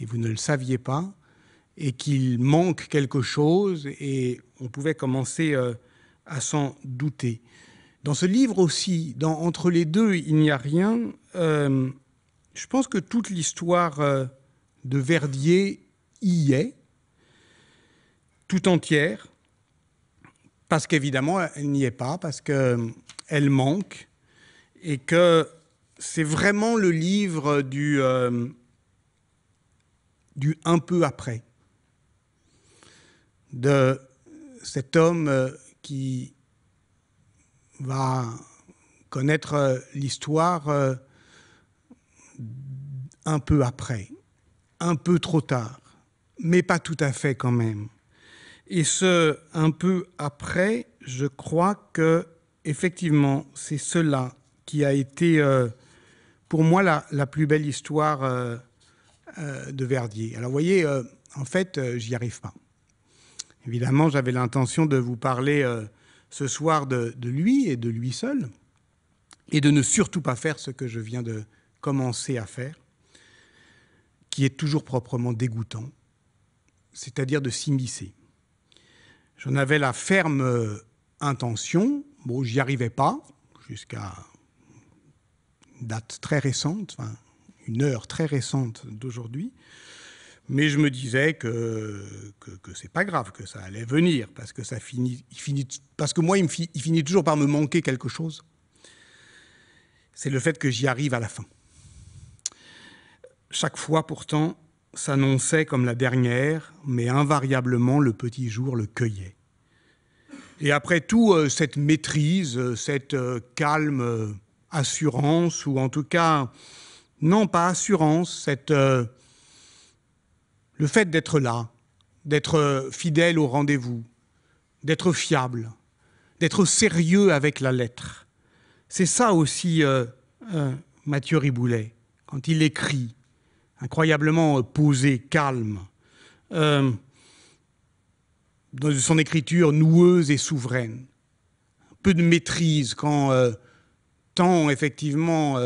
et vous ne le saviez pas, et qu'il manque quelque chose, et on pouvait commencer euh, à s'en douter. Dans ce livre aussi, dans Entre les deux, il n'y a rien, euh, je pense que toute l'histoire euh, de Verdier y est, tout entière, parce qu'évidemment, elle n'y est pas, parce qu'elle manque, et que c'est vraiment le livre du, du un peu après de cet homme euh, qui va connaître euh, l'histoire euh, un peu après, un peu trop tard, mais pas tout à fait quand même. Et ce un peu après, je crois que effectivement, c'est cela qui a été pour moi la, la, plus belle histoire de Verdier. Alors vous voyez, en fait, j'y arrive pas. Évidemment, j'avais l'intention de vous parler euh, ce soir de, lui et de lui seul, et de ne surtout pas faire ce que je viens de commencer à faire, qui est toujours proprement dégoûtant, c'est-à-dire de s'immiscer. J'en avais la ferme euh, intention, bon, j'y arrivais pas, jusqu'à une date très récente, une heure très récente d'aujourd'hui, mais je me disais que que, que c'est pas grave, que ça allait venir, parce que ça finit, finit parce que moi, il, finit toujours par me manquer quelque chose. C'est le fait que j'y arrive à la fin. Chaque fois, pourtant, s'annonçait comme la dernière, mais invariablement le petit jour le cueillait. Et après tout, euh, cette maîtrise, euh, cette euh, calme assurance, ou en tout cas, non pas assurance, cette le fait d'être là, d'être euh, fidèle au rendez-vous, d'être fiable, d'être sérieux avec la lettre. C'est ça aussi euh, euh, Mathieu Riboulet, quand il écrit, incroyablement posé, calme, dans son écriture noueuse et souveraine. peu de maîtrise quand, tant effectivement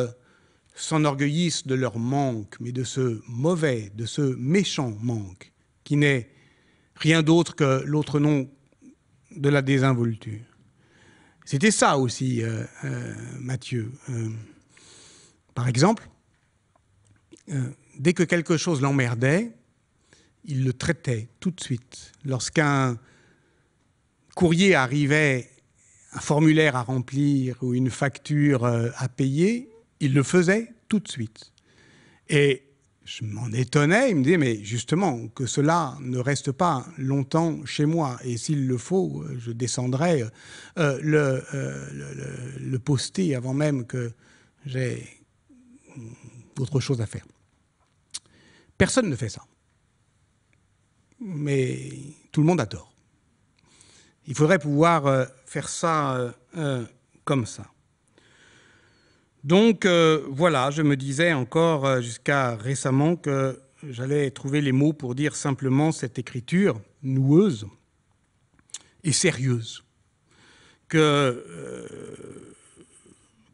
s'enorgueillissent de leur manque, mais de ce mauvais, de ce méchant manque, qui n'est rien d'autre que l'autre nom de la désinvolture. C'était ça aussi, euh, euh, Mathieu. Euh, par exemple, dès que quelque chose l'emmerdait, il le traitait tout de suite. Lorsqu'un courrier arrivait, un formulaire à remplir ou une facture à payer, il le faisait tout de suite. Et je m'en étonnais, il me disait, mais justement, que cela ne reste pas longtemps chez moi, et s'il le faut, euh, je descendrai euh, euh, le, poster avant même que j'ai autre chose à faire. Personne ne fait ça. Mais tout le monde a tort. Il faudrait pouvoir faire ça comme ça. Donc euh, voilà, je me disais encore euh, jusqu'à récemment que j'allais trouver les mots pour dire simplement cette écriture noueuse et sérieuse. Que, euh,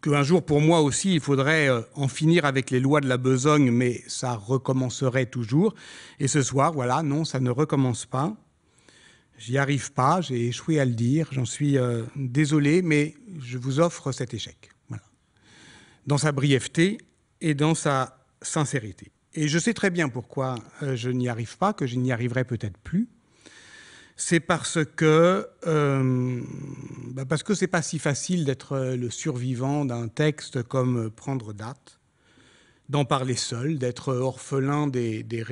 un jour pour moi aussi, il faudrait en finir avec les lois de la besogne, mais ça recommencerait toujours. Et ce soir, voilà, non, ça ne recommence pas. J'y arrive pas, j'ai échoué à le dire, j'en suis désolé, mais je vous offre cet échec dans sa brièveté et dans sa sincérité. Et je sais très bien pourquoi euh, je n'y arrive pas, que je n'y arriverai peut-être plus. C'est parce que euh, n'est bah parce que c'est pas si facile d'être euh, le survivant d'un texte comme euh, prendre date, d'en parler seul, d'être orphelin des, des,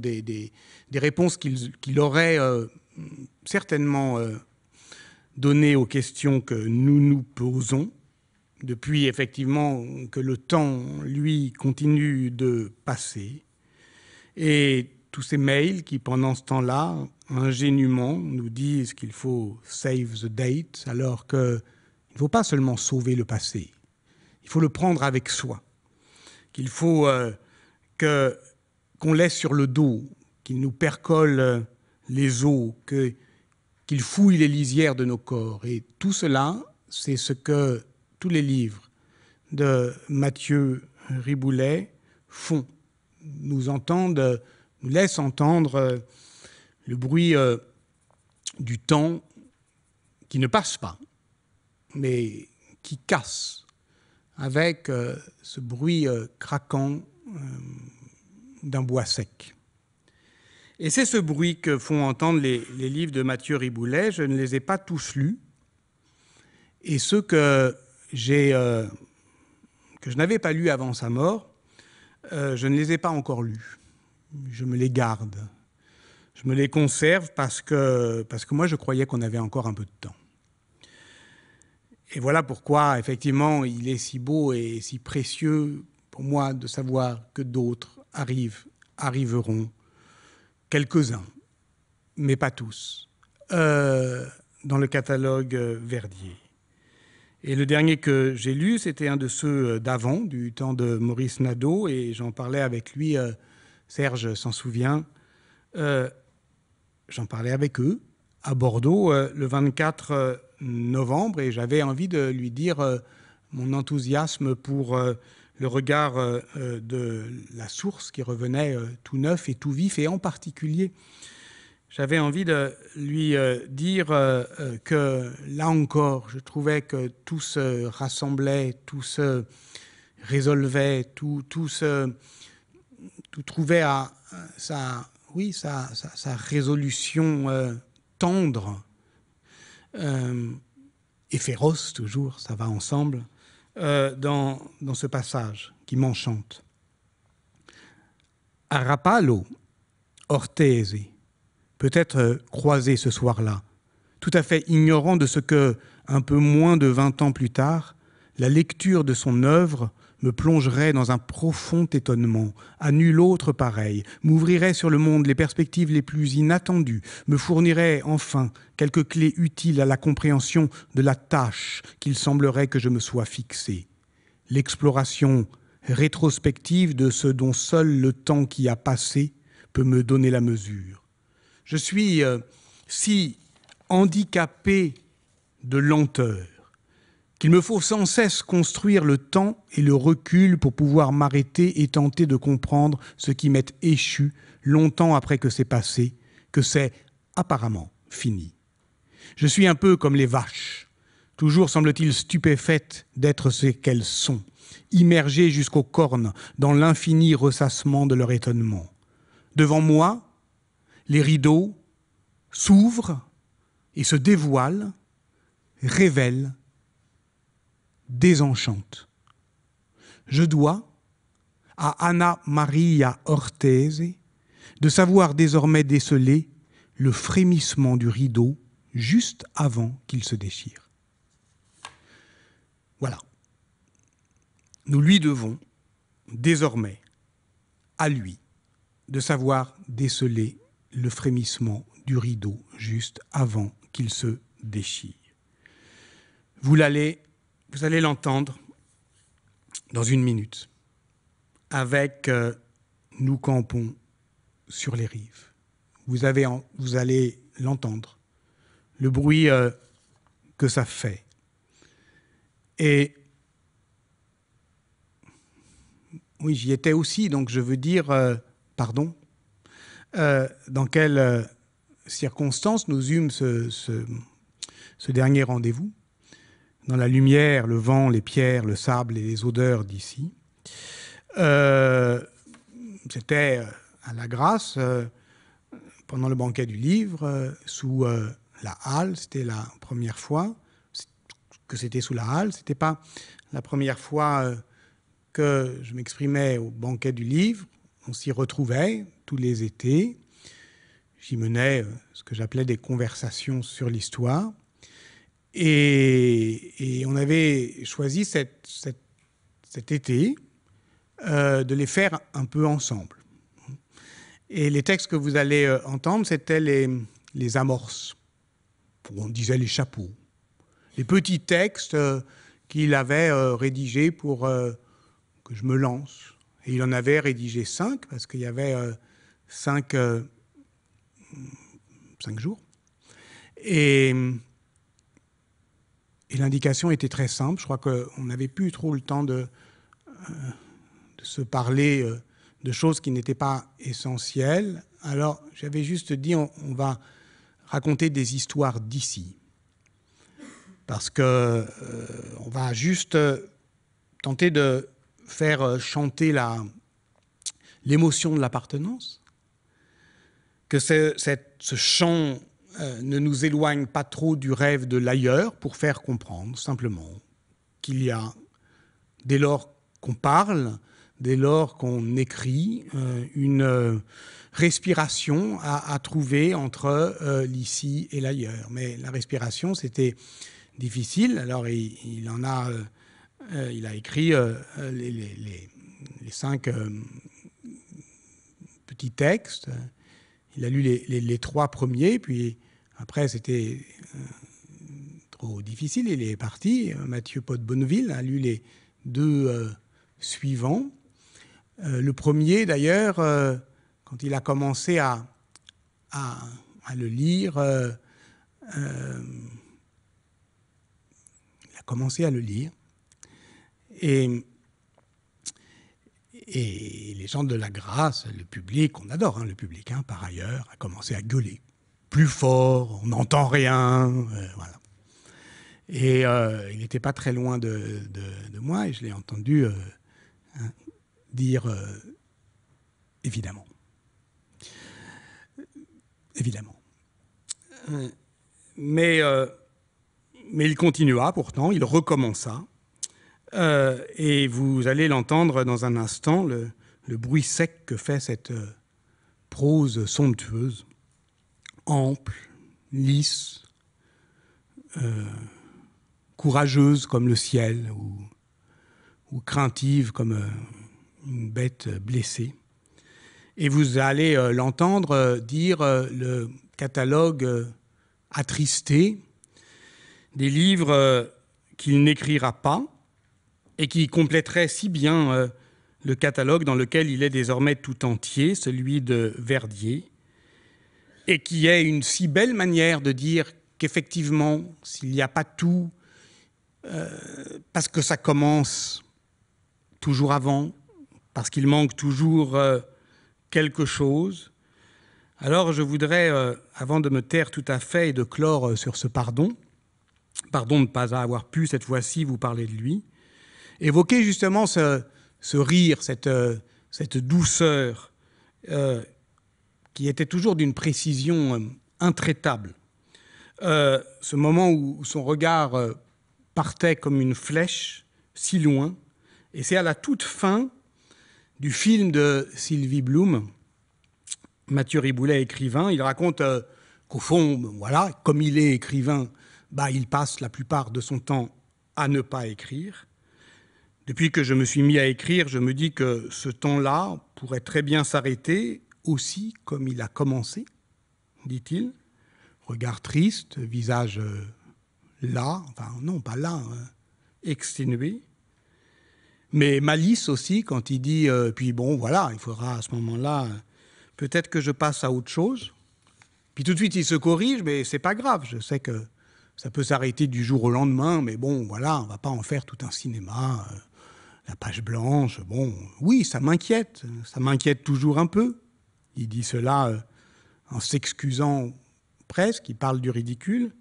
des, des réponses qu'il aurait certainement donné données aux questions que nous nous posons depuis effectivement que le temps, lui, continue de passer. Et tous ces mails qui, pendant ce temps-là, ingénument, nous disent qu'il faut save the date, alors qu'il ne faut pas seulement sauver le passé, il faut le prendre avec soi, qu'il faut euh, que, qu'on laisse sur le dos, qu'il nous percole euh, les os, que, qu'il fouille les lisières de nos corps. Et tout cela, c'est ce que tous les livres de Mathieu Riboulet font, nous entendent, nous laissent entendre euh, le bruit euh, du temps qui ne passe pas, mais qui casse avec euh, ce bruit craquant d'un bois sec. Et c'est ce bruit que font entendre les, livres de Mathieu Riboulet. Je ne les ai pas tous lus. Et ceux que euh, que je n'avais pas lu avant sa mort, euh, je ne les ai pas encore lus. Je me les garde. Je me les conserve parce que, moi, je croyais qu'on avait encore un peu de temps. Et voilà pourquoi, effectivement, il est si beau et si précieux pour moi de savoir que d'autres arrivent, arriveront, quelques-uns, mais pas tous, euh, dans le catalogue Verdier. Et le dernier que j'ai lu, c'était un de ceux euh, d'avant, du temps de Maurice Nadeau, et j'en parlais avec lui, euh, Serge s'en souvient. Euh, j'en parlais avec eux à Bordeaux le 24 novembre, et j'avais envie de lui dire mon enthousiasme pour le regard de la source qui revenait tout neuf et tout vif, et en particulier j'avais envie de lui euh, dire euh, euh, que là encore, je trouvais que tout se rassemblait, tout se résolvait, tout, tout, trouvait à, sa, oui, sa, résolution tendre et féroce toujours, ça va ensemble, dans, ce passage qui m'enchante. Arapalo, ortesi peut-être euh, croisé ce soir-là, tout à fait ignorant de ce que, un peu moins de vingt ans plus tard, la lecture de son œuvre me plongerait dans un profond étonnement, à nul autre pareil, m'ouvrirait sur le monde les perspectives les plus inattendues, me fournirait enfin quelques clés utiles à la compréhension de la tâche qu'il semblerait que je me sois fixée. L'exploration rétrospective de ce dont seul le temps qui a passé peut me donner la mesure. Je suis euh, si handicapé de lenteur qu'il me faut sans cesse construire le temps et le recul pour pouvoir m'arrêter et tenter de comprendre ce qui m'est échu longtemps après que c'est passé, que c'est apparemment fini. Je suis un peu comme les vaches, toujours semble-t-il stupéfaites d'être ce qu'elles sont, immergées jusqu'aux cornes dans l'infini ressassement de leur étonnement. Devant moi, les rideaux s'ouvrent et se dévoilent, révèlent, désenchantent. Je dois à Anna Maria Ortese de savoir désormais déceler le frémissement du rideau juste avant qu'il se déchire. Voilà. Nous lui devons désormais à lui de savoir déceler le frémissement du rideau juste avant qu'il se déchire. Vous l'allez, vous allez l'entendre dans une minute. Avec euh, nous campons sur les rives. Vous, avez vous allez l'entendre, le bruit euh, que ça fait. Et oui, j'y étais aussi, donc je veux dire, euh, pardon, euh, dans quelles euh, circonstances nous eûmes ce, dernier rendez-vous Dans la lumière, le vent, les pierres, le sable et les odeurs d'ici. Euh, c'était à la grâce, pendant le banquet du livre, sous la halle. C'était la première fois que c'était sous la halle. C'était pas la première fois que je m'exprimais au banquet du livre on s'y retrouvait tous les étés. J'y menais euh, ce que j'appelais des conversations sur l'histoire. Et, on avait choisi cet été euh, de les faire un peu ensemble. Et les textes que vous allez euh, entendre, c'était les, amorces, on disait les chapeaux, les petits textes qu'il avait rédigés pour que je me lance il en avait rédigé cinq, parce qu'il y avait euh, euh, cinq, jours. Et, l'indication était très simple. Je crois qu'on n'avait plus trop le temps de, euh, se parler de choses qui n'étaient pas essentielles. Alors j'avais juste dit, on, va raconter des histoires d'ici parce que on va juste tenter de faire euh, chanter l'émotion de l'appartenance, que ce, cette, ce chant euh, ne nous éloigne pas trop du rêve de l'ailleurs pour faire comprendre simplement qu'il y a, dès lors qu'on parle, dès lors qu'on écrit, euh, une respiration à, trouver entre l'ici et l'ailleurs. Mais la respiration, c'était difficile. Alors il en a euh, il a écrit euh, euh, les, cinq petits textes. Il a lu les, trois premiers, puis après c'était trop difficile, il est parti. Mathieu Pot Bonneville a lu les deux suivants. le premier, d'ailleurs, quand il a commencé à, le lire, il a commencé à le lire. Et, les gens de la grâce, le public, on adore hein, le public, hein, par ailleurs, a commencé à gueuler. Plus fort, on n'entend rien. Euh, voilà. Et euh, il n'était pas très loin de, moi et je l'ai entendu euh, hein, dire évidemment. Évidemment. Mais, mais il continua pourtant, il recommença. Euh, et vous allez l'entendre dans un instant, le, bruit sec que fait cette euh, prose somptueuse, ample, lisse, euh, courageuse comme le ciel ou craintive comme une bête blessée. Et vous allez l'entendre dire le catalogue attristé des livres qu'il n'écrira pas et qui compléterait si bien euh, le catalogue dans lequel il est désormais tout entier, celui de Verdier, et qui est une si belle manière de dire qu'effectivement, s'il n'y a pas tout, euh, parce que ça commence toujours avant, parce qu'il manque toujours euh, quelque chose, alors je voudrais, avant de me taire tout à fait et de clore sur ce pardon, pardon de ne pas avoir pu cette fois-ci vous parler de lui, évoquer justement ce, rire, cette, euh, douceur euh, qui était toujours d'une précision euh, intraitable. ce moment où son regard partait comme une flèche si loin, et c'est à la toute fin du film de Sylvie Blum, Mathieu Riboulet, écrivain, il raconte qu'au fond, ben voilà, comme il est écrivain, bah, il passe la plupart de son temps à ne pas écrire. Depuis que je me suis mis à écrire, je me dis que ce temps-là pourrait très bien s'arrêter aussi comme il a commencé, dit-il. Regard triste, visage euh, là, enfin non, pas là, hein, exténué. Mais malice aussi quand il dit, euh, puis bon, voilà, il faudra à ce moment-là, peut-être que je passe à autre chose. Puis tout de suite, il se corrige, mais c'est pas grave, je sais que ça peut s'arrêter du jour au lendemain, mais bon, voilà, on ne va pas en faire tout un cinéma. Euh, la page blanche, bon, oui, ça m'inquiète, ça m'inquiète toujours un peu. Il dit cela euh, en s'excusant presque, il parle du ridicule.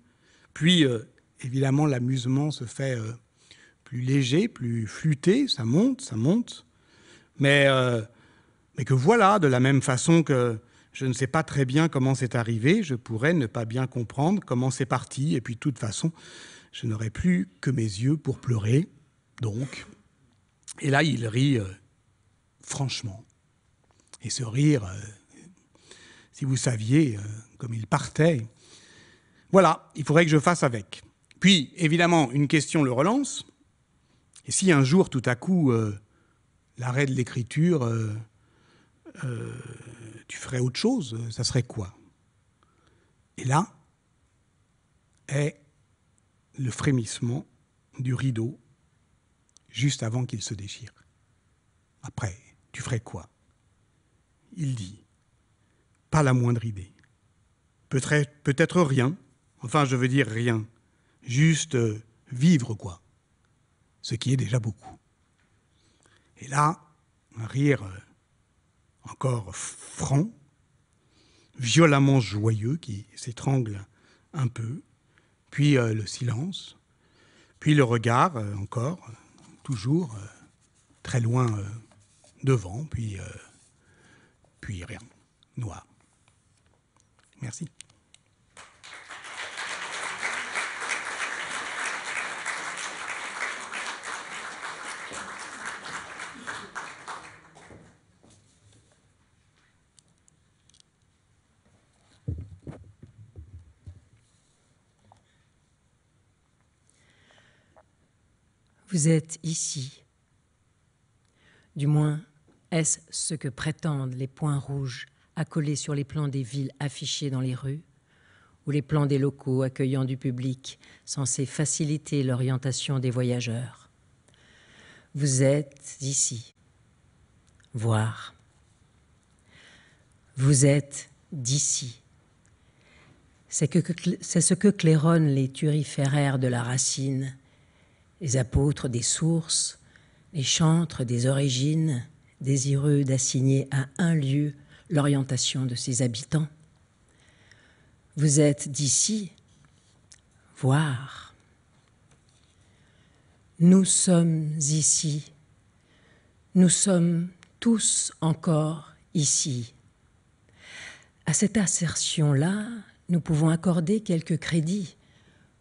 Puis, euh, évidemment, l'amusement se fait euh, plus léger, plus flûté, ça monte, ça monte. Mais, mais que voilà, de la même façon que je ne sais pas très bien comment c'est arrivé, je pourrais ne pas bien comprendre comment c'est parti, et puis de toute façon, je n'aurais plus que mes yeux pour pleurer, donc... Et là, il rit euh, franchement. Et ce rire, euh, si vous saviez euh, comme il partait, voilà, il faudrait que je fasse avec. Puis, évidemment, une question le relance. Et si un jour, tout à coup, l'arrêt de l'écriture, tu ferais autre chose, ça serait quoi Et là est le frémissement du rideau juste avant qu'il se déchire. Après, tu ferais quoi Il dit Pas la moindre idée. Peut-être peut rien, enfin je veux dire rien, juste euh, vivre quoi, ce qui est déjà beaucoup. Et là, un rire euh, encore franc, violemment joyeux qui s'étrangle un peu, puis euh, le silence, puis le regard encore, toujours euh, très loin euh, devant, puis, euh, puis rien, noir. Merci. Vous êtes ici. Du moins, est-ce ce que prétendent les points rouges accolés sur les plans des villes affichés dans les rues, ou les plans des locaux accueillant du public censés faciliter l'orientation des voyageurs Vous êtes ici. Voir. Vous êtes d'ici. C'est ce que claironnent les turiféraires de la racine les apôtres des sources, les chantres des origines, désireux d'assigner à un lieu l'orientation de ses habitants. Vous êtes d'ici, voir. Nous sommes ici, nous sommes tous encore ici. À cette assertion-là, nous pouvons accorder quelques crédits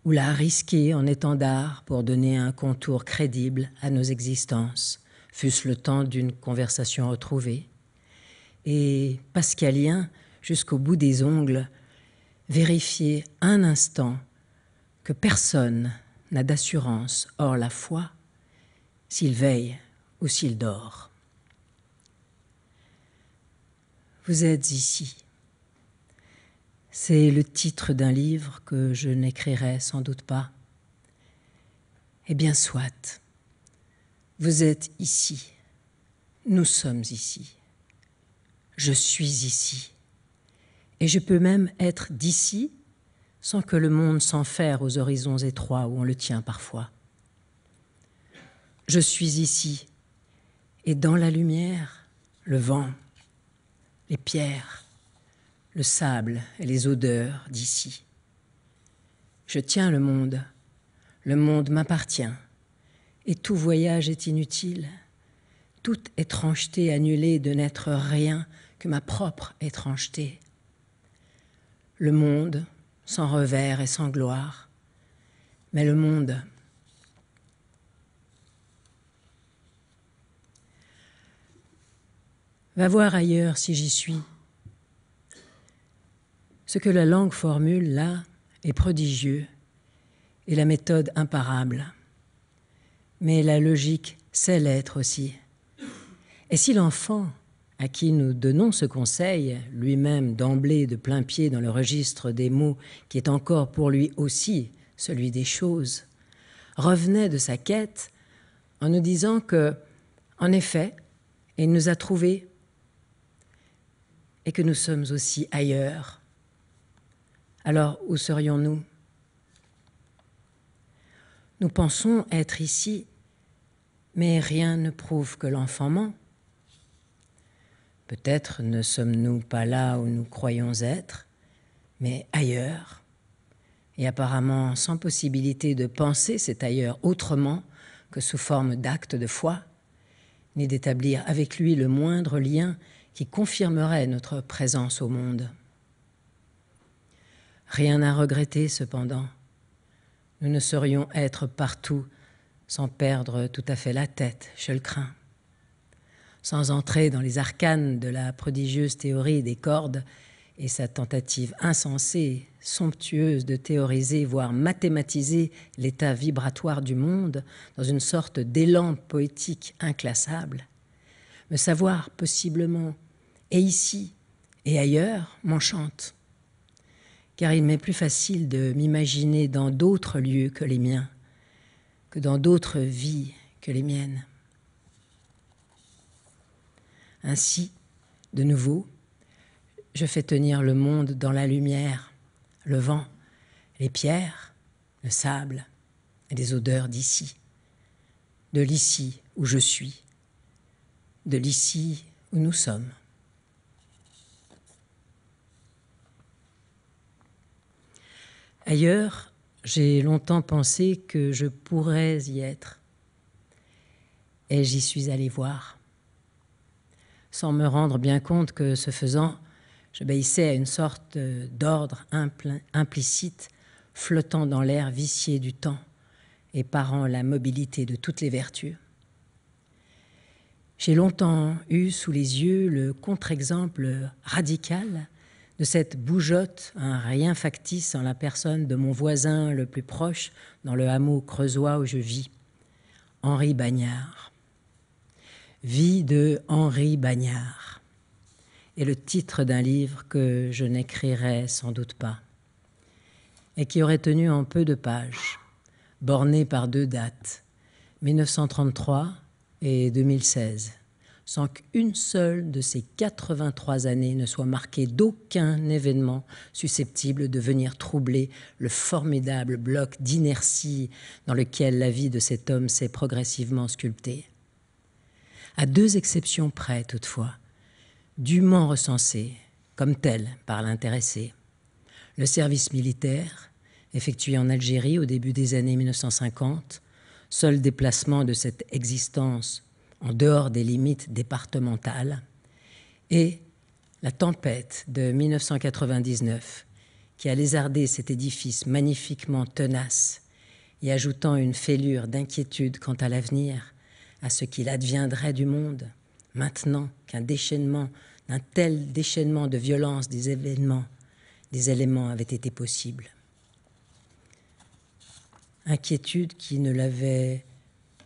ou la risquer en étendard pour donner un contour crédible à nos existences, fût-ce le temps d'une conversation retrouvée. Et pascalien, jusqu'au bout des ongles, vérifier un instant que personne n'a d'assurance hors la foi s'il veille ou s'il dort. Vous êtes ici. C'est le titre d'un livre que je n'écrirai sans doute pas. Eh bien, soit. Vous êtes ici. Nous sommes ici. Je suis ici. Et je peux même être d'ici sans que le monde s'enferme aux horizons étroits où on le tient parfois. Je suis ici. Et dans la lumière, le vent, les pierres, le sable et les odeurs d'ici. Je tiens le monde, le monde m'appartient, et tout voyage est inutile, toute étrangeté annulée de n'être rien que ma propre étrangeté. Le monde, sans revers et sans gloire, mais le monde. Va voir ailleurs si j'y suis. Ce que la langue formule là est prodigieux et la méthode imparable. Mais la logique sait l'être aussi. Et si l'enfant, à qui nous donnons ce conseil, lui-même d'emblée de plein pied dans le registre des mots qui est encore pour lui aussi celui des choses, revenait de sa quête en nous disant que, en effet, il nous a trouvés et que nous sommes aussi ailleurs alors où serions-nous Nous pensons être ici, mais rien ne prouve que l'enfant ment. Peut-être ne sommes-nous pas là où nous croyons être, mais ailleurs, et apparemment sans possibilité de penser cet ailleurs autrement que sous forme d'actes de foi, ni d'établir avec lui le moindre lien qui confirmerait notre présence au monde. Rien à regretter cependant. Nous ne saurions être partout sans perdre tout à fait la tête, je le crains. Sans entrer dans les arcanes de la prodigieuse théorie des cordes et sa tentative insensée, somptueuse de théoriser, voire mathématiser l'état vibratoire du monde dans une sorte d'élan poétique inclassable, me savoir possiblement, et ici, et ailleurs, m'enchante car il m'est plus facile de m'imaginer dans d'autres lieux que les miens, que dans d'autres vies que les miennes. Ainsi, de nouveau, je fais tenir le monde dans la lumière, le vent, les pierres, le sable et les odeurs d'ici, de l'ici où je suis, de l'ici où nous sommes. Ailleurs, j'ai longtemps pensé que je pourrais y être. Et j'y suis allé voir. Sans me rendre bien compte que, ce faisant, j'obéissais à une sorte d'ordre implicite flottant dans l'air vicié du temps et parant la mobilité de toutes les vertus. J'ai longtemps eu sous les yeux le contre-exemple radical de cette bougeotte un rien factice en la personne de mon voisin le plus proche dans le hameau creusois où je vis, Henri Bagnard. Vie de Henri Bagnard est le titre d'un livre que je n'écrirai sans doute pas et qui aurait tenu en peu de pages, borné par deux dates, 1933 et 2016 sans qu'une seule de ces 83 années ne soit marquée d'aucun événement susceptible de venir troubler le formidable bloc d'inertie dans lequel la vie de cet homme s'est progressivement sculptée. À deux exceptions près, toutefois, dûment recensées comme telles par l'intéressé, le service militaire, effectué en Algérie au début des années 1950, seul déplacement de cette existence en dehors des limites départementales, et la tempête de 1999 qui a lézardé cet édifice magnifiquement tenace et ajoutant une fêlure d'inquiétude quant à l'avenir, à ce qu'il adviendrait du monde, maintenant qu'un déchaînement, d'un tel déchaînement de violence des événements, des éléments avait été possible. Inquiétude qui ne l'avait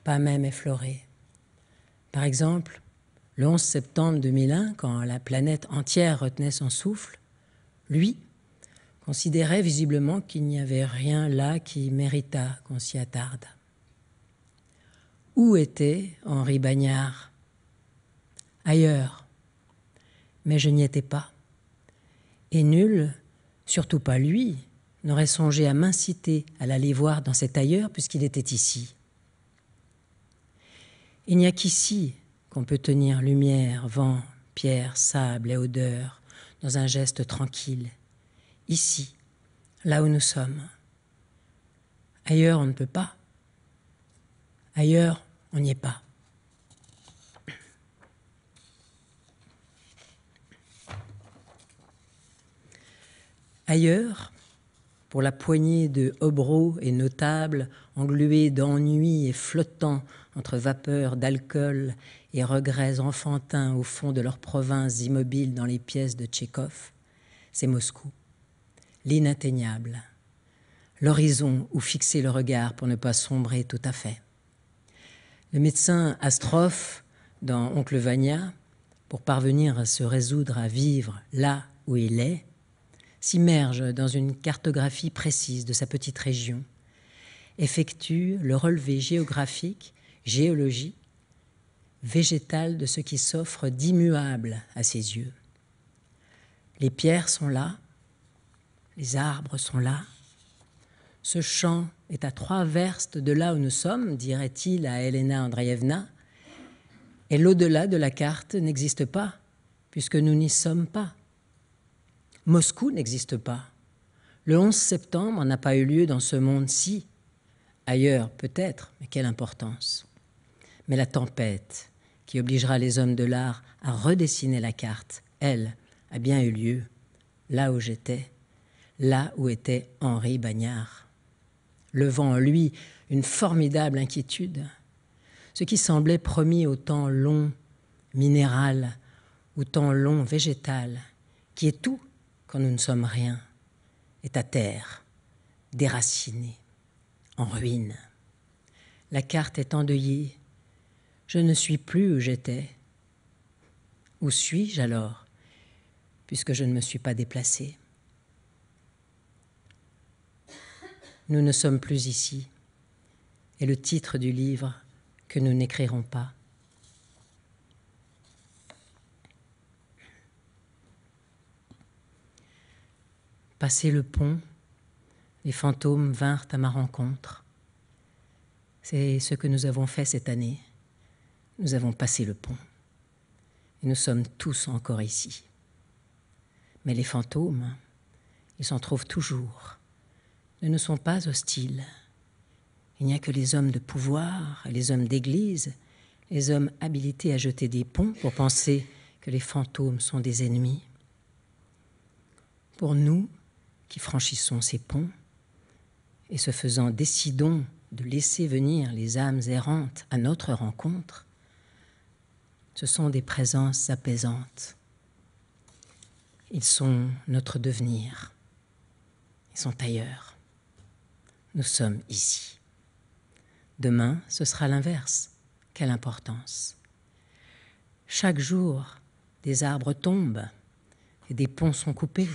pas même effleurée. Par exemple, le 11 septembre 2001, quand la planète entière retenait son souffle, lui considérait visiblement qu'il n'y avait rien là qui méritât qu'on s'y attarde. Où était Henri Bagnard Ailleurs. Mais je n'y étais pas. Et nul, surtout pas lui, n'aurait songé à m'inciter à l'aller voir dans cet ailleurs puisqu'il était ici. Il n'y a qu'ici qu'on peut tenir lumière, vent, pierre, sable et odeur dans un geste tranquille. Ici, là où nous sommes. Ailleurs, on ne peut pas. Ailleurs, on n'y est pas. Ailleurs, pour la poignée de hobereaux et notables, englués d'ennui et flottants entre vapeurs d'alcool et regrets enfantins au fond de leurs provinces immobiles dans les pièces de Tchékov, c'est Moscou, l'inatteignable, l'horizon où fixer le regard pour ne pas sombrer tout à fait. Le médecin Astroff, dans Oncle Vania, pour parvenir à se résoudre à vivre là où il est, s'immerge dans une cartographie précise de sa petite région, effectue le relevé géographique géologie, végétale de ce qui s'offre d'immuable à ses yeux. Les pierres sont là, les arbres sont là. Ce champ est à trois verstes de là où nous sommes, dirait-il à Elena Andreevna, et l'au-delà de la carte n'existe pas, puisque nous n'y sommes pas. Moscou n'existe pas. Le 11 septembre n'a pas eu lieu dans ce monde-ci. Ailleurs, peut-être, mais quelle importance. Mais la tempête qui obligera les hommes de l'art à redessiner la carte, elle, a bien eu lieu, là où j'étais, là où était Henri Bagnard, levant en lui une formidable inquiétude. Ce qui semblait promis au temps long minéral, au temps long végétal, qui est tout quand nous ne sommes rien, est à terre, déraciné en ruine. La carte est endeuillée, je ne suis plus où j'étais. Où suis-je alors, puisque je ne me suis pas déplacé Nous ne sommes plus ici, et le titre du livre que nous n'écrirons pas. Passer le pont, les fantômes vinrent à ma rencontre. C'est ce que nous avons fait cette année nous avons passé le pont. Et nous sommes tous encore ici. Mais les fantômes, ils s'en trouvent toujours, ne nous sont pas hostiles. Il n'y a que les hommes de pouvoir, les hommes d'église, les hommes habilités à jeter des ponts pour penser que les fantômes sont des ennemis. Pour nous, qui franchissons ces ponts, et se faisant décidons de laisser venir les âmes errantes à notre rencontre, ce sont des présences apaisantes. Ils sont notre devenir. Ils sont ailleurs. Nous sommes ici. Demain, ce sera l'inverse. Quelle importance. Chaque jour, des arbres tombent et des ponts sont coupés.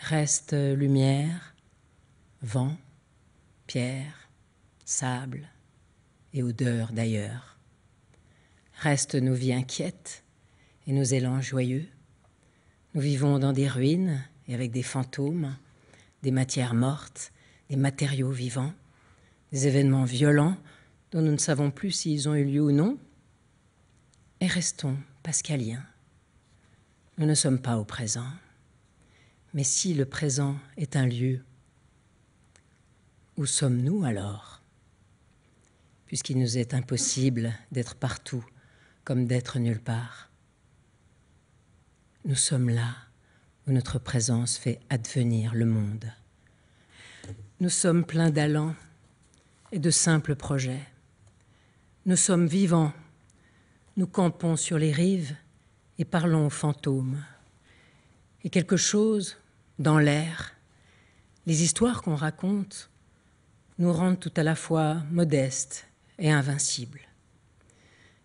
Reste lumière, vent, pierre, sable et odeur d'ailleurs. Restent nos vies inquiètes et nos élans joyeux. Nous vivons dans des ruines et avec des fantômes, des matières mortes, des matériaux vivants, des événements violents dont nous ne savons plus s'ils ont eu lieu ou non. Et restons pascaliens. Nous ne sommes pas au présent. Mais si le présent est un lieu, où sommes-nous alors Puisqu'il nous est impossible d'être partout comme d'être nulle part. Nous sommes là où notre présence fait advenir le monde. Nous sommes pleins d'allants et de simples projets. Nous sommes vivants, nous campons sur les rives et parlons aux fantômes. Et quelque chose, dans l'air, les histoires qu'on raconte, nous rendent tout à la fois modestes et invincibles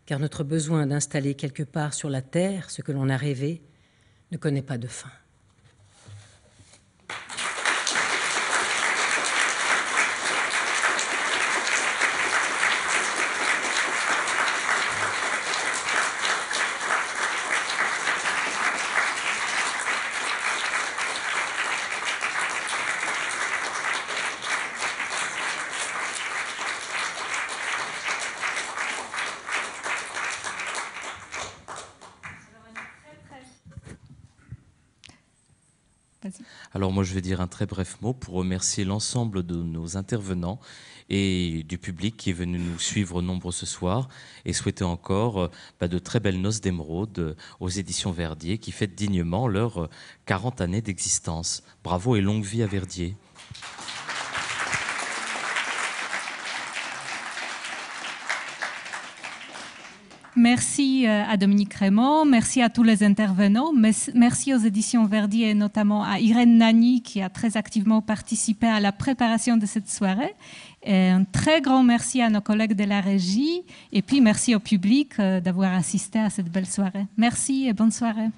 car notre besoin d'installer quelque part sur la terre ce que l'on a rêvé ne connaît pas de fin. moi je vais dire un très bref mot pour remercier l'ensemble de nos intervenants et du public qui est venu nous suivre nombreux ce soir et souhaiter encore euh, bah, de très belles noces d'émeraude euh, aux éditions Verdier qui fêtent dignement leurs 40 euh, années d'existence. Bravo et longue vie à Verdier. Merci euh, à Dominique Raymond, merci à tous les intervenants, merci aux éditions Verdi et notamment à Irène Nani qui a très activement participé à la préparation de cette soirée. Et un très grand merci à nos collègues de la régie et puis merci au public euh, d'avoir assisté à cette belle soirée. Merci et bonne soirée.